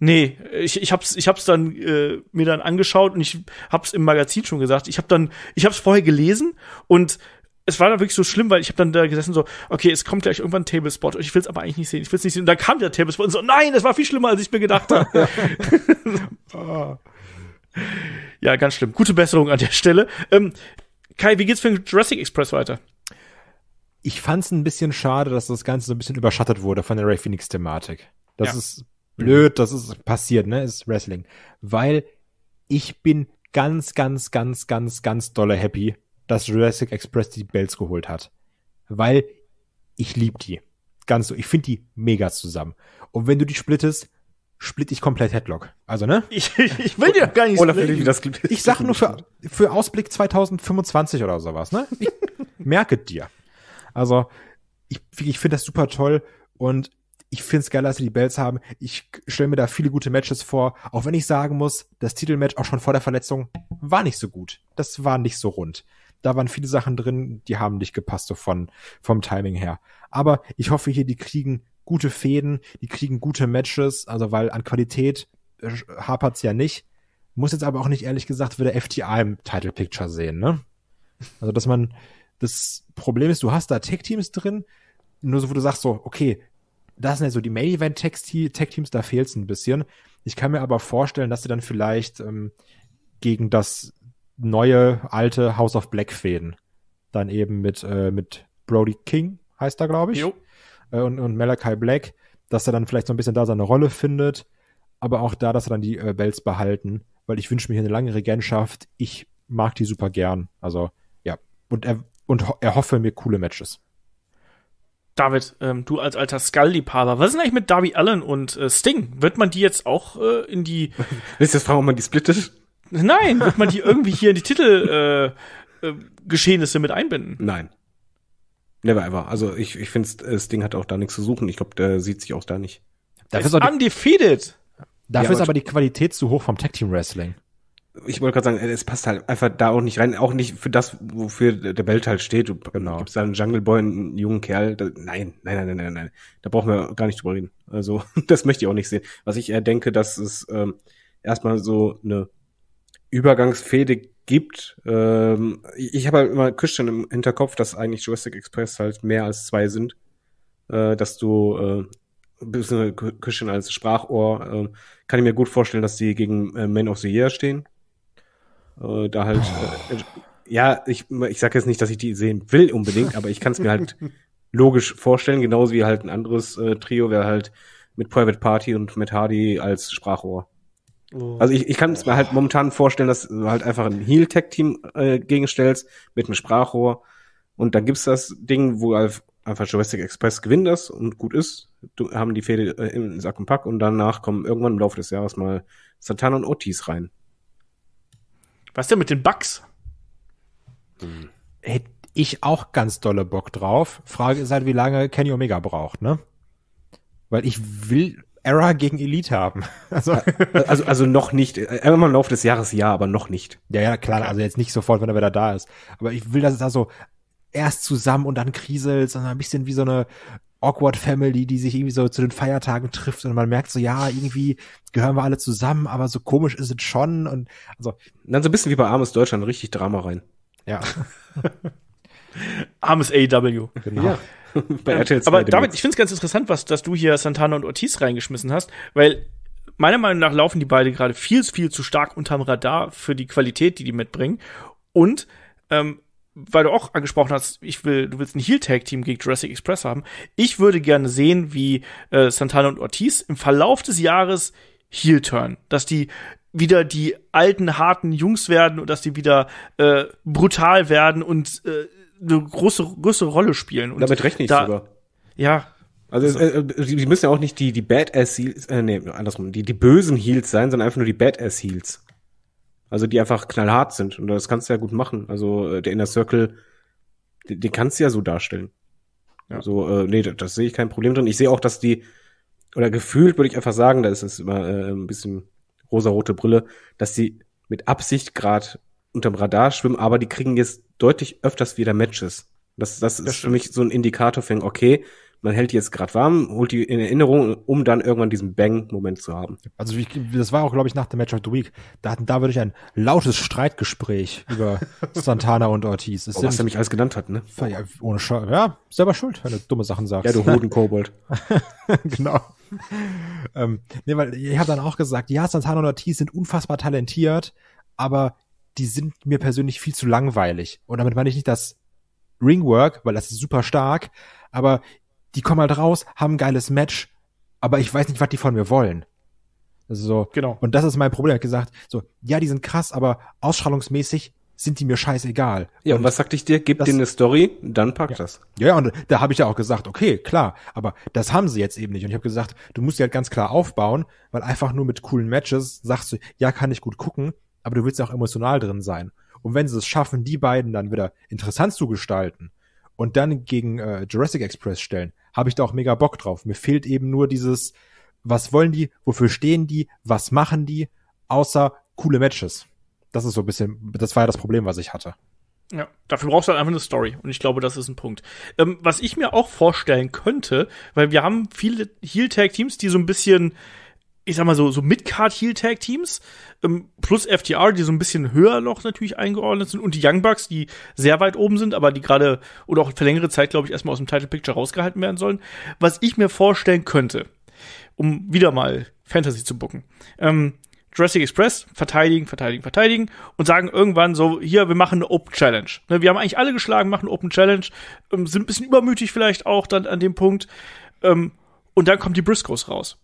Nee, ich, ich hab's, ich hab's dann äh, mir dann angeschaut und ich hab's im Magazin schon gesagt. Ich hab dann, ich hab's vorher gelesen und es war da wirklich so schlimm, weil ich habe dann da gesessen so, okay, es kommt gleich irgendwann ein Tablespot. Ich will es aber eigentlich nicht sehen. Ich will es nicht sehen. Und dann kam der Tablespot und so, nein, das war viel schlimmer, als ich mir gedacht habe. ja, ganz schlimm. Gute Besserung an der Stelle. Ähm, Kai, wie geht's für den Jurassic Express weiter? Ich fand es ein bisschen schade, dass das Ganze so ein bisschen überschattet wurde von der Ray Phoenix-Thematik. Das ja. ist blöd, das ist passiert, ne? ist Wrestling. Weil ich bin ganz, ganz, ganz, ganz, ganz dolle happy, dass Jurassic Express die Bells geholt hat. Weil ich lieb die. Ganz so. Ich finde die mega zusammen. Und wenn du die splittest, splitt ich komplett Headlock. Also, ne? Ich, ich will dir gar nicht Olaf will das Ich sag nur für, für Ausblick 2025 oder sowas, ne? merke dir. Also, ich, ich finde das super toll und ich finde es geil, dass sie die Bells haben. Ich stelle mir da viele gute Matches vor, auch wenn ich sagen muss, das Titelmatch auch schon vor der Verletzung war nicht so gut. Das war nicht so rund da waren viele Sachen drin, die haben nicht gepasst so von, vom Timing her. Aber ich hoffe hier, die kriegen gute Fäden, die kriegen gute Matches, also weil an Qualität äh, hapert's ja nicht. Muss jetzt aber auch nicht ehrlich gesagt wieder FTI im Title Picture sehen, ne? Also, dass man, das Problem ist, du hast da Tech Teams drin, nur so, wo du sagst so, okay, das sind ja so die Main Event Tech Teams, da fehlt's ein bisschen. Ich kann mir aber vorstellen, dass sie dann vielleicht ähm, gegen das neue, alte House of Black Fäden. Dann eben mit, äh, mit Brody King, heißt er, glaube ich. Jo. Äh, und, und Malachi Black, dass er dann vielleicht so ein bisschen da seine Rolle findet, aber auch da, dass er dann die äh, Bells behalten, weil ich wünsche mir hier eine lange Regentschaft. Ich mag die super gern. Also, ja. Und er, und er hoffe mir coole Matches. David, ähm, du als alter Skull-Liebhaber, was ist denn eigentlich mit Darby Allen und äh, Sting? Wird man die jetzt auch äh, in die. Willst du jetzt fragen, ob man die splittet? Nein, wird man die irgendwie hier in die Titel äh, äh, Geschehnisse mit einbinden? Nein. Never ever. Also ich, ich finde, das Ding hat auch da nichts zu suchen. Ich glaube, der sieht sich auch da nicht. Dafür ist, ist undefeated. Dafür ja, ist aber die Qualität zu hoch vom Tag Team Wrestling. Ich wollte gerade sagen, es passt halt einfach da auch nicht rein, auch nicht für das, wofür der Belt halt steht. Du genau. gibst da einen Jungle Boy, einen jungen Kerl. Da, nein, nein, nein, nein, nein, nein. Da brauchen wir gar nicht drüber reden. Also, das möchte ich auch nicht sehen. Was ich eher denke, dass es ähm, erstmal so eine Übergangsfehde gibt. Ähm, ich ich habe halt immer Christian im Hinterkopf, dass eigentlich Jurassic Express halt mehr als zwei sind. Äh, dass du äh, bisschen Christian als Sprachrohr, äh, kann ich mir gut vorstellen, dass die gegen äh, Man of the Year stehen. Äh, da halt, äh, ja, ich, ich sage jetzt nicht, dass ich die sehen will unbedingt, aber ich kann es mir halt logisch vorstellen, genauso wie halt ein anderes äh, Trio wäre halt mit Private Party und mit Hardy als Sprachrohr. Oh. Also ich, ich kann es mir halt momentan vorstellen, dass du halt einfach ein Heal-Tech-Team äh, gegenstellst mit einem Sprachrohr und dann gibt's das Ding, wo einfach Jurassic Express gewinnt das und gut ist, du, haben die Fäde äh, im Sack und Pack und danach kommen irgendwann im Laufe des Jahres mal Satan und Otis rein. Was denn mit den Bugs? Hm. Hätte ich auch ganz dolle Bock drauf. Frage ist halt, wie lange Kenny Omega braucht, ne? Weil ich will Era gegen Elite haben. Also, äh, also, also noch nicht. Äh, immer im Laufe des Jahres ja, aber noch nicht. Ja, ja, klar, also jetzt nicht sofort, wenn er wieder da ist. Aber ich will, dass es da so erst zusammen und dann kriselt, sondern ein bisschen wie so eine awkward Family, die sich irgendwie so zu den Feiertagen trifft und man merkt so, ja, irgendwie gehören wir alle zusammen, aber so komisch ist es schon und also. dann so ein bisschen wie bei Armes Deutschland, richtig Drama rein. Ja. Armes AW. Genau. Ja. bei RTL Aber damit, ich finde es ganz interessant, was, dass du hier Santana und Ortiz reingeschmissen hast, weil meiner Meinung nach laufen die beide gerade viel, viel zu stark unterm Radar für die Qualität, die die mitbringen. Und ähm, weil du auch angesprochen hast, ich will, du willst ein Heel Tag Team gegen Jurassic Express haben. Ich würde gerne sehen, wie äh, Santana und Ortiz im Verlauf des Jahres Heel turn, dass die wieder die alten harten Jungs werden und dass die wieder äh, brutal werden und äh, eine große, große Rolle spielen. Und Damit rechne ich da, sogar. Ja. Also, also. die, äh, müssen ja auch nicht die, die Badass-Heels, äh, nee, andersrum, die, die bösen Heels sein, sondern einfach nur die Badass-Heels. Also die einfach knallhart sind. Und das kannst du ja gut machen. Also äh, der Inner Circle, den, kannst du ja so darstellen. Ja. So, äh, nee, das, das sehe ich kein Problem drin. Ich sehe auch, dass die, oder gefühlt würde ich einfach sagen, da ist es immer äh, ein bisschen rosarote Brille, dass die mit Absicht gerade unterm Radar schwimmen, aber die kriegen jetzt deutlich öfters wieder Matches. Das, das, das ist stimmt. für mich so ein Indikator für, okay, man hält die jetzt gerade warm, holt die in Erinnerung, um dann irgendwann diesen Bang-Moment zu haben. Also ich, das war auch, glaube ich, nach dem Match of the Week. Da hatten da wirklich ein lautes Streitgespräch über Santana und Ortiz. Das oh, was er mich alles genannt hat, ne? Ja, ohne Sch ja, selber schuld, wenn du dumme Sachen sagst. Ja, du Hoden-Kobold. genau. ähm, nee, weil ich habe dann auch gesagt, ja, Santana und Ortiz sind unfassbar talentiert, aber die sind mir persönlich viel zu langweilig. Und damit meine ich nicht das Ringwork, weil das ist super stark, aber die kommen halt raus, haben ein geiles Match, aber ich weiß nicht, was die von mir wollen. Also so. Genau. Und das ist mein Problem. Er hat gesagt, so, ja, die sind krass, aber ausstrahlungsmäßig sind die mir scheißegal. Ja, und, was sagte ich dir? Gib denen eine Story, dann pack ja. das. Ja, und da habe ich ja auch gesagt, okay, klar, aber das haben sie jetzt eben nicht. Und ich habe gesagt, du musst die halt ganz klar aufbauen, weil einfach nur mit coolen Matches sagst du, ja, kann ich gut gucken, aber du willst auch emotional drin sein. Und wenn sie es schaffen, die beiden dann wieder interessant zu gestalten und dann gegen äh, Jurassic Express stellen, habe ich da auch mega Bock drauf. Mir fehlt eben nur dieses, was wollen die, wofür stehen die, was machen die, außer coole Matches. Das ist so ein bisschen, das war ja das Problem, was ich hatte. Ja, dafür brauchst du halt einfach eine Story. Und ich glaube, das ist ein Punkt. Ähm, was ich mir auch vorstellen könnte, weil wir haben viele Heel-Tag-Teams, die so ein bisschen ich sag mal so, so Mid-Card-Heel-Tag-Teams, ähm, plus FTR, die so ein bisschen höher noch natürlich eingeordnet sind, und die Young Bucks, die sehr weit oben sind, aber die gerade oder auch für längere Zeit, glaube ich, erstmal aus dem Title-Picture rausgehalten werden sollen. Was ich mir vorstellen könnte, um wieder mal Fantasy zu bucken. Ähm, Jurassic Express, verteidigen, verteidigen, verteidigen und sagen irgendwann so, hier, wir machen eine Open Challenge. Ne, wir haben eigentlich alle geschlagen, machen eine Open Challenge, ähm, sind ein bisschen übermütig vielleicht auch dann an dem Punkt. Ähm, und dann kommt die Briscoes raus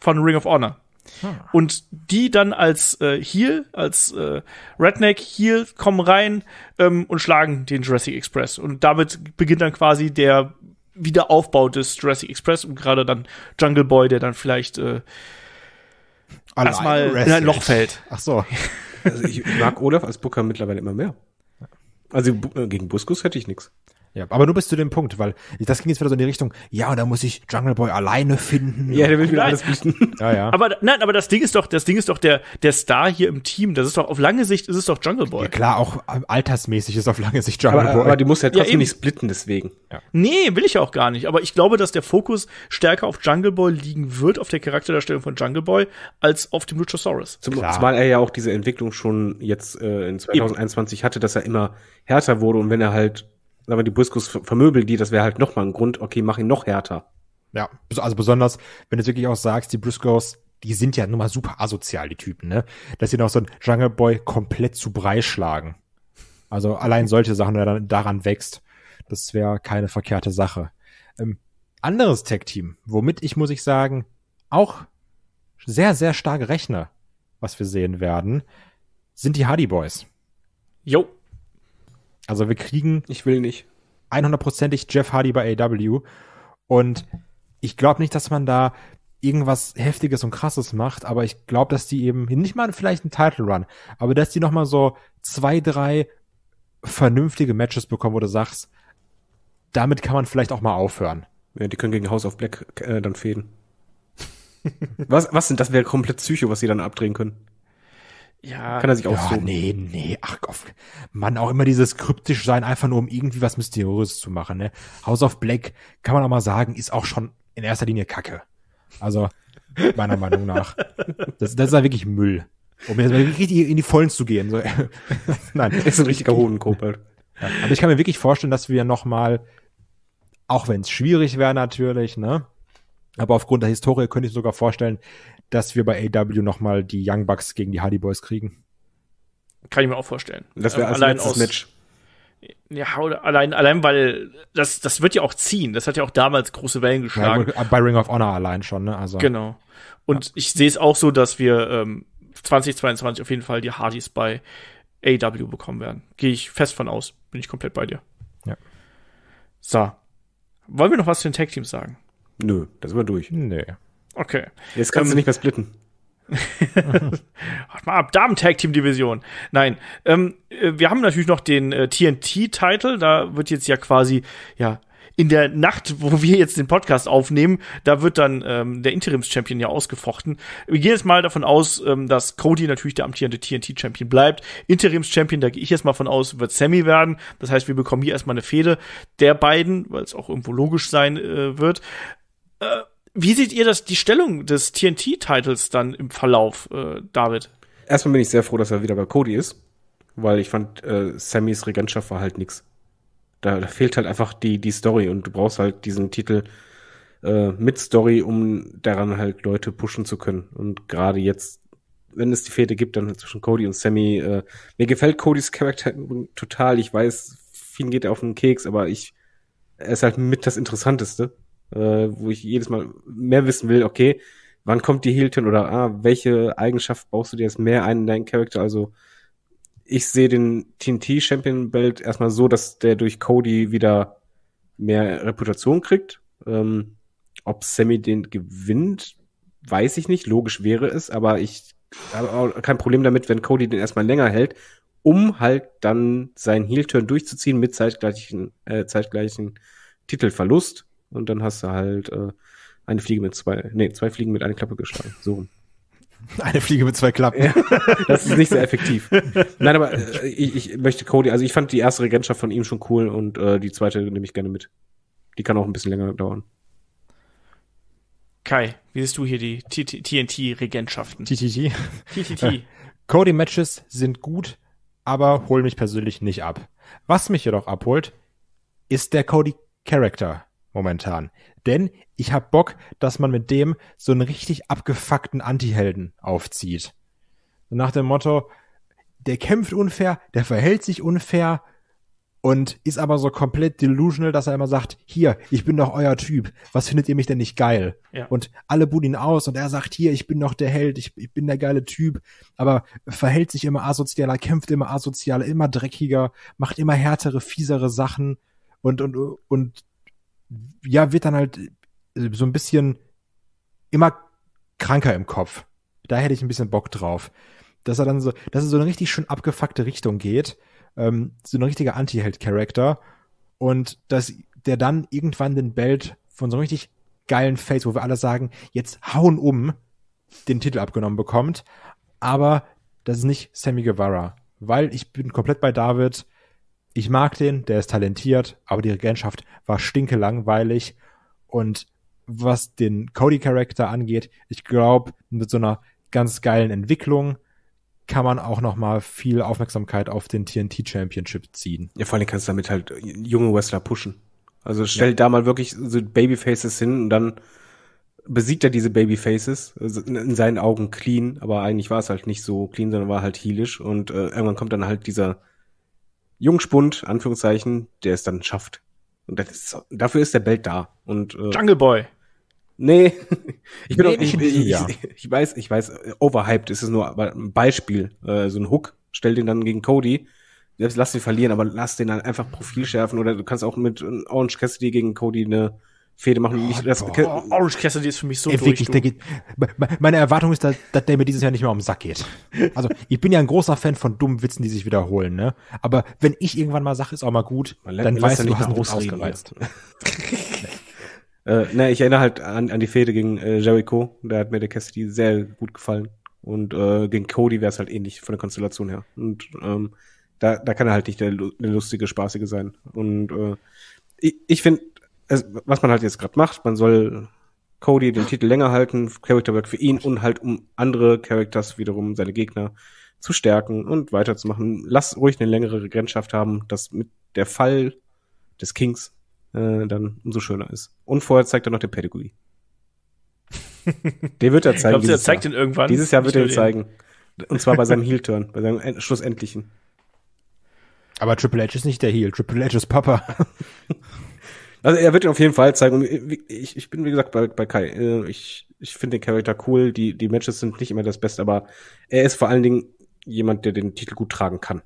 von Ring of Honor. Hm. Und die dann als äh, Heel, als äh, Redneck Heel kommen rein ähm, und schlagen den Jurassic Express. Und damit beginnt dann quasi der Wiederaufbau des Jurassic Express und gerade dann Jungle Boy, der dann vielleicht äh, erstmal in ein Loch fällt. Ach so. Also ich mag Olaf als Booker mittlerweile immer mehr. Also äh, gegen Buskus hätte ich nichts. Ja, aber nur bis zu dem Punkt, weil das ging jetzt wieder so in die Richtung, ja, da muss ich Jungle Boy alleine finden. Ja, der will wieder alles wissen. ja, ja. Aber nein, aber das Ding ist doch, das Ding ist doch der, der Star hier im Team. Das ist doch auf lange Sicht ist es doch Jungle Boy. Ja, klar, auch altersmäßig ist auf lange Sicht Jungle aber, Boy. Aber die muss ja trotzdem ja, nicht splitten, deswegen. Ja. Nee, will ich auch gar nicht. Aber ich glaube, dass der Fokus stärker auf Jungle Boy liegen wird, auf der Charakterdarstellung von Jungle Boy, als auf dem Luchasaurus. Zum, klar. zumal er ja auch diese Entwicklung schon jetzt äh, in 2021 Eben. hatte, dass er immer härter wurde und wenn er halt aber die Buskus vermöbeln die, das wäre halt nochmal ein Grund, okay, mach ihn noch härter. Ja, also besonders, wenn du es wirklich auch sagst, die Briscoes, die sind ja nun mal super asozial, die Typen, ne? Dass sie noch so einen Jungle Boy komplett zu Brei schlagen. Also allein solche Sachen, wenn er dann daran wächst, das wäre keine verkehrte Sache. Ähm, anderes Tech-Team, womit ich, muss ich sagen, auch sehr, sehr stark rechne, was wir sehen werden, sind die Hardy Boys. Jo. Also wir kriegen. Ich will nicht. 100%ig Jeff Hardy bei AW. Und ich glaube nicht, dass man da irgendwas Heftiges und Krasses macht, aber ich glaube, dass die eben nicht mal vielleicht einen Title Run, aber dass die nochmal so zwei, drei vernünftige Matches bekommen, wo du sagst, damit kann man vielleicht auch mal aufhören. Ja, die können gegen House of Black äh, dann fehlen. was, was denn? Das wäre komplett Psycho, was sie dann abdrehen können. Ja. Kann er sich auch ja, so. Nee, nee, ach auf, Mann, auch immer dieses kryptisch sein, einfach nur um irgendwie was Mysteriöses zu machen, ne? House of Black, kann man auch mal sagen, ist auch schon in erster Linie Kacke. Also, meiner Meinung nach. Das, das ist ja wirklich Müll. Um jetzt mal richtig in die Vollen zu gehen. So, Nein. Ist ein richtiger Hodenkumpel. Ja, aber ich kann mir wirklich vorstellen, dass wir nochmal, auch wenn es schwierig wäre natürlich, ne? Aber aufgrund der Historie könnte ich sogar vorstellen, dass wir bei AW nochmal die Young Bucks gegen die Hardy Boys kriegen. Kann ich mir auch vorstellen. Das wäre ähm, als letztes aus, Match. Ja, allein, allein, weil das, das wird ja auch ziehen. Das hat ja auch damals große Wellen geschlagen. Ja, äh, bei Ring of Honor allein schon, ne? Also, genau. Und ja. ich sehe es auch so, dass wir ähm, 2022 auf jeden Fall die Hardys bei AW bekommen werden. Gehe ich fest von aus. Bin ich komplett bei dir. Ja. So. Wollen wir noch was zu den Tag-Teams sagen? Nö, das war durch. Nö. Nee. Okay. Jetzt kannst ähm, du nicht mehr splitten. Warte mal ab, Damen-Tag-Team-Division. Nein, ähm, äh, wir haben natürlich noch den äh, TNT-Title. Da wird jetzt ja quasi, ja, in der Nacht, wo wir jetzt den Podcast aufnehmen, da wird dann ähm, der Interims-Champion ja ausgefochten. Wir gehen jetzt mal davon aus, ähm, dass Cody natürlich der amtierende TNT-Champion bleibt. Interims-Champion, da gehe ich jetzt mal von aus, wird Sammy werden. Das heißt, wir bekommen hier erstmal eine Fehde der beiden, weil es auch irgendwo logisch sein äh, wird. Äh, wie seht ihr das, die Stellung des TNT-Titles dann im Verlauf, äh, David? Erstmal bin ich sehr froh, dass er wieder bei Cody ist, weil ich fand, äh, Sammys Regentschaft war halt nix. Da, da fehlt halt einfach die, die Story und du brauchst halt diesen Titel äh, mit Story, um daran halt Leute pushen zu können. Und gerade jetzt, wenn es die Fehde gibt, dann zwischen Cody und Sammy. Äh, mir gefällt Codys Charakter halt total. Ich weiß, vielen geht er auf den Keks, aber ich, er ist halt mit das Interessanteste äh, wo ich jedes Mal mehr wissen will, okay, wann kommt die heel oder ah, welche Eigenschaft brauchst du dir jetzt mehr ein in deinen Charakter? Also ich sehe den TNT Champion Belt erstmal so, dass der durch Cody wieder mehr Reputation kriegt. Ähm, ob Sammy den gewinnt, weiß ich nicht. Logisch wäre es, aber ich habe auch kein Problem damit, wenn Cody den erstmal länger hält, um halt dann seinen Heel-Turn durchzuziehen mit zeitgleichen, äh, zeitgleichen Titelverlust und dann hast du halt äh, eine Fliege mit zwei, nee, zwei Fliegen mit einer Klappe geschlagen. So. Eine Fliege mit zwei Klappen. Ja, das ist nicht sehr effektiv. Nein, aber äh, ich, ich möchte Cody, also ich fand die erste Regentschaft von ihm schon cool und äh, die zweite nehme ich gerne mit. Die kann auch ein bisschen länger dauern. Kai, wie siehst du hier die TNT-Regentschaften? TTT. TTT. Cody-Matches sind gut, aber holen mich persönlich nicht ab. Was mich jedoch abholt, ist der Cody-Character momentan. Denn ich hab Bock, dass man mit dem so einen richtig abgefuckten Antihelden aufzieht. Nach dem Motto, der kämpft unfair, der verhält sich unfair und ist aber so komplett delusional, dass er immer sagt, hier, ich bin doch euer Typ, was findet ihr mich denn nicht geil? Ja. Und alle buhen ihn aus und er sagt, hier, ich bin doch der Held, ich, ich bin der geile Typ, aber verhält sich immer asozialer, kämpft immer asozialer, immer dreckiger, macht immer härtere, fiesere Sachen und, und, und ja, wird dann halt äh, so ein bisschen immer kranker im Kopf. Da hätte ich ein bisschen Bock drauf. Dass er dann so, dass er so eine richtig schön abgefuckte Richtung geht. Ähm, so ein richtiger Anti-Held-Charakter. Und dass der dann irgendwann den Belt von so einem richtig geilen Face, wo wir alle sagen, jetzt hauen um, den Titel abgenommen bekommt. Aber das ist nicht Sammy Guevara. Weil ich bin komplett bei David ich mag den, der ist talentiert, aber die Regentschaft war stinkelangweilig. Und was den Cody-Charakter angeht, ich glaube, mit so einer ganz geilen Entwicklung kann man auch noch mal viel Aufmerksamkeit auf den TNT Championship ziehen. Ja, vor allem kannst du damit halt junge Wrestler pushen. Also stell ja. da mal wirklich so Babyfaces hin und dann besiegt er diese Babyfaces, also in seinen Augen clean, aber eigentlich war es halt nicht so clean, sondern war halt heelisch und äh, irgendwann kommt dann halt dieser Jungspund, Anführungszeichen, der es dann schafft. Und das ist, dafür ist der Belt da. Und, äh, Jungle Boy. Nee, ich bin nee, auch, ich, ich, ja. ich, weiß, ich weiß, overhyped ist es nur, aber ein Beispiel, äh, so ein Hook, stell den dann gegen Cody, selbst lass den verlieren, aber lass den dann einfach Profil schärfen oder du kannst auch mit äh, Orange Cassidy gegen Cody eine Fehde machen. Oh, das, oh, Orange Cassidy ist für mich so ey, durch, wirklich, geht, Meine Erwartung ist, dass, dass der mir dieses Jahr nicht mehr um den Sack geht. Also ich bin ja ein großer Fan von dummen Witzen, die sich wiederholen. Ne? Aber wenn ich irgendwann mal sage, ist auch mal gut, Man dann weißt du, du hast einen Russ ausgereizt. äh, ne, ich erinnere halt an, an die Fehde gegen äh, Jericho. Da hat mir der Cassidy sehr gut gefallen. Und äh, gegen Cody wäre es halt ähnlich von der Konstellation her. Und ähm, da, da kann er halt nicht der, der lustige, spaßige sein. Und äh, ich, ich finde, also, was man halt jetzt gerade macht, man soll Cody den Titel länger halten, Character Work für ihn und halt um andere Characters wiederum seine Gegner zu stärken und weiterzumachen. Lass ruhig eine längere Regentschaft haben, dass mit der Fall des Kings äh, dann umso schöner ist. Und vorher zeigt er noch den Pedigree. den wird er zeigen. Glaubst du, er zeigt Jahr. ihn irgendwann? Dieses Jahr wird er ihn zeigen. Und zwar bei seinem Heel-Turn, bei seinem schlussendlichen. Aber Triple H ist nicht der Heel, Triple H ist Papa. Also er wird ihn auf jeden Fall zeigen. ich, ich bin, wie gesagt, bei, bei Kai. Äh, ich, ich finde den Charakter cool. Die, die Matches sind nicht immer das Beste, aber er ist vor allen Dingen jemand, der den Titel gut tragen kann.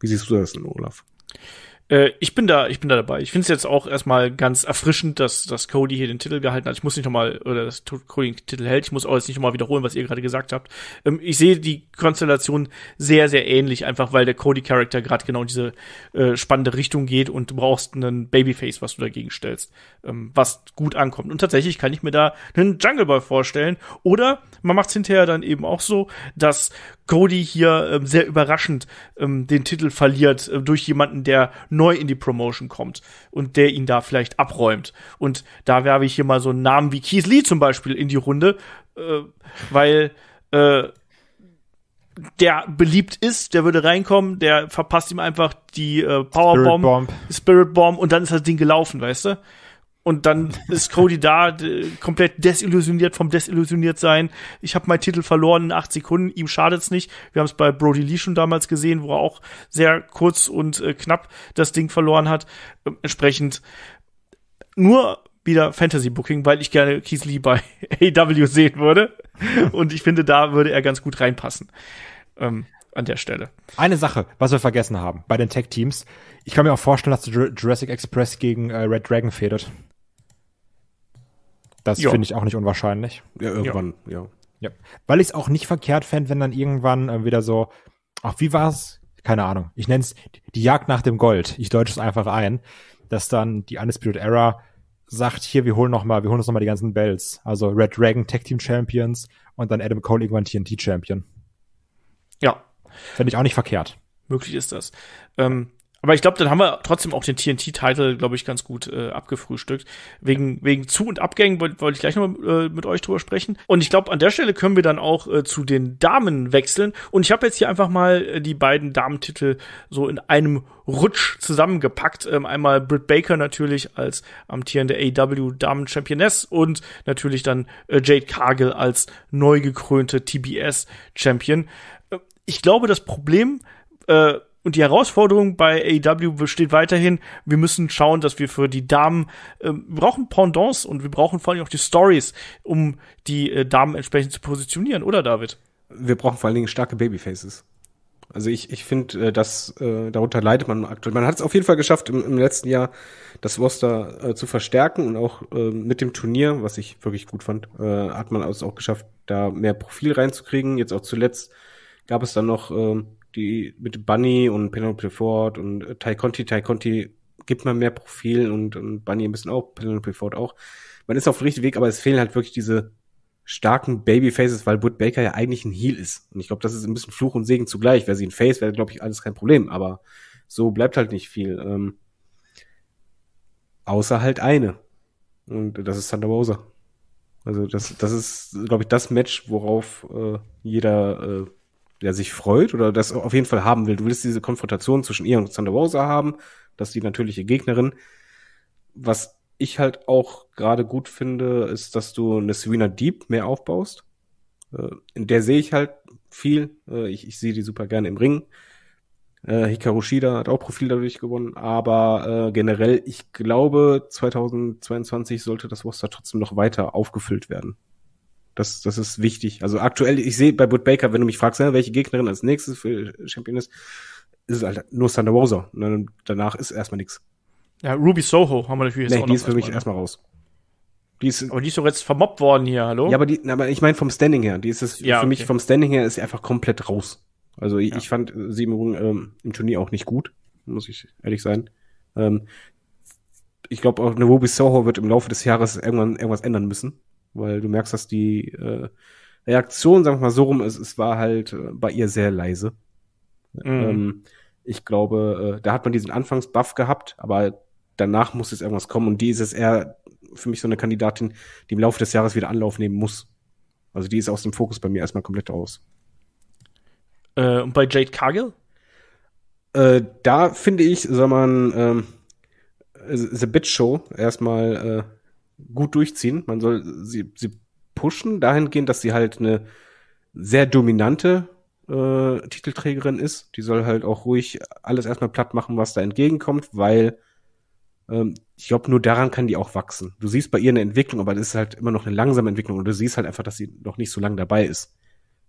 Wie siehst du das denn, Olaf? Äh, ich bin da, ich bin da dabei. Ich finde es jetzt auch erstmal ganz erfrischend, dass, dass Cody hier den Titel gehalten hat. Ich muss nicht nochmal, oder dass Cody den Titel hält. Ich muss auch jetzt nicht nochmal wiederholen, was ihr gerade gesagt habt. Ähm, ich sehe die Konstellation sehr, sehr ähnlich, einfach weil der Cody-Charakter gerade genau in diese äh, spannende Richtung geht und du brauchst einen Babyface, was du dagegen stellst, ähm, was gut ankommt. Und tatsächlich kann ich mir da einen Jungle Boy vorstellen. Oder man macht es hinterher dann eben auch so, dass Cody hier ähm, sehr überraschend ähm, den Titel verliert äh, durch jemanden, der neu in die Promotion kommt und der ihn da vielleicht abräumt. Und da werbe ich hier mal so einen Namen wie Keith Lee zum Beispiel in die Runde, äh, weil äh, der beliebt ist, der würde reinkommen, der verpasst ihm einfach die äh, Powerbomb, Spirit Bomb. Spirit Bomb und dann ist das Ding gelaufen, weißt du? Und dann ist Cody da, komplett desillusioniert vom Desillusioniertsein. Ich habe meinen Titel verloren in acht Sekunden. Ihm schadet's nicht. Wir haben es bei Brody Lee schon damals gesehen, wo er auch sehr kurz und äh, knapp das Ding verloren hat. Ähm, entsprechend nur wieder Fantasy Booking, weil ich gerne Keith Lee bei AW sehen würde. Und ich finde, da würde er ganz gut reinpassen. Ähm, an der Stelle. Eine Sache, was wir vergessen haben bei den Tech Teams. Ich kann mir auch vorstellen, dass Jurassic Express gegen äh, Red Dragon fädelt. Das finde ich auch nicht unwahrscheinlich. Ja, irgendwann, ja. ja. Weil ich es auch nicht verkehrt fände, wenn dann irgendwann äh, wieder so, ach, wie war es? Keine Ahnung. Ich nenne es die Jagd nach dem Gold. Ich deutsche es einfach ein, dass dann die Undisputed Era sagt, hier, wir holen noch mal, wir holen uns noch mal die ganzen Bells. Also Red Dragon Tag Team Champions und dann Adam Cole irgendwann TNT Champion. Ja. Fände ich auch nicht verkehrt. Möglich ist das. Ähm, aber ich glaube, dann haben wir trotzdem auch den TNT-Titel, glaube ich, ganz gut äh, abgefrühstückt. Wegen, wegen Zu- und Abgängen wollte wollt ich gleich nochmal äh, mit euch drüber sprechen. Und ich glaube, an der Stelle können wir dann auch äh, zu den Damen wechseln. Und ich habe jetzt hier einfach mal äh, die beiden Damentitel so in einem Rutsch zusammengepackt. Ähm, einmal Britt Baker natürlich als amtierende AW Damen Championess und natürlich dann äh, Jade Cargill als neu gekrönte TBS Champion. Äh, ich glaube, das Problem äh, und die Herausforderung bei AEW besteht weiterhin, wir müssen schauen, dass wir für die Damen, äh, wir brauchen Pendants und wir brauchen vor allem auch die Stories, um die äh, Damen entsprechend zu positionieren, oder David? Wir brauchen vor allen Dingen starke Babyfaces. Also ich, ich finde, äh, dass äh, darunter leidet man aktuell. Man hat es auf jeden Fall geschafft, im, im letzten Jahr das Roster äh, zu verstärken und auch äh, mit dem Turnier, was ich wirklich gut fand, äh, hat man es auch geschafft, da mehr Profil reinzukriegen. Jetzt auch zuletzt gab es dann noch äh, die mit Bunny und Penelope Ford und äh, Ty Conti, Ty Conti gibt man mehr Profil und, und Bunny ein bisschen auch, Penelope Ford auch. Man ist auf dem richtigen Weg, aber es fehlen halt wirklich diese starken Babyfaces, weil Britt Baker ja eigentlich ein Heel ist. Und ich glaube, das ist ein bisschen Fluch und Segen zugleich. Wäre sie ein Face, wäre, glaube ich, alles kein Problem. Aber so bleibt halt nicht viel. Ähm, außer halt eine. Und das ist Thunder Rosa. Also das, das ist, glaube ich, das Match, worauf äh, jeder äh, der sich freut oder das auf jeden Fall haben will. Du willst diese Konfrontation zwischen ihr und Thunder Rosa haben, dass die natürliche Gegnerin. Was ich halt auch gerade gut finde, ist, dass du eine Serena Deep mehr aufbaust. Äh, in der sehe ich halt viel. Äh, ich, ich sehe die super gerne im Ring. Äh, Hikaru Shida hat auch Profil dadurch gewonnen, aber äh, generell, ich glaube, 2022 sollte das Roster trotzdem noch weiter aufgefüllt werden. Das, das ist wichtig. Also aktuell, ich sehe bei Bud Baker, wenn du mich fragst, ne, welche Gegnerin als nächstes für Champion ist, ist es halt nur Thunder Rosa. Ne, danach ist erstmal nichts. Ja, Ruby Soho haben wir natürlich jetzt nee, auch die ist für mich erstmal raus. Die ist, aber die ist doch jetzt vermobbt worden hier, hallo? Ja, aber, die, aber ich meine vom Standing her. Die ist es ja, für okay. mich vom Standing her ist sie einfach komplett raus. Also ja. ich, fand sie ähm, im Turnier auch nicht gut, muss ich ehrlich sein. Ähm, ich glaube, auch eine Ruby Soho wird im Laufe des Jahres irgendwann irgendwas ändern müssen weil du merkst, dass die äh, Reaktion, sagen wir mal so rum, ist, es war halt äh, bei ihr sehr leise. Mhm. Ähm, ich glaube, äh, da hat man diesen Anfangsbuff gehabt, aber danach muss jetzt irgendwas kommen und die ist jetzt eher für mich so eine Kandidatin, die im Laufe des Jahres wieder Anlauf nehmen muss. Also die ist aus dem Fokus bei mir erstmal komplett raus. Äh, und bei Jade Cargill? Äh, da finde ich, soll man ähm, The Bitch Show erstmal äh, gut durchziehen. Man soll sie, sie pushen dahingehend, dass sie halt eine sehr dominante äh, Titelträgerin ist. Die soll halt auch ruhig alles erstmal platt machen, was da entgegenkommt, weil ähm, ich glaube, nur daran kann die auch wachsen. Du siehst bei ihr eine Entwicklung, aber das ist halt immer noch eine langsame Entwicklung und du siehst halt einfach, dass sie noch nicht so lange dabei ist.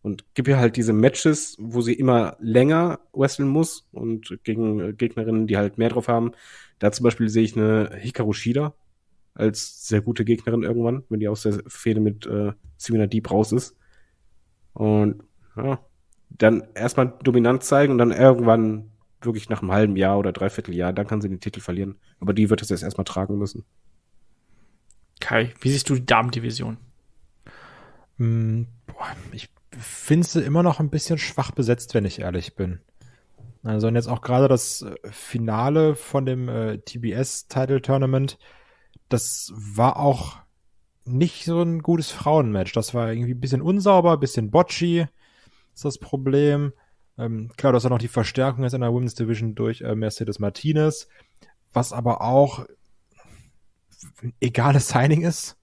Und gib ihr halt diese Matches, wo sie immer länger wresteln muss und gegen äh, Gegnerinnen, die halt mehr drauf haben. Da zum Beispiel sehe ich eine Hikaru Shida, als sehr gute Gegnerin irgendwann, wenn die aus der Fehde mit äh, Simina Deep raus ist. Und ja, dann erstmal dominant zeigen und dann irgendwann wirklich nach einem halben Jahr oder dreiviertel Jahr, dann kann sie den Titel verlieren. Aber die wird es jetzt erstmal tragen müssen. Kai, wie siehst du die Damendivision? Hm, boah, ich finde sie immer noch ein bisschen schwach besetzt, wenn ich ehrlich bin. Also und jetzt auch gerade das äh, Finale von dem äh, TBS Title Tournament, das war auch nicht so ein gutes Frauenmatch. Das war irgendwie ein bisschen unsauber, ein bisschen botchy ist das Problem. Ähm, klar, du hast ja noch die Verstärkung jetzt in der Women's Division durch äh, Mercedes Martinez, was aber auch egales Signing ist,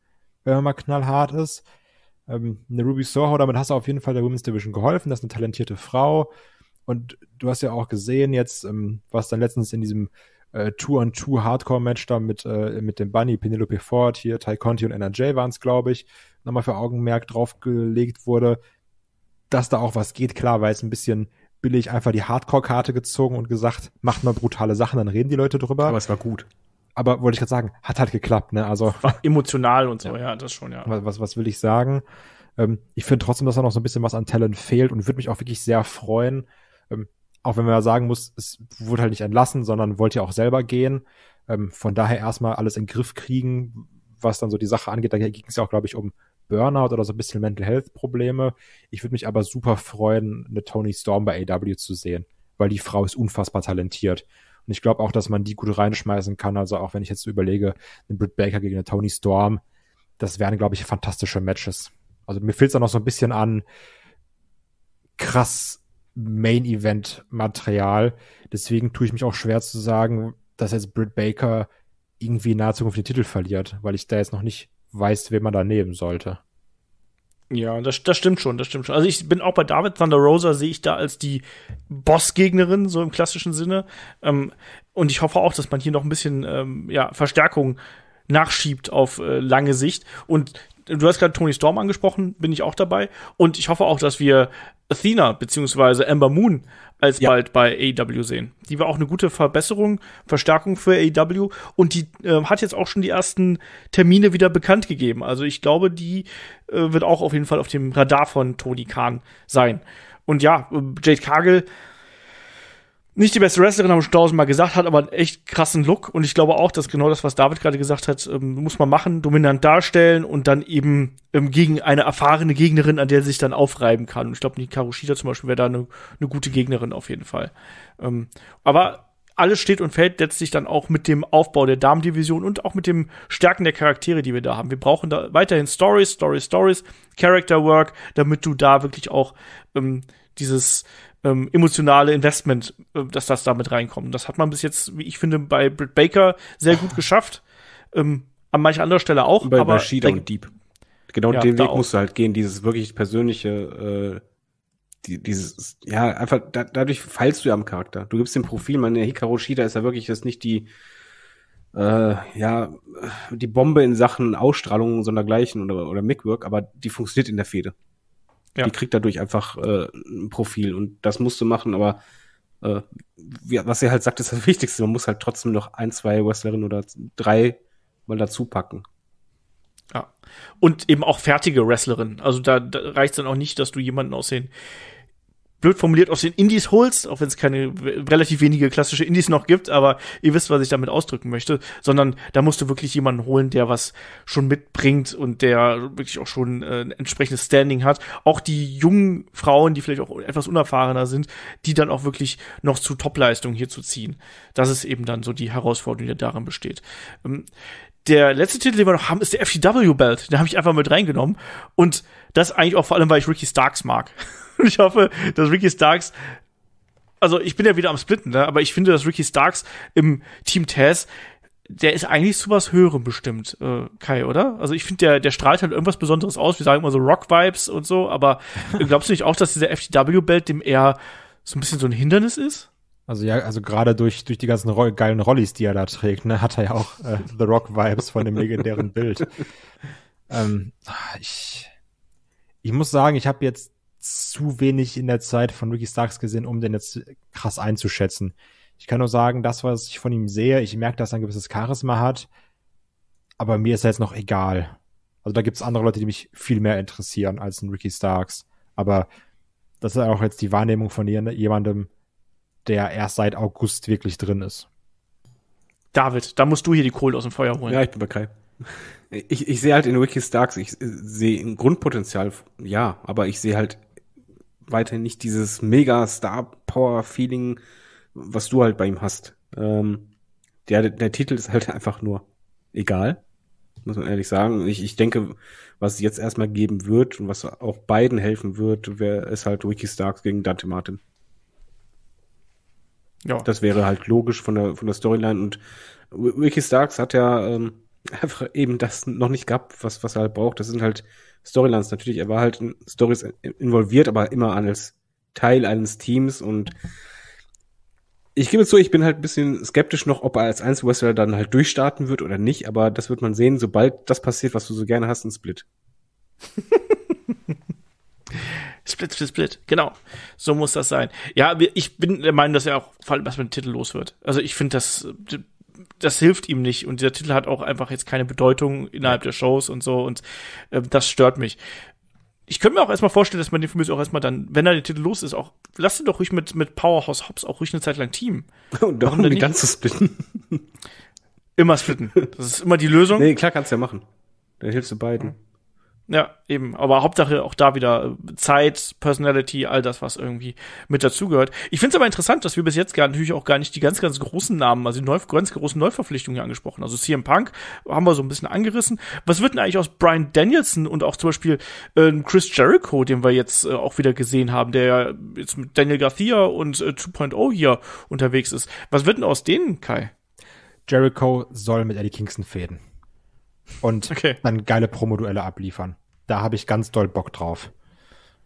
wenn man mal knallhart ist. Ähm, eine Ruby Soho, damit hast du auf jeden Fall der Women's Division geholfen. Das ist eine talentierte Frau. Und du hast ja auch gesehen jetzt, ähm, was dann letztens in diesem äh, Two-on-Two-Hardcore-Match da mit, äh, mit dem Bunny, Penelope Ford, hier Ty Conti und NRJ waren es, glaube ich, nochmal für Augenmerk draufgelegt wurde, dass da auch was geht. Klar, weil es ein bisschen billig einfach die Hardcore-Karte gezogen und gesagt, macht mal brutale Sachen, dann reden die Leute drüber. Aber es war gut. Aber wollte ich gerade sagen, hat halt geklappt, ne? Also war emotional und so, ja. ja, das schon, ja. Was, was will ich sagen? Ähm, ich finde trotzdem, dass da noch so ein bisschen was an Talent fehlt und würde mich auch wirklich sehr freuen, ähm, auch wenn man sagen muss, es wurde halt nicht entlassen, sondern wollte ja auch selber gehen. Ähm, von daher erstmal alles in den Griff kriegen, was dann so die Sache angeht. Da ging es ja auch, glaube ich, um Burnout oder so ein bisschen Mental Health Probleme. Ich würde mich aber super freuen, eine Tony Storm bei AW e zu sehen, weil die Frau ist unfassbar talentiert. Und ich glaube auch, dass man die gut reinschmeißen kann. Also auch wenn ich jetzt überlege, eine Britt Baker gegen eine Tony Storm, das wären, glaube ich, fantastische Matches. Also mir fehlt es dann noch so ein bisschen an krass Main-Event-Material. Deswegen tue ich mich auch schwer zu sagen, dass jetzt Britt Baker irgendwie in naher Zukunft den Titel verliert, weil ich da jetzt noch nicht weiß, wen man da nehmen sollte. Ja, das, das stimmt schon, das stimmt schon. Also ich bin auch bei David Thunder Rosa, sehe ich da als die Bossgegnerin, so im klassischen Sinne. Ähm, und ich hoffe auch, dass man hier noch ein bisschen ähm, ja, Verstärkung nachschiebt auf äh, lange Sicht. Und du hast gerade Tony Storm angesprochen, bin ich auch dabei. Und ich hoffe auch, dass wir Athena bzw. Amber Moon alsbald ja. bei AEW sehen. Die war auch eine gute Verbesserung, Verstärkung für AEW und die äh, hat jetzt auch schon die ersten Termine wieder bekannt gegeben. Also ich glaube, die äh, wird auch auf jeden Fall auf dem Radar von Tony Khan sein. Und ja, äh, Jade Cargill nicht die beste Wrestlerin, haben wir schon tausendmal gesagt, hat aber einen echt krassen Look. Und ich glaube auch, dass genau das, was David gerade gesagt hat, ähm, muss man machen, dominant darstellen und dann eben ähm, gegen eine erfahrene Gegnerin, an der sie sich dann aufreiben kann. Und ich glaube, Hikaru Shida zum Beispiel wäre da eine ne gute Gegnerin auf jeden Fall. Ähm, aber alles steht und fällt letztlich dann auch mit dem Aufbau der Damendivision und auch mit dem Stärken der Charaktere, die wir da haben. Wir brauchen da weiterhin Stories, Stories, Stories, Character Work, damit du da wirklich auch ähm, dieses ähm, emotionale Investment, äh, dass das damit reinkommt. Das hat man bis jetzt, wie ich finde, bei Britt Baker sehr gut geschafft. Ähm, an mancher anderer Stelle auch. Bei aber Rashida und Deep. Genau ja, den Weg musst du halt gehen, dieses wirklich persönliche, äh, die, dieses, ja, einfach, da, dadurch fallst du ja am Charakter. Du gibst den Profil, meine Hikaru Shida ist ja wirklich jetzt nicht die, äh, ja, die Bombe in Sachen Ausstrahlung und so oder, oder Mickwork, aber die funktioniert in der Fehde. Ja. Die kriegt dadurch einfach äh, ein Profil und das musst du machen, aber äh, wie, was ihr halt sagt, ist das Wichtigste. Man muss halt trotzdem noch ein, zwei Wrestlerinnen oder drei mal dazu packen. Ja. Und eben auch fertige Wrestlerinnen. Also da, da reicht es dann auch nicht, dass du jemanden aus den blöd formuliert aus den Indies holst, auch wenn es keine relativ wenige klassische Indies noch gibt, aber ihr wisst, was ich damit ausdrücken möchte, sondern da musst du wirklich jemanden holen, der was schon mitbringt und der wirklich auch schon äh, ein entsprechendes Standing hat. Auch die jungen Frauen, die vielleicht auch etwas unerfahrener sind, die dann auch wirklich noch zu Topleistungen hier zu ziehen. Das ist eben dann so die Herausforderung, die darin besteht. Ähm, der letzte Titel, den wir noch haben, ist der FTW Belt. Den habe ich einfach mit reingenommen. Und das eigentlich auch vor allem, weil ich Ricky Starks mag. Und ich hoffe, dass Ricky Starks also ich bin ja wieder am Splitten, ne? aber ich finde, dass Ricky Starks im Team Taz, der ist eigentlich zu was Höherem bestimmt, äh, Kai, oder? Also ich finde, der, der strahlt halt irgendwas Besonderes aus. Wir sagen immer so Rock-Vibes und so, aber glaubst du nicht auch, dass dieser FTW-Belt dem eher so ein bisschen so ein Hindernis ist? Also ja, also gerade durch, durch die ganzen Roll geilen Rollis, die er da trägt, ne, hat er ja auch äh, The Rock-Vibes von dem legendären Bild. ähm, ich, ich muss sagen, ich habe jetzt zu wenig in der Zeit von Ricky Starks gesehen, um den jetzt krass einzuschätzen. Ich kann nur sagen, das, was ich von ihm sehe, ich merke, dass er ein gewisses Charisma hat, aber mir ist er jetzt noch egal. Also da gibt es andere Leute, die mich viel mehr interessieren als ein Ricky Starks. Aber das ist auch jetzt die Wahrnehmung von jemandem, der erst seit August wirklich drin ist. David, da musst du hier die Kohle aus dem Feuer holen. Ja, ich bin bei Kai. Ich, ich sehe halt in Ricky Starks, ich sehe ein Grundpotenzial, ja, aber ich sehe halt weiterhin nicht dieses mega Star-Power-Feeling, was du halt bei ihm hast. Ähm, der, der Titel ist halt einfach nur egal, muss man ehrlich sagen. Ich, ich denke, was es jetzt erstmal geben wird und was auch beiden helfen wird, wäre es halt Ricky Starks gegen Dante Martin. Ja. Das wäre halt logisch von der, von der Storyline und Ricky Starks hat ja ähm, einfach eben das noch nicht gehabt, was, was er halt braucht. Das sind halt Storylines natürlich. Er war halt in Stories involviert, aber immer als Teil eines Teams und ich gebe zu, ich bin halt ein bisschen skeptisch noch, ob er als Einzelwrestler dann halt durchstarten wird oder nicht, aber das wird man sehen, sobald das passiert, was du so gerne hast, ein Split. Split, Split, Split. Genau. So muss das sein. Ja, ich bin der Meinung, dass er auch was mit dem Titel los wird. Also ich finde, das das hilft ihm nicht und dieser Titel hat auch einfach jetzt keine Bedeutung innerhalb der Shows und so und äh, das stört mich. Ich könnte mir auch erstmal vorstellen, dass man den für mich auch erstmal dann, wenn er den Titel los ist, auch lass ihn doch ruhig mit, mit Powerhouse Hobbs auch ruhig eine Zeit lang Team. Und doch darum den ganzen splitten. Immer splitten. Das ist immer die Lösung. Nee, klar kannst du ja machen. Dann hilfst du beiden. Mhm. Ja, eben. Aber Hauptsache auch da wieder äh, Zeit, Personality, all das, was irgendwie mit dazugehört. Ich finde es aber interessant, dass wir bis jetzt gar, natürlich auch gar nicht die ganz, ganz großen Namen, also die neu, ganz großen Neuverpflichtungen hier angesprochen. Also CM Punk haben wir so ein bisschen angerissen. Was wird denn eigentlich aus Brian Danielson und auch zum Beispiel äh, Chris Jericho, den wir jetzt äh, auch wieder gesehen haben, der ja jetzt mit Daniel Garcia und äh, 2.0 hier unterwegs ist. Was wird denn aus denen, Kai? Jericho soll mit Eddie Kingston fäden und okay. dann geile Promoduelle abliefern. Da habe ich ganz doll Bock drauf.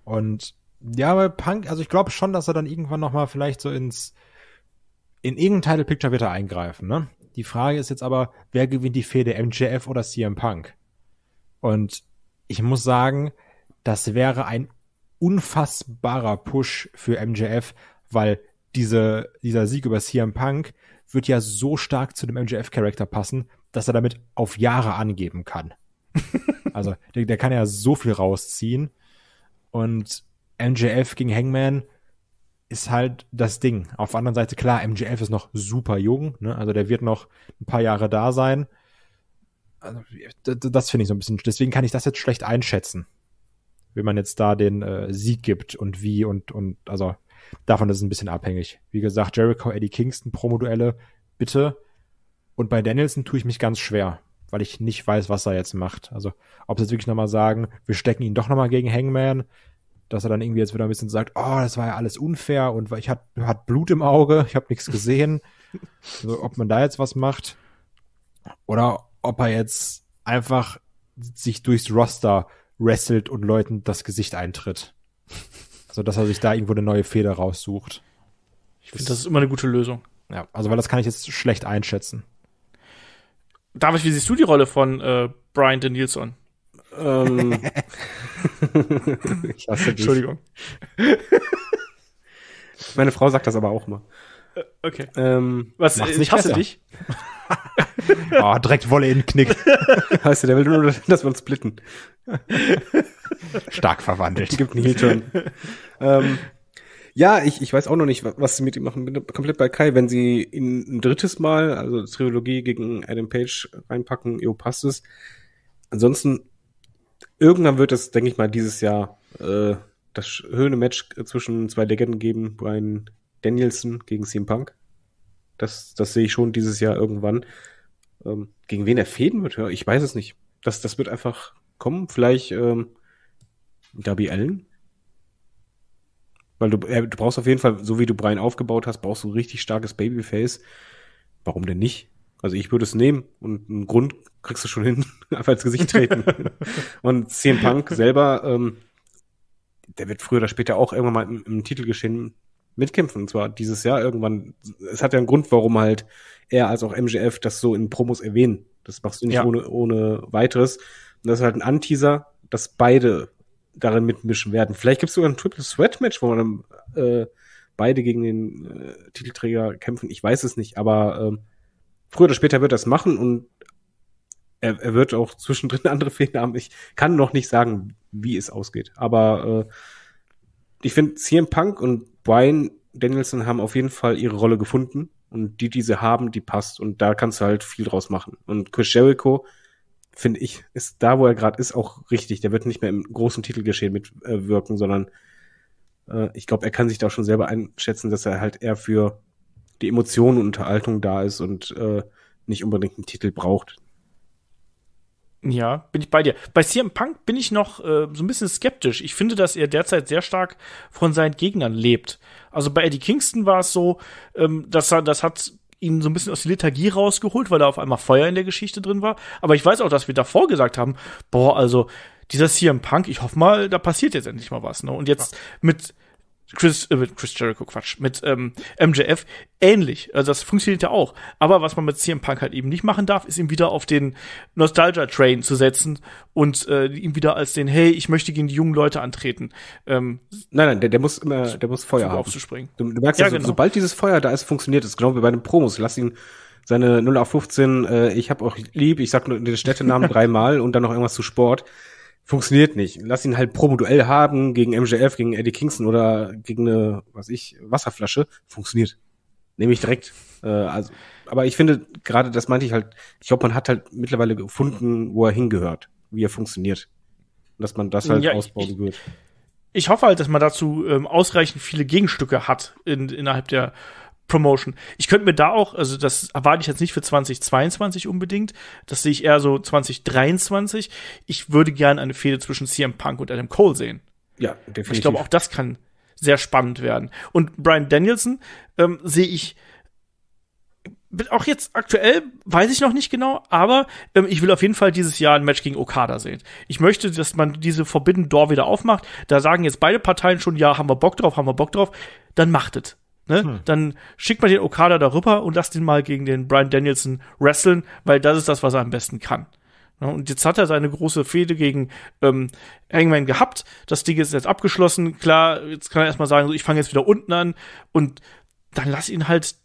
Und ja, aber Punk, also ich glaube schon, dass er dann irgendwann nochmal vielleicht so ins, in irgendein Title Picture wird er eingreifen, ne? Die Frage ist jetzt aber, wer gewinnt die Fehde, MJF oder CM Punk? Und ich muss sagen, das wäre ein unfassbarer Push für MJF, weil diese, dieser Sieg über CM Punk wird ja so stark zu dem MJF-Charakter passen, dass er damit auf Jahre angeben kann. also der, der kann ja so viel rausziehen. Und MJF gegen Hangman ist halt das Ding. Auf der anderen Seite, klar, MJF ist noch super jung, ne? also der wird noch ein paar Jahre da sein. Also, das finde ich so ein bisschen, deswegen kann ich das jetzt schlecht einschätzen, wenn man jetzt da den äh, Sieg gibt und wie und, und also davon ist es ein bisschen abhängig. Wie gesagt, Jericho, Eddie Kingston, Promoduelle, bitte, und bei Danielson tue ich mich ganz schwer, weil ich nicht weiß, was er jetzt macht. Also ob sie jetzt wirklich nochmal sagen, wir stecken ihn doch nochmal gegen Hangman, dass er dann irgendwie jetzt wieder ein bisschen sagt, oh, das war ja alles unfair und ich hat, hat Blut im Auge, ich habe nichts gesehen. also, ob man da jetzt was macht oder ob er jetzt einfach sich durchs Roster wrestelt und Leuten das Gesicht eintritt. so dass er sich da irgendwo eine neue Feder raussucht. Ich finde, das ist immer eine gute Lösung. Ja, also, weil das kann ich jetzt schlecht einschätzen. David, wie siehst du die Rolle von äh, Brian Danielson? Ähm. ich hasse dich. Entschuldigung. Meine Frau sagt das aber auch mal. Äh, okay. Ähm, Was, äh, ich hasse besser. dich? oh, direkt Wolle in den Knick. Heißt du, der will nur, dass wir uns splitten. Stark verwandelt. Gibt einen heel Ähm, ja, ich, ich weiß auch noch nicht, was sie mit ihm machen. Bin komplett bei Kai. Wenn sie ihn ein drittes Mal, also Trilogie gegen Adam Page reinpacken, jo, passt es. Ansonsten, irgendwann wird es, denke ich mal, dieses Jahr äh, das höhne Match äh, zwischen zwei Legenden geben. Brian Danielson gegen CM Punk. Das, das sehe ich schon dieses Jahr irgendwann. Ähm, gegen wen er fäden wird, ich weiß es nicht. Das, das wird einfach kommen. Vielleicht ähm, Darby Allen weil du, äh, du brauchst auf jeden Fall, so wie du Brian aufgebaut hast, brauchst du ein richtig starkes Babyface. Warum denn nicht? Also ich würde es nehmen und einen Grund kriegst du schon hin, einfach ins Gesicht treten. und CM Punk selber, ähm, der wird früher oder später auch irgendwann mal im, im Titelgeschehen mitkämpfen. Und zwar dieses Jahr irgendwann. Es hat ja einen Grund, warum halt er als auch MGF das so in Promos erwähnen. Das machst du nicht ja. ohne, ohne weiteres. Und das ist halt ein Anteaser, dass beide darin mitmischen werden. Vielleicht gibt es sogar ein Triple Sweat Match, wo dann äh, beide gegen den äh, Titelträger kämpfen. Ich weiß es nicht, aber äh, früher oder später wird das machen und er, er wird auch zwischendrin andere Fehler haben. Ich kann noch nicht sagen, wie es ausgeht, aber äh, ich finde, CM Punk und Brian Danielson haben auf jeden Fall ihre Rolle gefunden und die, die sie haben, die passt und da kannst du halt viel draus machen. Und Chris Jericho finde ich, ist da, wo er gerade ist, auch richtig. Der wird nicht mehr im großen Titelgeschehen mitwirken, äh, sondern äh, ich glaube, er kann sich da schon selber einschätzen, dass er halt eher für die Emotionen und Unterhaltung da ist und äh, nicht unbedingt einen Titel braucht. Ja, bin ich bei dir. Bei CM Punk bin ich noch äh, so ein bisschen skeptisch. Ich finde, dass er derzeit sehr stark von seinen Gegnern lebt. Also bei Eddie Kingston war es so, ähm, dass er, das hat ihn so ein bisschen aus der Lethargie rausgeholt, weil da auf einmal Feuer in der Geschichte drin war. Aber ich weiß auch, dass wir davor gesagt haben, boah, also dieser CM Punk, ich hoffe mal, da passiert jetzt endlich mal was. Ne? Und jetzt ja. mit Chris, äh, mit Chris Jericho, Quatsch, mit ähm, MJF ähnlich. Also das funktioniert ja auch. Aber was man mit CM Punk halt eben nicht machen darf, ist ihm wieder auf den Nostalgia-Train zu setzen und äh, ihm wieder als den, hey, ich möchte gegen die jungen Leute antreten. Ähm, nein, nein, der, der muss immer, der muss Feuer haben. Aufzuspringen. Du, du merkst ja, also, genau. sobald dieses Feuer da ist, funktioniert es. Genau wie bei den Promos. Lass ihn seine 0 auf 15, äh, ich hab euch lieb, ich sag nur den Städtenamen dreimal und dann noch irgendwas zu Sport funktioniert nicht. Lass ihn halt Promo-Duell haben gegen MJF, gegen Eddie Kingston oder gegen eine, was ich, Wasserflasche. Funktioniert. Nehme ich direkt. Äh, also, aber ich finde, gerade das meinte ich halt, ich glaube, man hat halt mittlerweile gefunden, wo er hingehört, wie er funktioniert. Und dass man das halt ja, ausbauen wird. ich hoffe halt, dass man dazu ähm, ausreichend viele Gegenstücke hat in, innerhalb der Promotion. Ich könnte mir da auch, also das erwarte ich jetzt nicht für 2022 unbedingt, das sehe ich eher so 2023. Ich würde gerne eine Fehde zwischen CM Punk und Adam Cole sehen. Ja, definitiv. Ich glaube, auch das kann sehr spannend werden. Und Brian Danielson ähm, sehe ich auch jetzt aktuell, weiß ich noch nicht genau, aber ähm, ich will auf jeden Fall dieses Jahr ein Match gegen Okada sehen. Ich möchte, dass man diese Forbidden Door wieder aufmacht. Da sagen jetzt beide Parteien schon, ja, haben wir Bock drauf, haben wir Bock drauf. Dann macht es. Ne? Hm. Dann schickt man den Okada darüber und lasst ihn mal gegen den Brian Danielson wresteln, weil das ist das, was er am besten kann. Ne? Und jetzt hat er seine große Fehde gegen ähm, Hangman gehabt. Das Ding ist jetzt abgeschlossen. Klar, jetzt kann er erstmal sagen, ich fange jetzt wieder unten an und dann lass ihn halt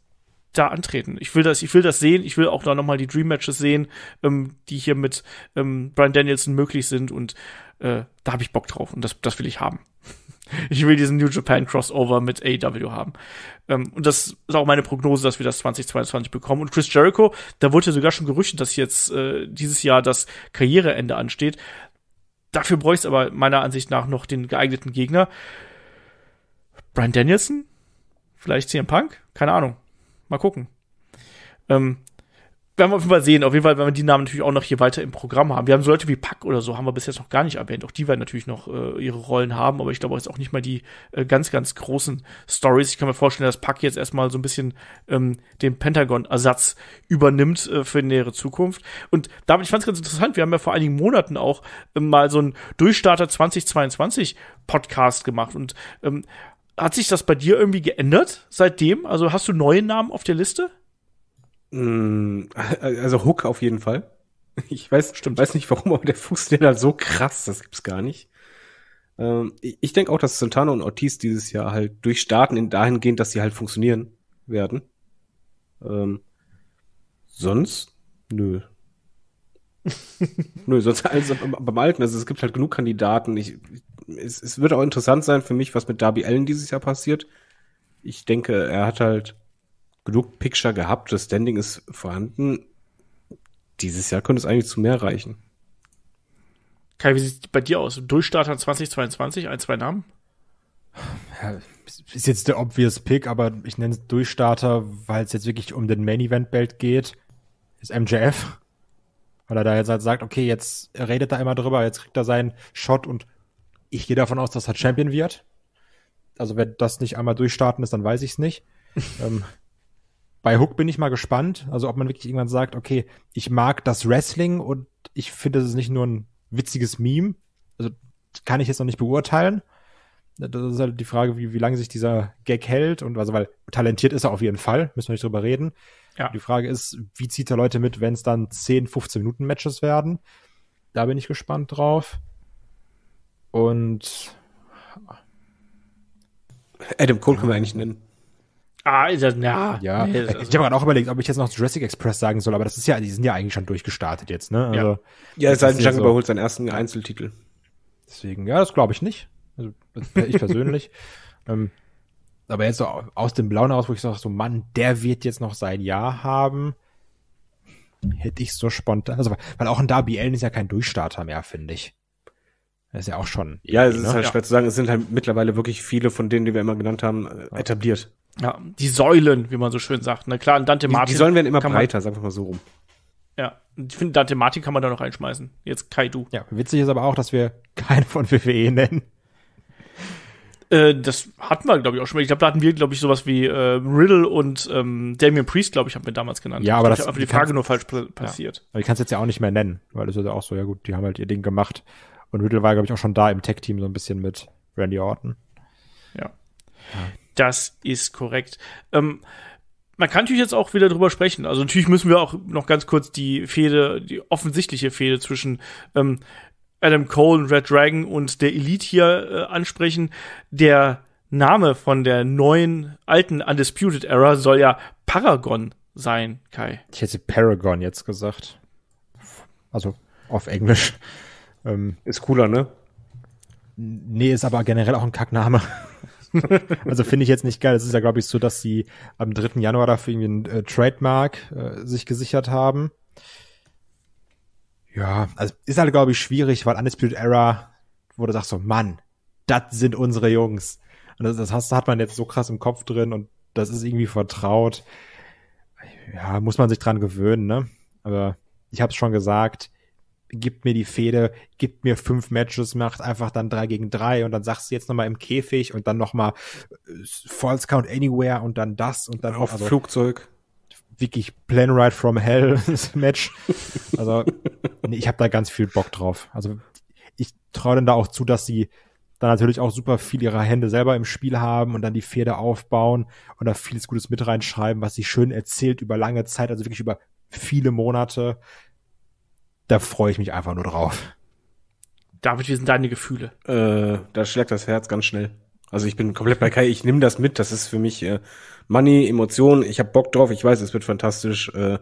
da antreten. Ich will das, ich will das sehen. Ich will auch da nochmal die Dream Matches sehen, ähm, die hier mit ähm, Brian Danielson möglich sind und äh, da habe ich Bock drauf und das, das will ich haben. ich will diesen New Japan Crossover mit AEW haben. Ähm, und das ist auch meine Prognose, dass wir das 2022 bekommen. Und Chris Jericho, da wurde ja sogar schon gerüchtet, dass jetzt äh, dieses Jahr das Karriereende ansteht. Dafür bräuchte es aber meiner Ansicht nach noch den geeigneten Gegner. Brian Danielson? Vielleicht CM Punk? Keine Ahnung. Mal gucken. Ähm, werden wir auf jeden Fall sehen. Auf jeden Fall werden wir die Namen natürlich auch noch hier weiter im Programm haben. Wir haben so Leute wie Pack oder so, haben wir bis jetzt noch gar nicht erwähnt. Auch die werden natürlich noch äh, ihre Rollen haben, aber ich glaube jetzt auch nicht mal die äh, ganz, ganz großen Stories. Ich kann mir vorstellen, dass Pack jetzt erstmal so ein bisschen ähm, den Pentagon-Ersatz übernimmt äh, für die nähere Zukunft. Und damit, ich fand es ganz interessant, wir haben ja vor einigen Monaten auch ähm, mal so einen Durchstarter 2022 Podcast gemacht und ähm, hat sich das bei dir irgendwie geändert seitdem? Also hast du neue Namen auf der Liste? Mm, also Hook auf jeden Fall. Ich weiß, Stimmt. weiß nicht warum, aber der funktioniert halt so krass, das gibt's gar nicht. Ähm, ich denke auch, dass Santana und Ortiz dieses Jahr halt durchstarten, in dahingehend, dass sie halt funktionieren werden. Ähm, sonst? Nö. Nö, sonst also beim Alten. Also es gibt halt genug Kandidaten. Ich, es, es wird auch interessant sein für mich, was mit Darby Allen dieses Jahr passiert. Ich denke, er hat halt genug Picture gehabt, das Standing ist vorhanden. Dieses Jahr könnte es eigentlich zu mehr reichen. Kai, wie sieht es bei dir aus? Durchstarter 2022, ein, zwei Namen? Ja, ist jetzt der obvious Pick, aber ich nenne es Durchstarter, weil es jetzt wirklich um den Main Event Belt geht. Ist MJF. Weil er da jetzt halt sagt, okay, jetzt redet er immer drüber, jetzt kriegt er seinen Shot und ich gehe davon aus, dass er Champion wird. Also wenn das nicht einmal durchstarten ist, dann weiß ich es nicht. ähm, bei Hook bin ich mal gespannt, also ob man wirklich irgendwann sagt, okay, ich mag das Wrestling und ich finde, es ist nicht nur ein witziges Meme. Also kann ich jetzt noch nicht beurteilen. Das ist halt die Frage, wie, wie lange sich dieser Gag hält und also, weil talentiert ist er auf jeden Fall, müssen wir nicht drüber reden. Ja. Die Frage ist, wie zieht er Leute mit, wenn es dann 10, 15 Minuten Matches werden? Da bin ich gespannt drauf. Und Adam Cole können wir eigentlich nennen. Ah, ist das, na, ja. Nee, ich habe gerade auch überlegt, ob ich jetzt noch Jurassic Express sagen soll, aber das ist ja, die sind ja eigentlich schon durchgestartet jetzt, ne? Also, ja, ja sein Junk so. überholt seinen ersten Einzeltitel. Deswegen, ja, das glaube ich nicht. Also, ich persönlich. ähm, aber jetzt so aus dem Blauen aus, wo ich sage, so, Mann, der wird jetzt noch sein Jahr haben. Hätte ich so spontan. Also, weil auch ein Darby Allen ist ja kein Durchstarter mehr, finde ich. Das ist ja auch schon. Ja, es ist ne? halt schwer ja. zu sagen. Es sind halt mittlerweile wirklich viele von denen, die wir immer genannt haben, äh, etabliert ja, die Säulen, wie man so schön sagt. Ne? Klar, Dante Martin. Die, die Säulen werden immer breiter, sagen wir mal so rum. Ja, ich finde, Dante Martin kann man da noch reinschmeißen. Jetzt Kai Ja, witzig ist aber auch, dass wir keinen von WWE nennen. Äh, das hatten wir, glaube ich, auch schon Ich glaube, da hatten wir, glaube ich, sowas wie äh, Riddle und ähm, Damian Priest, glaube ich, haben wir damals genannt. Ja, aber ich glaub, das einfach die Frage nur falsch passiert. Ja. Aber ich kann es jetzt ja auch nicht mehr nennen, weil es ist ja auch so, ja gut, die haben halt ihr Ding gemacht. Und Riddle war, glaube ich, auch schon da im Tech-Team so ein bisschen mit Randy Orton. Ja. ja. Das ist korrekt. Ähm, man kann natürlich jetzt auch wieder drüber sprechen. Also natürlich müssen wir auch noch ganz kurz die Fehde, die offensichtliche Fehde zwischen ähm, Adam Cole und Red Dragon und der Elite hier äh, ansprechen. Der Name von der neuen, alten Undisputed Era soll ja Paragon sein, Kai. Ich hätte Paragon jetzt gesagt. Also auf Englisch. Ähm, ist cooler, ne? Nee, ist aber generell auch ein Kackname. also finde ich jetzt nicht geil. Es ist ja, glaube ich, so, dass sie am 3. Januar dafür irgendwie ein äh, Trademark äh, sich gesichert haben. Ja, also ist halt, glaube ich, schwierig, weil Undisputed Era, wo du sagst so, Mann, das sind unsere Jungs. Und das, das, hat man jetzt so krass im Kopf drin und das ist irgendwie vertraut. Ja, muss man sich dran gewöhnen, ne? Aber ich habe es schon gesagt, gibt mir die Fehde, gibt mir fünf Matches, macht einfach dann drei gegen drei und dann sagst du jetzt nochmal im Käfig und dann nochmal äh, False Count Anywhere und dann das und dann auf also, Flugzeug. Wirklich Plan Ride from Hell Match. Also nee, ich habe da ganz viel Bock drauf. Also ich traue dann da auch zu, dass sie da natürlich auch super viel ihrer Hände selber im Spiel haben und dann die Pferde aufbauen und da vieles Gutes mit reinschreiben, was sie schön erzählt über lange Zeit, also wirklich über viele Monate da freue ich mich einfach nur drauf. David, wie sind deine Gefühle? Äh, da schlägt das Herz ganz schnell. Also ich bin komplett bei Kai, ich nehme das mit, das ist für mich äh, Money, Emotionen, ich habe Bock drauf, ich weiß, es wird fantastisch. Äh,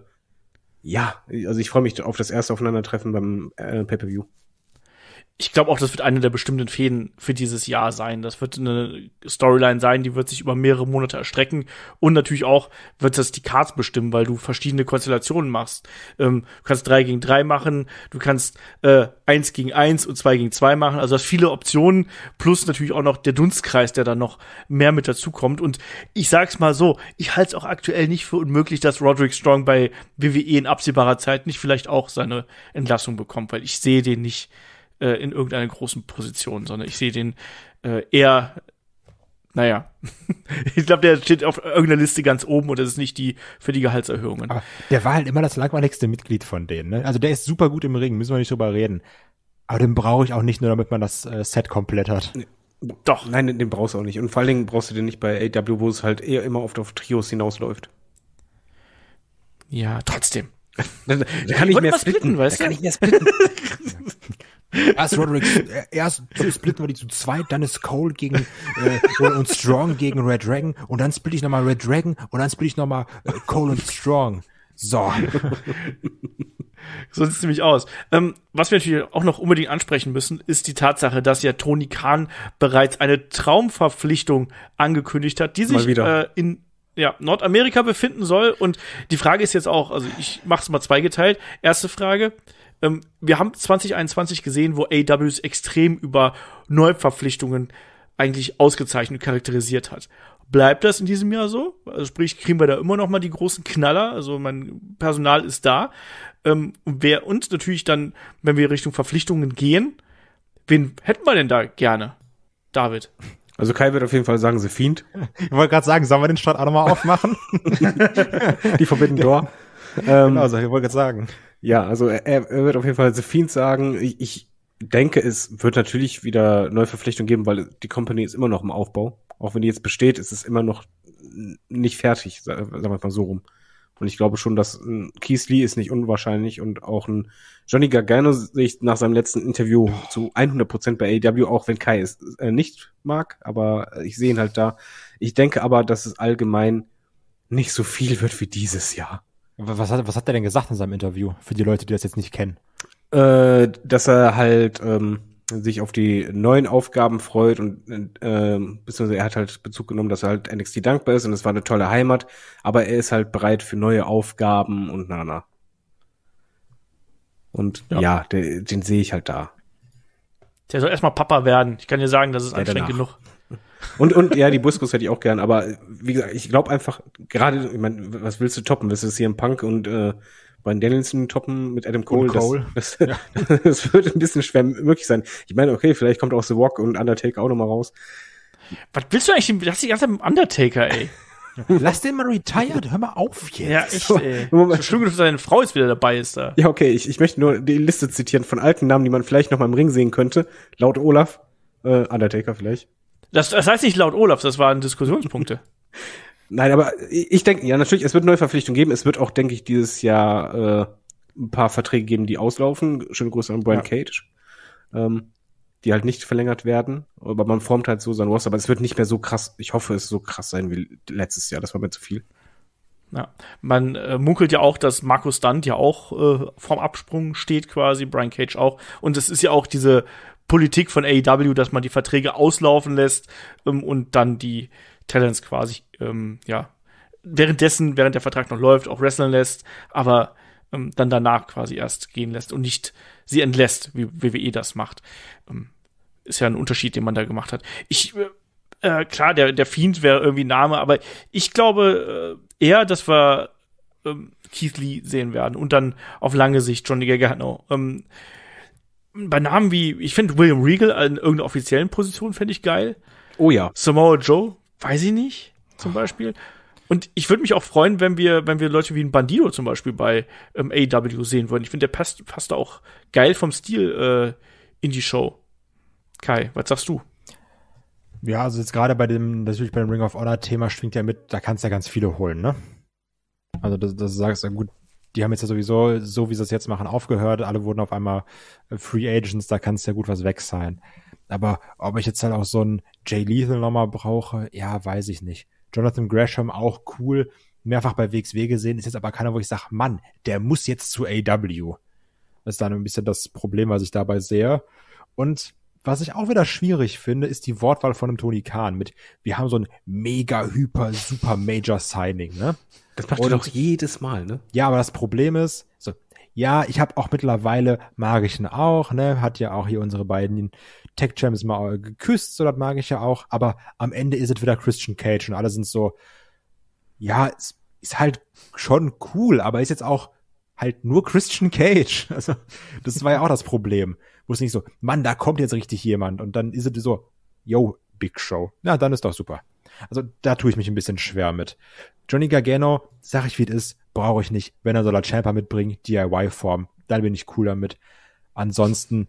ja, also ich freue mich auf das erste Aufeinandertreffen beim äh, Pay-Per-View ich glaube auch, das wird eine der bestimmten Fäden für dieses Jahr sein. Das wird eine Storyline sein, die wird sich über mehrere Monate erstrecken. Und natürlich auch wird das die Cards bestimmen, weil du verschiedene Konstellationen machst. Ähm, du kannst drei gegen drei machen, du kannst äh, eins gegen eins und zwei gegen zwei machen. Also du hast viele Optionen, plus natürlich auch noch der Dunstkreis, der da noch mehr mit dazukommt. Und ich sag's mal so, ich halte es auch aktuell nicht für unmöglich, dass Roderick Strong bei WWE in absehbarer Zeit nicht vielleicht auch seine Entlassung bekommt, weil ich sehe den nicht äh, in irgendeiner großen Position, sondern ich sehe den äh, eher, naja, ich glaube, der steht auf irgendeiner Liste ganz oben und das ist nicht die für die Gehaltserhöhungen. Aber der war halt immer das langweiligste Mitglied von denen. Ne? Also der ist super gut im Ring, müssen wir nicht drüber reden. Aber den brauche ich auch nicht nur, damit man das äh, Set komplett hat. Nee. Doch. Nein, den, brauchst du auch nicht. Und vor allen Dingen brauchst du den nicht bei AW, wo es halt eher immer oft auf Trios hinausläuft. Ja, trotzdem. da kann ich mehr splitten, weißt du? Da kann ich mehr splitten. Erst Roderick, äh, erst splitten wir die zu zweit, dann ist Cole gegen äh, und Strong gegen Red Dragon und dann splitte ich nochmal Red Dragon und dann splitte ich nochmal äh, Cole und Strong. So. so sieht's nämlich aus. Ähm, was wir natürlich auch noch unbedingt ansprechen müssen, ist die Tatsache, dass ja Tony Khan bereits eine Traumverpflichtung angekündigt hat, die sich äh, in ja, Nordamerika befinden soll. Und die Frage ist jetzt auch, also ich mach's mal zweigeteilt. Erste Frage, ähm, wir haben 2021 gesehen, wo AWs extrem über Neuverpflichtungen eigentlich ausgezeichnet charakterisiert hat. Bleibt das in diesem Jahr so? Also sprich, kriegen wir da immer noch mal die großen Knaller? Also mein Personal ist da. Ähm, und wer uns natürlich dann, wenn wir Richtung Verpflichtungen gehen, wen hätten wir denn da gerne? David. Also Kai wird auf jeden Fall sagen, sie fiend. Ich wollte gerade sagen, sollen wir den Start auch nochmal aufmachen? die verbinden Door. Genau, ähm, genau, so, ich wollte gerade sagen. Ja, also er, er wird auf jeden Fall The Fiend sagen, ich, ich denke, es wird natürlich wieder neue Verpflichtungen geben, weil die Company ist immer noch im Aufbau. Auch wenn die jetzt besteht, ist es immer noch nicht fertig, sagen wir mal so rum. Und ich glaube schon, dass ein Keith Lee ist nicht unwahrscheinlich und auch ein Johnny Gargano sich nach seinem letzten Interview zu 100% Prozent bei AEW, auch wenn Kai es äh, nicht mag, aber ich sehe ihn halt da. Ich denke aber, dass es allgemein nicht so viel wird wie dieses Jahr. Was hat, was hat er denn gesagt in seinem Interview, für die Leute, die das jetzt nicht kennen? Äh, dass er halt ähm, sich auf die neuen Aufgaben freut und äh, beziehungsweise er hat halt Bezug genommen, dass er halt NXT dankbar ist und es war eine tolle Heimat, aber er ist halt bereit für neue Aufgaben und na na. Und ja, ja den, den sehe ich halt da. Der soll erstmal Papa werden. Ich kann dir sagen, das ist ja, anstrengend danach. genug. Und, und ja, die Buskus hätte ich auch gern, aber wie gesagt, ich glaube einfach, gerade, ich meine, was willst du toppen? Willst du das hier im Punk und äh, Brian Danielson toppen mit Adam Cole? Cole. Das, das, ja. das wird ein bisschen schwer möglich sein. Ich meine, okay, vielleicht kommt auch The Walk und Undertaker auch nochmal raus. Was willst du eigentlich? Lass die ganze Zeit mit Undertaker, ey. Lass den mal retired, hör mal auf jetzt. Ja, echt, ey. So, so schlimm, dass seine Frau jetzt wieder dabei ist da. Ja, okay, ich, ich möchte nur die Liste zitieren von alten Namen, die man vielleicht noch mal im Ring sehen könnte. Laut Olaf, äh, Undertaker vielleicht. Das, das heißt nicht laut Olaf, das waren Diskussionspunkte. Nein, aber ich denke, ja, natürlich, es wird Neuverpflichtungen geben. Es wird auch, denke ich, dieses Jahr äh, ein paar Verträge geben, die auslaufen. Schöne Grüße an Brian ja. Cage. Ähm, die halt nicht verlängert werden. Aber man formt halt so sein Roster. Aber es wird nicht mehr so krass, ich hoffe, es so krass sein wie letztes Jahr. Das war mir zu viel. Ja, man äh, munkelt ja auch, dass Markus Dunt ja auch äh, vorm Absprung steht quasi, Brian Cage auch. Und es ist ja auch diese Politik von AEW, dass man die Verträge auslaufen lässt ähm, und dann die Talents quasi, ähm, ja, währenddessen, während der Vertrag noch läuft, auch wrestlen lässt, aber ähm, dann danach quasi erst gehen lässt und nicht sie entlässt, wie WWE das macht. Ähm, ist ja ein Unterschied, den man da gemacht hat. Ich, äh, äh, klar, der, der Fiend wäre irgendwie Name, aber ich glaube äh, eher, dass wir ähm, Keith Lee sehen werden und dann auf lange Sicht Johnny Gagano. Ähm, bei Namen wie, ich finde William Regal in irgendeiner offiziellen Position fände ich geil. Oh ja. Samoa Joe, weiß ich nicht, zum Beispiel. Und ich würde mich auch freuen, wenn wir, wenn wir Leute wie ein Bandido zum Beispiel bei ähm, AW sehen würden. Ich finde, der passt, passt auch geil vom Stil äh, in die Show. Kai, was sagst du? Ja, also jetzt gerade bei dem, natürlich bei dem Ring of Honor Thema schwingt ja mit, da kannst du ja ganz viele holen, ne? Also das, das sagst du, gut, die haben jetzt ja sowieso, so wie sie es jetzt machen, aufgehört. Alle wurden auf einmal äh, Free Agents, da kann es ja gut was weg sein. Aber ob ich jetzt halt auch so einen Jay Lethal nochmal brauche, ja, weiß ich nicht. Jonathan Gresham auch cool, mehrfach bei WXW gesehen, ist jetzt aber keiner, wo ich sage, Mann, der muss jetzt zu AW. Das ist dann ein bisschen das Problem, was ich dabei sehe. Und was ich auch wieder schwierig finde, ist die Wortwahl von einem Tony Kahn mit, wir haben so ein mega, hyper, super Major Signing, ne? Das macht er doch jedes Mal, ne? Ja, aber das Problem ist, so, ja, ich habe auch mittlerweile mag ich ihn auch, ne? Hat ja auch hier unsere beiden Tech Champs mal geküsst, so das mag ich ja auch, aber am Ende ist es wieder Christian Cage und alle sind so, ja, ist, ist halt schon cool, aber ist jetzt auch halt nur Christian Cage. Also, das war ja auch das Problem wo es nicht so, Mann, da kommt jetzt richtig jemand und dann ist es so, yo, Big Show. Na, dann ist doch super. Also da tue ich mich ein bisschen schwer mit. Johnny Gargano, sag ich wie es ist, brauche ich nicht. Wenn er soll er Champa mitbringen, DIY-Form, dann bin ich cool damit. Ansonsten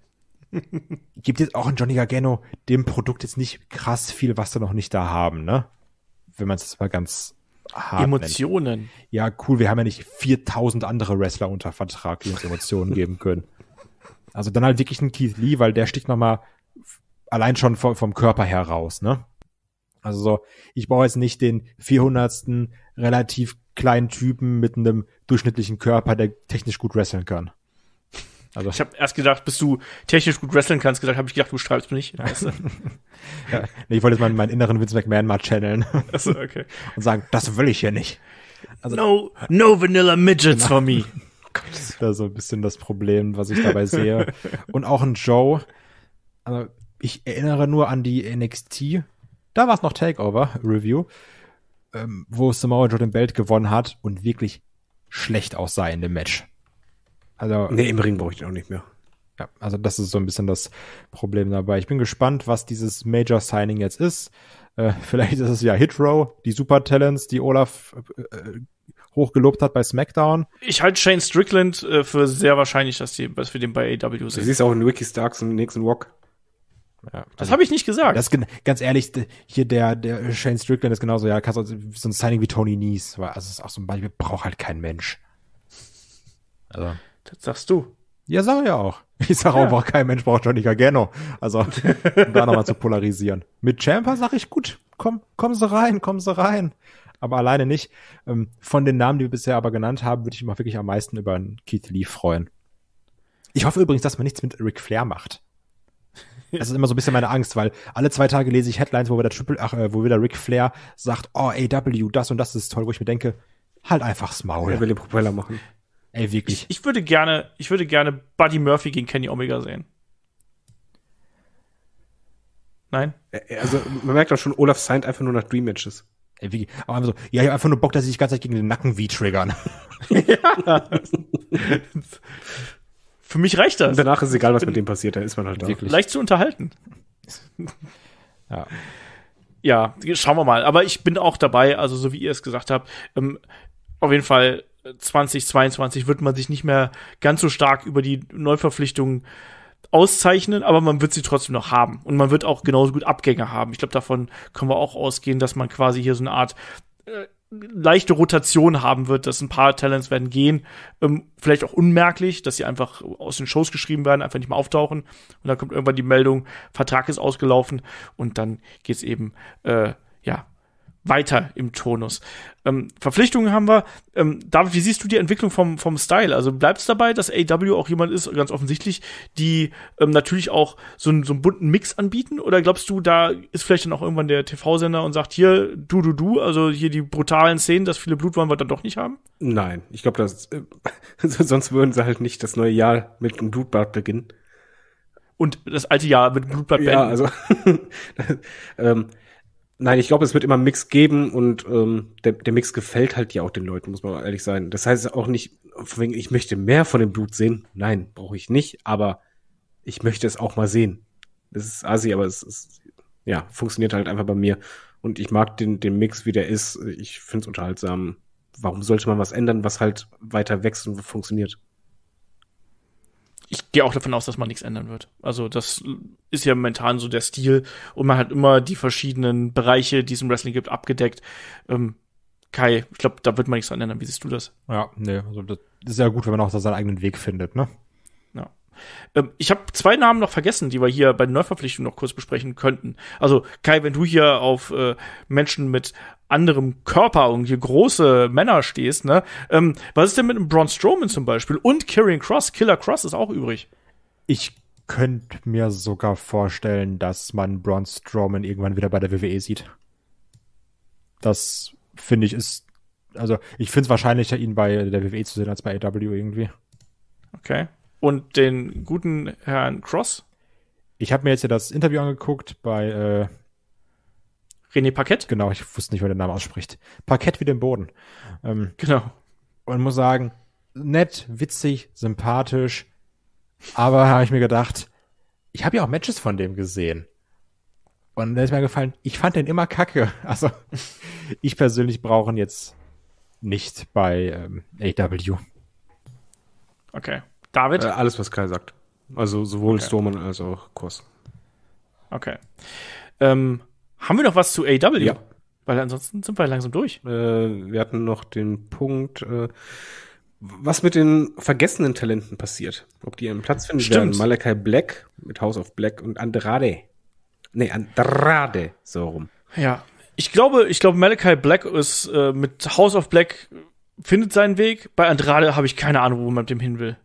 gibt jetzt auch in Johnny Gargano dem Produkt jetzt nicht krass viel, was wir noch nicht da haben, ne? Wenn man es mal ganz hart Emotionen. Nennt. Ja, cool, wir haben ja nicht 4000 andere Wrestler unter Vertrag, die uns Emotionen geben können. Also dann halt wirklich ein Keith Lee, weil der sticht nochmal allein schon vom, vom Körper her raus, ne? Also so, ich brauche jetzt nicht den 400. relativ kleinen Typen mit einem durchschnittlichen Körper, der technisch gut wresteln kann. Also ich habe erst gedacht, bis du technisch gut wresteln kannst, gesagt habe ich gedacht, du schreibst mich. Weißt du? ja, ich wollte jetzt meinen, meinen inneren Vince McMahon mal channeln. so, okay. Und sagen, das will ich hier nicht. Also, no, no vanilla midgets genau. for me. da so ein bisschen das Problem, was ich dabei sehe. Und auch ein Joe. Also ich erinnere nur an die NXT. Da war es noch Takeover Review, ähm, wo Samoa Joe den Belt gewonnen hat und wirklich schlecht aussah in dem Match. Also, nee, im Ring brauche ich den auch nicht mehr. Ja, also das ist so ein bisschen das Problem dabei. Ich bin gespannt, was dieses Major Signing jetzt ist. Äh, vielleicht ist es ja Hitrow, die Super Talents, die Olaf äh, äh hochgelobt hat bei SmackDown. Ich halte Shane Strickland äh, für sehr wahrscheinlich, dass, die, dass wir den bei AW e sehen. Du siehst auch in Ricky Starks im nächsten Walk. Ja, das also, habe ich nicht gesagt. Das, ganz ehrlich, hier der, der Shane Strickland ist genauso, ja, kannst du so ein Signing wie Tony Nies, weil also ist auch so ein Beispiel, braucht halt kein Mensch. Also. Das sagst du. Ja, sag ja auch. Ich sag ja. auch, braucht kein Mensch, braucht Johnny Gargano. Also, um da nochmal zu polarisieren. Mit Champa sag ich, gut, komm, kommen Sie rein, kommen Sie rein aber alleine nicht. Ähm, von den Namen, die wir bisher aber genannt haben, würde ich mich wirklich am meisten über einen Keith Lee freuen. Ich hoffe übrigens, dass man nichts mit Ric Flair macht. Das ist immer so ein bisschen meine Angst, weil alle zwei Tage lese ich Headlines, wo wieder Triple, ach, äh, wo wieder Ric Flair sagt, oh, AW, das und das ist toll, wo ich mir denke, halt einfach's Maul. Er will den Propeller machen. Ey, wirklich. Ich, ich, würde gerne, ich würde gerne Buddy Murphy gegen Kenny Omega sehen. Nein? Äh, äh, also, man merkt auch schon, Olaf signed einfach nur nach Dream Matches wie, aber einfach so, ja, ich habe einfach nur Bock, dass ich die ganze Zeit gegen den Nacken wie triggern. Für mich reicht das. Und danach ist es egal, was mit dem passiert, da ist man halt wirklich. Da. Leicht zu unterhalten. ja. Ja, schauen wir mal. Aber ich bin auch dabei, also so wie ihr es gesagt habt, ähm, auf jeden Fall 2022 äh, wird man sich nicht mehr ganz so stark über die Neuverpflichtungen äh, auszeichnen, aber man wird sie trotzdem noch haben. Und man wird auch genauso gut Abgänge haben. Ich glaube, davon können wir auch ausgehen, dass man quasi hier so eine Art äh, leichte Rotation haben wird, dass ein paar Talents werden gehen, ähm, vielleicht auch unmerklich, dass sie einfach aus den Shows geschrieben werden, einfach nicht mehr auftauchen. Und dann kommt irgendwann die Meldung, Vertrag ist ausgelaufen und dann geht's eben äh, weiter im Tonus. Ähm, Verpflichtungen haben wir. Ähm, David, wie siehst du die Entwicklung vom, vom Style? Also bleibst dabei, dass AW auch jemand ist, ganz offensichtlich, die ähm, natürlich auch so, einen, so einen bunten Mix anbieten? Oder glaubst du, da ist vielleicht dann auch irgendwann der TV-Sender und sagt, hier, du, du, du, also hier die brutalen Szenen, das viele Blut wollen wir dann doch nicht haben? Nein, ich glaube, äh, sonst würden sie halt nicht das neue Jahr mit einem Blutbad beginnen. Und das alte Jahr mit Blutbad beenden. Ja, also ähm, Nein, ich glaube, es wird immer Mix geben und ähm, der, der Mix gefällt halt ja auch den Leuten, muss man ehrlich sein. Das heißt auch nicht, wegen, ich möchte mehr von dem Blut sehen. Nein, brauche ich nicht, aber ich möchte es auch mal sehen. Das ist assi, aber es ist, ja, funktioniert halt einfach bei mir. Und ich mag den, den Mix, wie der ist. Ich finde es unterhaltsam. Warum sollte man was ändern, was halt weiter wächst und funktioniert? ich gehe auch davon aus, dass man nichts ändern wird. Also das ist ja momentan so der Stil und man hat immer die verschiedenen Bereiche, die es im Wrestling gibt, abgedeckt. Ähm, Kai, ich glaube, da wird man nichts ändern. Wie siehst du das? Ja, nee, also das ist ja gut, wenn man auch seinen eigenen Weg findet, ne? Ähm, ich habe zwei Namen noch vergessen, die wir hier bei den Neuverpflichtungen noch kurz besprechen könnten. Also Kai, wenn du hier auf äh, Menschen mit anderem Körper und hier große Männer stehst, ne? Ähm, was ist denn mit einem Braun Strowman zum Beispiel? Und Karrion Cross, Killer Cross ist auch übrig. Ich könnte mir sogar vorstellen, dass man Braun Strowman irgendwann wieder bei der WWE sieht. Das finde ich ist, also ich finde es wahrscheinlicher, ihn bei der WWE zu sehen als bei AW irgendwie. Okay und den guten Herrn Cross. Ich habe mir jetzt ja das Interview angeguckt bei äh, René Parkett. Genau, ich wusste nicht, wie der Name ausspricht. Parkett wie den Boden. Ähm, genau. Und muss sagen, nett, witzig, sympathisch. Aber habe ich mir gedacht, ich habe ja auch Matches von dem gesehen. Und da ist mir gefallen, ich fand den immer kacke. Also, ich persönlich brauche ihn jetzt nicht bei ähm, AW. Okay. David? Äh, alles, was Kai sagt. Also sowohl okay. Stormann als auch Kurs. Okay. Ähm, haben wir noch was zu AW? Ja. Weil ansonsten sind wir langsam durch. Äh, wir hatten noch den Punkt, äh, was mit den vergessenen Talenten passiert. Ob die ihren Platz finden Stimmt. werden. Malakai Black mit House of Black und Andrade. Nee, Andrade, so rum. Ja. Ich glaube, ich glaube, Malachi Black ist äh, mit House of Black findet seinen Weg. Bei Andrade habe ich keine Ahnung, wo man mit dem hin will.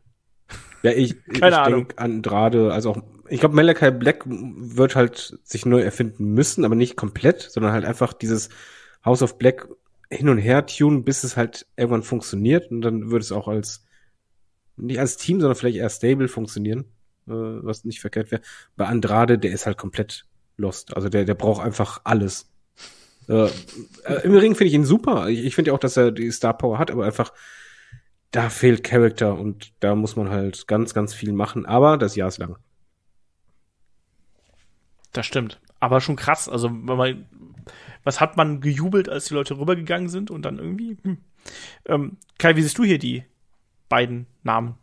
Ja, ich, ich denke Andrade, also auch, ich glaube, Malachi Black wird halt sich neu erfinden müssen, aber nicht komplett, sondern halt einfach dieses House of Black hin und her tunen, bis es halt irgendwann funktioniert und dann würde es auch als, nicht als Team, sondern vielleicht eher stable funktionieren, äh, was nicht verkehrt wäre. Bei Andrade, der ist halt komplett lost. Also der, der braucht einfach alles. Äh, äh Im Ring finde ich ihn super. Ich, ich finde ja auch, dass er die Star Power hat, aber einfach da fehlt Charakter und da muss man halt ganz, ganz viel machen. Aber das Jahr ist lang. Das stimmt. Aber schon krass. Also, wenn man, was hat man gejubelt, als die Leute rübergegangen sind und dann irgendwie. Hm. Ähm, Kai, wie siehst du hier die beiden Namen?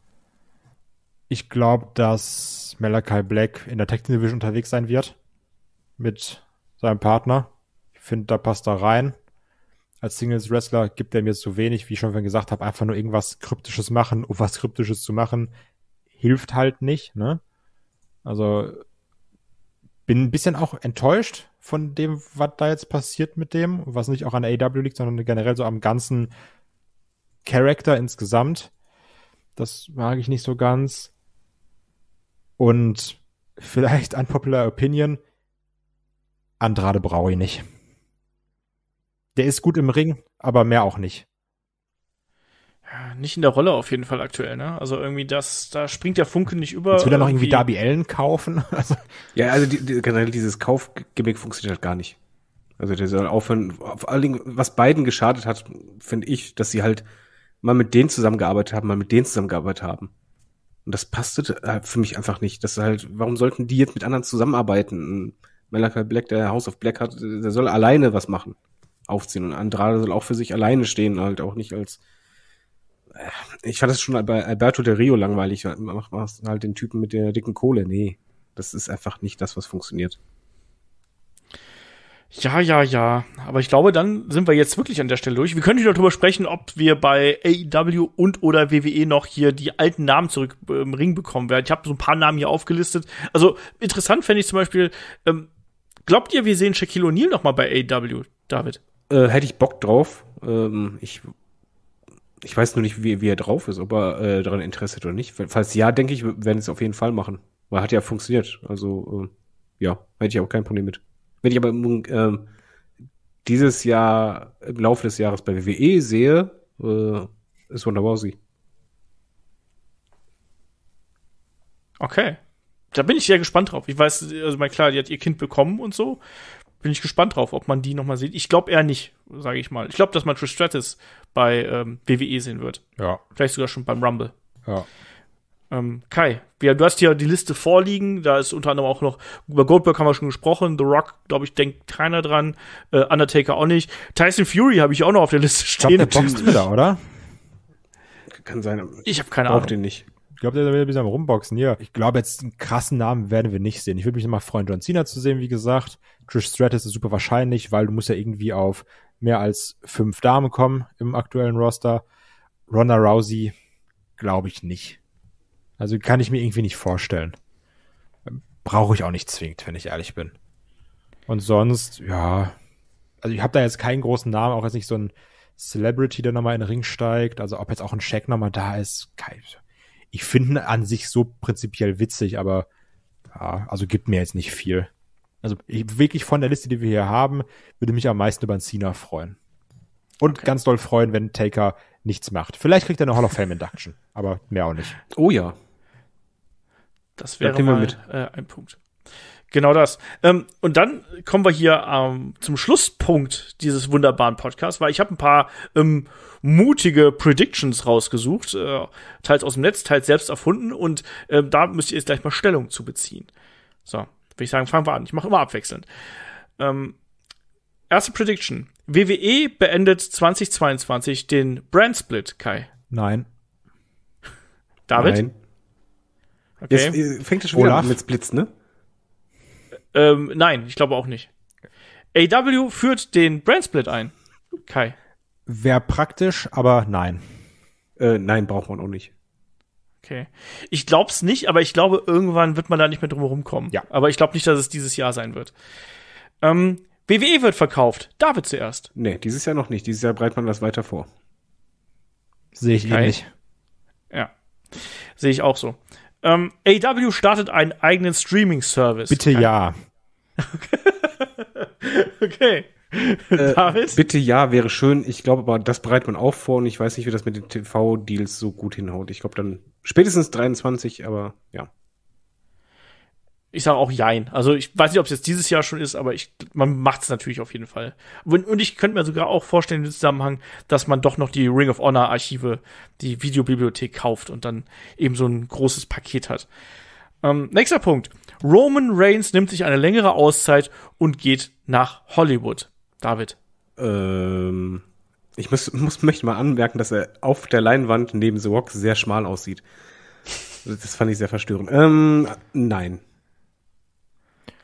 Ich glaube, dass Malachi Black in der Tech Division unterwegs sein wird. Mit seinem Partner. Ich finde, da passt er rein als Singles-Wrestler gibt er mir so wenig, wie ich schon vorhin gesagt habe, einfach nur irgendwas Kryptisches machen, um was Kryptisches zu machen, hilft halt nicht, ne? Also bin ein bisschen auch enttäuscht von dem, was da jetzt passiert mit dem, was nicht auch an AW liegt, sondern generell so am ganzen Charakter insgesamt. Das mag ich nicht so ganz. Und vielleicht unpopular Opinion, Andrade brauche ich nicht der ist gut im Ring, aber mehr auch nicht. Ja, nicht in der Rolle auf jeden Fall aktuell, ne? Also irgendwie das, da springt der Funke nicht über. Jetzt will er noch irgendwie Darby Allen kaufen. Also ja, also die, die, generell dieses Kaufgimmick funktioniert halt gar nicht. Also der soll aufhören. Vor allen Dingen, was beiden geschadet hat, finde ich, dass sie halt mal mit denen zusammengearbeitet haben, mal mit denen zusammengearbeitet haben. Und das passte äh, für mich einfach nicht. Das halt, warum sollten die jetzt mit anderen zusammenarbeiten? Malachi Black, der House of Black hat, der soll alleine was machen aufziehen. Und Andrade soll auch für sich alleine stehen, halt auch nicht als. Äh, ich fand es schon bei Alberto de Rio langweilig, macht man halt den Typen mit der dicken Kohle. Nee, das ist einfach nicht das, was funktioniert. Ja, ja, ja. Aber ich glaube, dann sind wir jetzt wirklich an der Stelle durch. Wir können wieder darüber sprechen, ob wir bei AEW und oder WWE noch hier die alten Namen zurück im ähm, Ring bekommen werden. Ich habe so ein paar Namen hier aufgelistet. Also interessant fände ich zum Beispiel, ähm, glaubt ihr, wir sehen Shaquille O'Neal nochmal bei AEW, David? Äh, hätte ich Bock drauf. Ähm, ich, ich weiß nur nicht, wie, wie er drauf ist, ob er äh, daran interessiert oder nicht. Falls ja, denke ich, werden es auf jeden Fall machen. Weil hat ja funktioniert. Also, äh, ja, hätte ich auch kein Problem mit. Wenn ich aber ähm, dieses Jahr, im Laufe des Jahres bei WWE sehe, äh, ist sie. Okay. Da bin ich sehr gespannt drauf. Ich weiß, also mein klar, die hat ihr Kind bekommen und so bin ich gespannt drauf, ob man die nochmal sieht. Ich glaube eher nicht, sage ich mal. Ich glaube, dass man Trish Stratus bei ähm, WWE sehen wird. Ja. Vielleicht sogar schon beim Rumble. Ja. Ähm, Kai, wir, du hast hier die Liste vorliegen. Da ist unter anderem auch noch, über Goldberg haben wir schon gesprochen. The Rock, glaube ich, denkt keiner dran. Äh, Undertaker auch nicht. Tyson Fury habe ich auch noch auf der Liste stehen. Ich glaub, der boxt wieder, oder? Kann sein. Ich habe keine Ahnung. Braucht den nicht glaube, der will ein bisschen Rumboxen hier. Ich glaube, jetzt einen krassen Namen werden wir nicht sehen. Ich würde mich immer freuen, John Cena zu sehen, wie gesagt. Trish Stratus ist super wahrscheinlich, weil du musst ja irgendwie auf mehr als fünf Damen kommen im aktuellen Roster. Ronda Rousey glaube ich nicht. Also kann ich mir irgendwie nicht vorstellen. Brauche ich auch nicht zwingend, wenn ich ehrlich bin. Und sonst, ja. Also ich habe da jetzt keinen großen Namen, auch jetzt nicht so ein Celebrity, der nochmal in den Ring steigt. Also ob jetzt auch ein Shaq nochmal da ist, kein, ich finde an sich so prinzipiell witzig, aber ja, also gibt mir jetzt nicht viel. Also ich, wirklich von der Liste, die wir hier haben, würde mich am meisten über einen Cena freuen. Und okay. ganz doll freuen, wenn Taker nichts macht. Vielleicht kriegt er eine Hall of Fame Induction, aber mehr auch nicht. Oh ja. Das wäre mal mit. Äh, ein Punkt. Genau das. Ähm, und dann kommen wir hier ähm, zum Schlusspunkt dieses wunderbaren Podcasts, weil ich habe ein paar ähm, mutige Predictions rausgesucht, äh, teils aus dem Netz, teils selbst erfunden und äh, da müsst ihr jetzt gleich mal Stellung zu beziehen. So, würde ich sagen, fangen wir an. Ich mache immer abwechselnd. Ähm, erste Prediction. WWE beendet 2022 den Brand Split, Kai. Nein. David? Nein. Okay. Jetzt äh, fängt es schon wieder an mit Splits, ne? Ähm, nein, ich glaube auch nicht. AW führt den Brandsplit ein. Kai. Wäre praktisch, aber nein. Äh, nein, braucht man auch nicht. Okay. Ich glaub's nicht, aber ich glaube, irgendwann wird man da nicht mehr drum rumkommen. Ja. Aber ich glaube nicht, dass es dieses Jahr sein wird. Ähm, WWE wird verkauft. David zuerst. Nee, dieses Jahr noch nicht. Dieses Jahr breitet man das weiter vor. Sehe ich ähnlich. Eh ja. Sehe ich auch so. Ähm, AW startet einen eigenen Streaming-Service. Bitte ja. okay. Äh, David? Bitte ja, wäre schön. Ich glaube aber, das bereitet man auch vor und ich weiß nicht, wie das mit den TV-Deals so gut hinhaut. Ich glaube dann spätestens 23, aber ja ich sage auch Jein. Also ich weiß nicht, ob es jetzt dieses Jahr schon ist, aber ich, man macht es natürlich auf jeden Fall. Und, ich könnte mir sogar auch vorstellen im Zusammenhang, dass man doch noch die Ring of Honor Archive, die Videobibliothek kauft und dann eben so ein großes Paket hat. Ähm, nächster Punkt. Roman Reigns nimmt sich eine längere Auszeit und geht nach Hollywood. David. Ähm, ich muss, muss, möchte mal anmerken, dass er auf der Leinwand neben The Rock sehr schmal aussieht. Das fand ich sehr verstörend. Ähm, nein.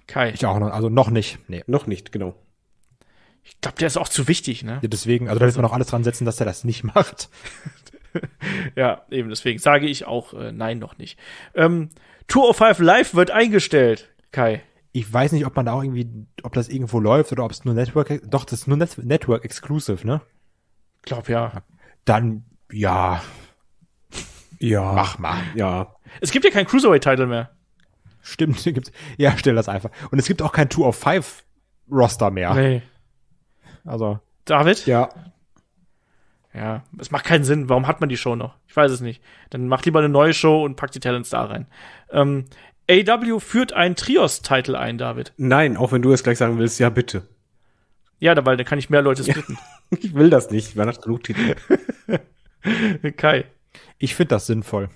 Kai. Ich auch noch, also noch nicht. Nee. Noch nicht, genau. Ich glaube, der ist auch zu wichtig, ne? Ja, deswegen, also da wird man auch alles dran setzen, dass er das nicht macht. ja, eben, deswegen sage ich auch äh, nein, noch nicht. Ähm, Tour of Five Live wird eingestellt, Kai. Ich weiß nicht, ob man da auch irgendwie, ob das irgendwo läuft oder ob es nur Network, doch, das ist nur Net Network Exclusive, ne? Glaub ja. Dann, ja. Ja. Mach mal. Ja. Es gibt ja keinen Cruiserweight-Title mehr. Stimmt, gibt's. Ja, stell das einfach. Und es gibt auch kein Two of Five Roster mehr. Nee. Also. David? Ja. Ja, es macht keinen Sinn. Warum hat man die Show noch? Ich weiß es nicht. Dann macht lieber eine neue Show und packt die Talents da rein. Ähm, AW führt einen Trios-Title ein, David. Nein, auch wenn du es gleich sagen willst, ja, bitte. Ja, weil dann kann ich mehr Leute splitten. ich will das nicht, weil das genug Titel. Kai. Ich finde das sinnvoll.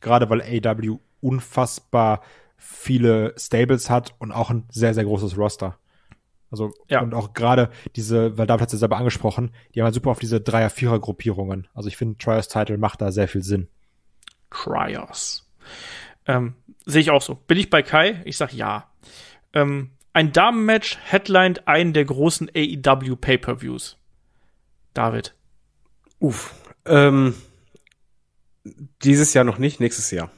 Gerade weil AW unfassbar viele Stables hat und auch ein sehr, sehr großes Roster. Also, ja. und auch gerade diese, weil David hat es ja selber angesprochen, die haben halt super auf diese Dreier-Vierer-Gruppierungen. Also ich finde, Trios Title macht da sehr viel Sinn. Trios. Ähm, Sehe ich auch so. Bin ich bei Kai? Ich sag ja. Ähm, ein Damenmatch headlined einen der großen AEW Pay-Per-Views. David. Uff. Ähm, dieses Jahr noch nicht, nächstes Jahr.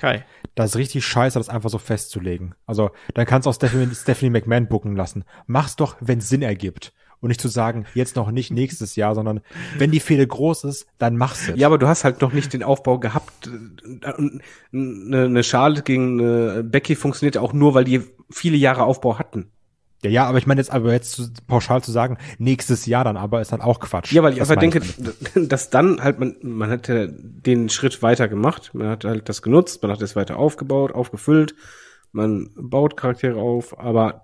Kai. Das ist richtig scheiße, das einfach so festzulegen. Also, dann kannst du auch Stephanie, Stephanie McMahon bucken lassen. Mach's doch, wenn Sinn ergibt. Und nicht zu sagen, jetzt noch nicht nächstes Jahr, sondern wenn die Fehde groß ist, dann mach's jetzt. Ja, aber du hast halt noch nicht den Aufbau gehabt. Eine Charlotte gegen eine Becky funktioniert auch nur, weil die viele Jahre Aufbau hatten. Ja, ja, aber ich meine jetzt aber jetzt zu, pauschal zu sagen, nächstes Jahr dann aber ist halt auch Quatsch. Ja, weil ich einfach denke, ich dass dann halt man man hat ja den Schritt weiter gemacht, man hat halt das genutzt, man hat es weiter aufgebaut, aufgefüllt, man baut Charaktere auf, aber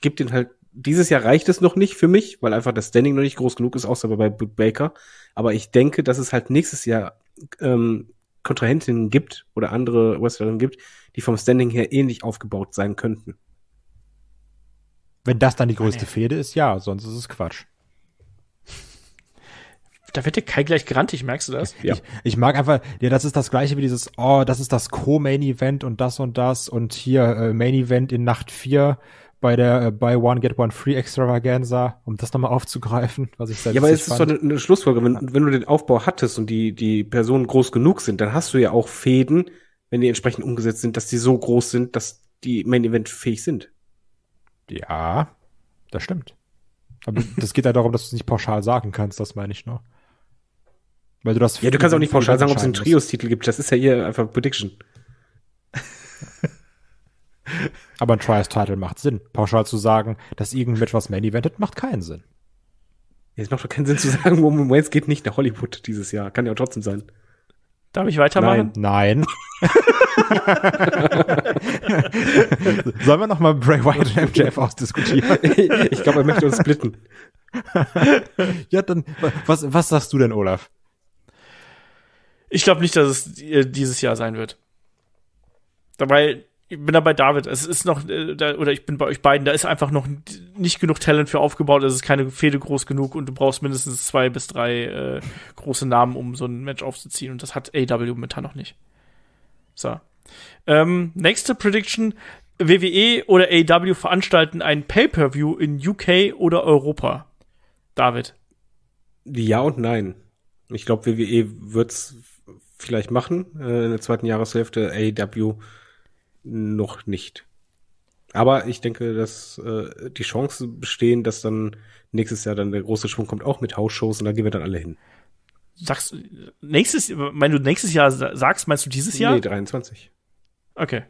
gibt den halt dieses Jahr reicht es noch nicht für mich, weil einfach das Standing noch nicht groß genug ist, außer bei Baker. Aber ich denke, dass es halt nächstes Jahr ähm, Kontrahentinnen gibt oder andere Wrestlerinnen gibt, die vom Standing her ähnlich aufgebaut sein könnten. Wenn das dann die ah, größte Nein. Fehde ist, ja, sonst ist es Quatsch. Da wird dir Kai gleich grantig, merkst du das? Ja. Ich, ich mag einfach, ja, das ist das gleiche wie dieses, oh, das ist das Co-Main-Event und das und das und hier äh, Main-Event in Nacht 4 bei der äh, Buy One Get One Free Extravaganza, um das nochmal aufzugreifen, was ich selbst Ja, aber es ist doch eine, eine Schlussfolgerung, wenn, wenn du den Aufbau hattest und die, die Personen groß genug sind, dann hast du ja auch Fäden, wenn die entsprechend umgesetzt sind, dass die so groß sind, dass die Main-Event fähig sind. Ja, das stimmt. Aber das geht ja halt darum, dass du es nicht pauschal sagen kannst, das meine ich nur. Weil du das Ja, du kannst auch nicht pauschal sagen, ob es einen Trios-Titel gibt. Das ist ja hier einfach Prediction. Aber ein Trios-Title macht Sinn. Pauschal zu sagen, dass irgendetwas Main-Evented, macht keinen Sinn. Ja, es macht doch keinen Sinn zu sagen, Roman Reigns geht nicht nach Hollywood dieses Jahr. Kann ja auch trotzdem sein. Darf ich weitermachen? Nein. nein. Sollen wir nochmal Bray Wyatt und MJF ausdiskutieren? ich glaube, er möchte uns splitten. ja, dann, was, was sagst du denn, Olaf? Ich glaube nicht, dass es äh, dieses Jahr sein wird. Dabei ich bin da bei David. Es ist noch, äh, oder ich bin bei euch beiden, da ist einfach noch nicht genug Talent für aufgebaut. Es ist keine Fehde groß genug und du brauchst mindestens zwei bis drei äh, große Namen, um so ein Match aufzuziehen. Und das hat AW momentan noch nicht. So. Ähm, nächste Prediction. WWE oder AW veranstalten ein Pay-Per-View in UK oder Europa. David. Ja und nein. Ich glaube, WWE wird es vielleicht machen äh, in der zweiten Jahreshälfte. AW noch nicht. Aber ich denke, dass äh, die Chancen bestehen, dass dann nächstes Jahr dann der große Schwung kommt, auch mit Hausshows und da gehen wir dann alle hin. Sagst du nächstes, mein du nächstes Jahr sagst, meinst du dieses Jahr? Nee, 23. Okay.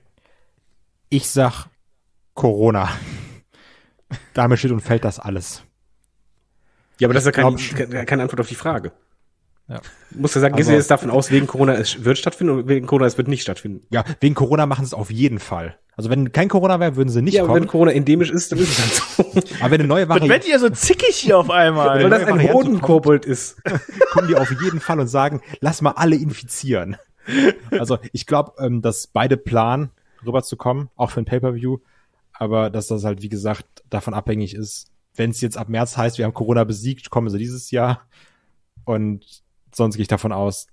Ich sag Corona. Damit steht und fällt das alles. Ja, aber das ist ja kein, keine Antwort auf die Frage. Ja. Muss ja sagen, gehst also, du jetzt davon aus, wegen Corona es wird stattfinden und wegen Corona es wird nicht stattfinden? Ja, wegen Corona machen sie es auf jeden Fall. Also wenn kein Corona wäre, würden sie nicht ja, kommen. Ja, wenn Corona endemisch ist, dann ist es halt so. Aber wenn eine neue Variante... Werdet ihr so zickig hier auf einmal? Weil das ein Bodenkobold ist. kommen die auf jeden Fall und sagen, lass mal alle infizieren. Also ich glaube, ähm, dass beide planen, rüberzukommen, auch für ein Pay-Per-View. Aber dass das halt, wie gesagt, davon abhängig ist, wenn es jetzt ab März heißt, wir haben Corona besiegt, kommen sie dieses Jahr. Und sonst gehe ich davon aus,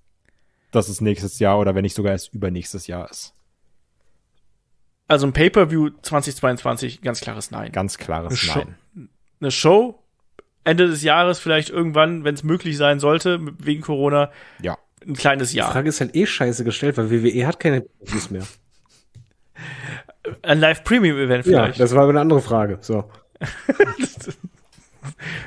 dass es nächstes Jahr oder wenn nicht sogar erst übernächstes Jahr ist. Also ein Pay-per-View 2022, ganz klares Nein. Ganz klares eine Nein. eine Show Ende des Jahres vielleicht irgendwann, wenn es möglich sein sollte, wegen Corona. Ja. Ein kleines Jahr. Die Frage ist halt eh scheiße gestellt, weil WWE hat keine pay per Views mehr. Ein Live-Premium-Event vielleicht. Ja, das war aber eine andere Frage. So.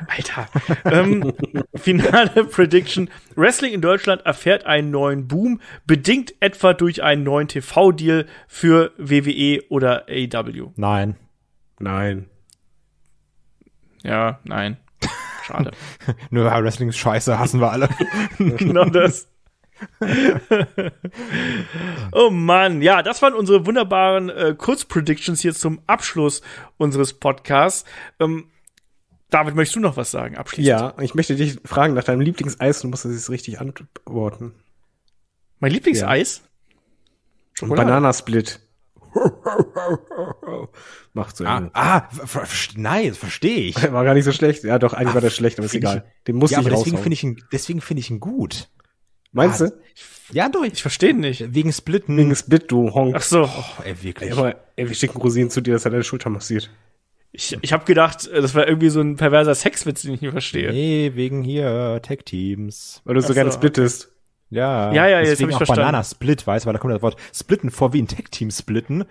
Alter. ähm, finale Prediction. Wrestling in Deutschland erfährt einen neuen Boom, bedingt etwa durch einen neuen TV-Deal für WWE oder AEW. Nein. Nein. Ja, nein. Schade. Nur Wrestling ist scheiße, hassen wir alle. genau das. oh Mann, ja, das waren unsere wunderbaren äh, Kurzpredictions hier zum Abschluss unseres Podcasts. Ähm, David, möchtest du noch was sagen? Abschließend. Ja, ich möchte dich fragen nach deinem Lieblingseis und musst du es richtig antworten. Mein Lieblingseis? Ja. Bananasplit. Macht so. Ah, ah ver nein, verstehe ich. War gar nicht so schlecht. Ja, doch, eigentlich ah, war das schlecht, aber ist egal. Den muss ja, ich aber deswegen finde ich ihn, deswegen finde ich ihn gut. Meinst ah, du? Ja, doch. Ich verstehe nicht. Wegen Split. Wegen Split, du Honk. Ach so. Oh, ey, wirklich. Ey, aber, ey, wir schicken Rosinen zu dir, dass er deine Schulter massiert. Ich, ich habe gedacht, äh, das war irgendwie so ein perverser Sexwitz, den ich nicht verstehe. Nee, wegen hier Tech Teams. Weil du so, so gerne splittest. Ja, ja, ja jetzt habe ich auch verstanden. Banana Split, weißt du, weil da kommt das Wort splitten vor wie ein Tech Team splitten.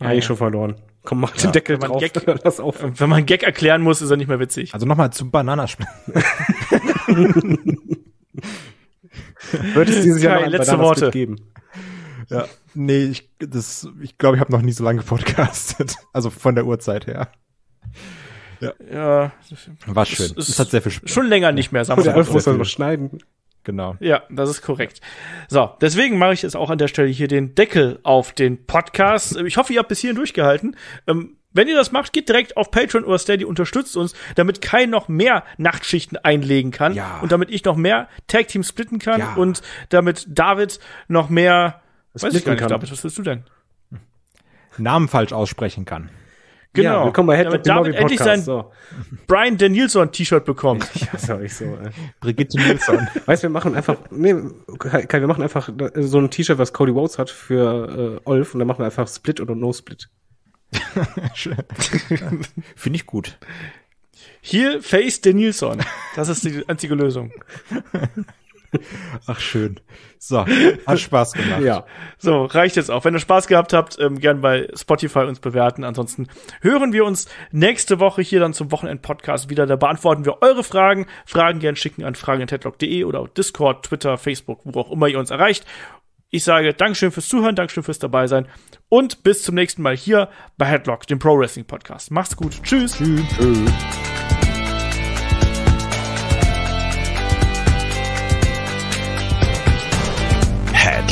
Ja, ja. ich schon verloren. Komm, mach den ja. Deckel wenn man drauf. Gag, das auf. Wenn man Gag erklären muss, ist er nicht mehr witzig. Also nochmal zum Bananasplit. Wird es dieses Jahr noch letzte Worte geben? Ja, nee, ich glaube, ich, glaub, ich habe noch nie so lange gepodcastet. Also von der Uhrzeit her. Ja. ja War schön. Es, es, es hat sehr viel Spaß. Schon länger nicht mehr, sagen wir mal. muss man noch schneiden. Genau. Ja, das ist korrekt. So, deswegen mache ich jetzt auch an der Stelle hier den Deckel auf den Podcast. Ich hoffe, ihr habt bis hierhin durchgehalten. Ähm, wenn ihr das macht, geht direkt auf Patreon oder Steady, unterstützt uns, damit Kai noch mehr Nachtschichten einlegen kann ja. und damit ich noch mehr Tag Team splitten kann ja. und damit David noch mehr das Weiß ich gar nicht, kann. David, was willst du denn? Hm. Namen falsch aussprechen kann. Genau. Ja, willkommen bei Head Damit David endlich sein so. Brian Danielson T-Shirt bekommt. ja, sag ich so. Brigitte Nilsson. weißt, du, wir machen einfach, nee, Kai, wir machen einfach so ein T-Shirt, was Cody Rhodes hat für äh, Olf und dann machen wir einfach Split oder No Split. Finde ich gut. Hier Face Danielson. Das ist die einzige Lösung. Ach schön. So, hat Spaß gemacht. Ja. So, reicht jetzt auch. Wenn ihr Spaß gehabt habt, ähm, gern bei Spotify uns bewerten. Ansonsten hören wir uns nächste Woche hier dann zum Wochenend-Podcast wieder. Da beantworten wir eure Fragen. Fragen gern schicken an fragen.tedlock.de oder Discord, Twitter, Facebook, wo auch immer ihr uns erreicht. Ich sage Dankeschön fürs Zuhören, Dankeschön fürs dabei sein und bis zum nächsten Mal hier bei Headlock, dem Pro Wrestling Podcast. Macht's gut. Tschüss. Tschüss. Tschüss.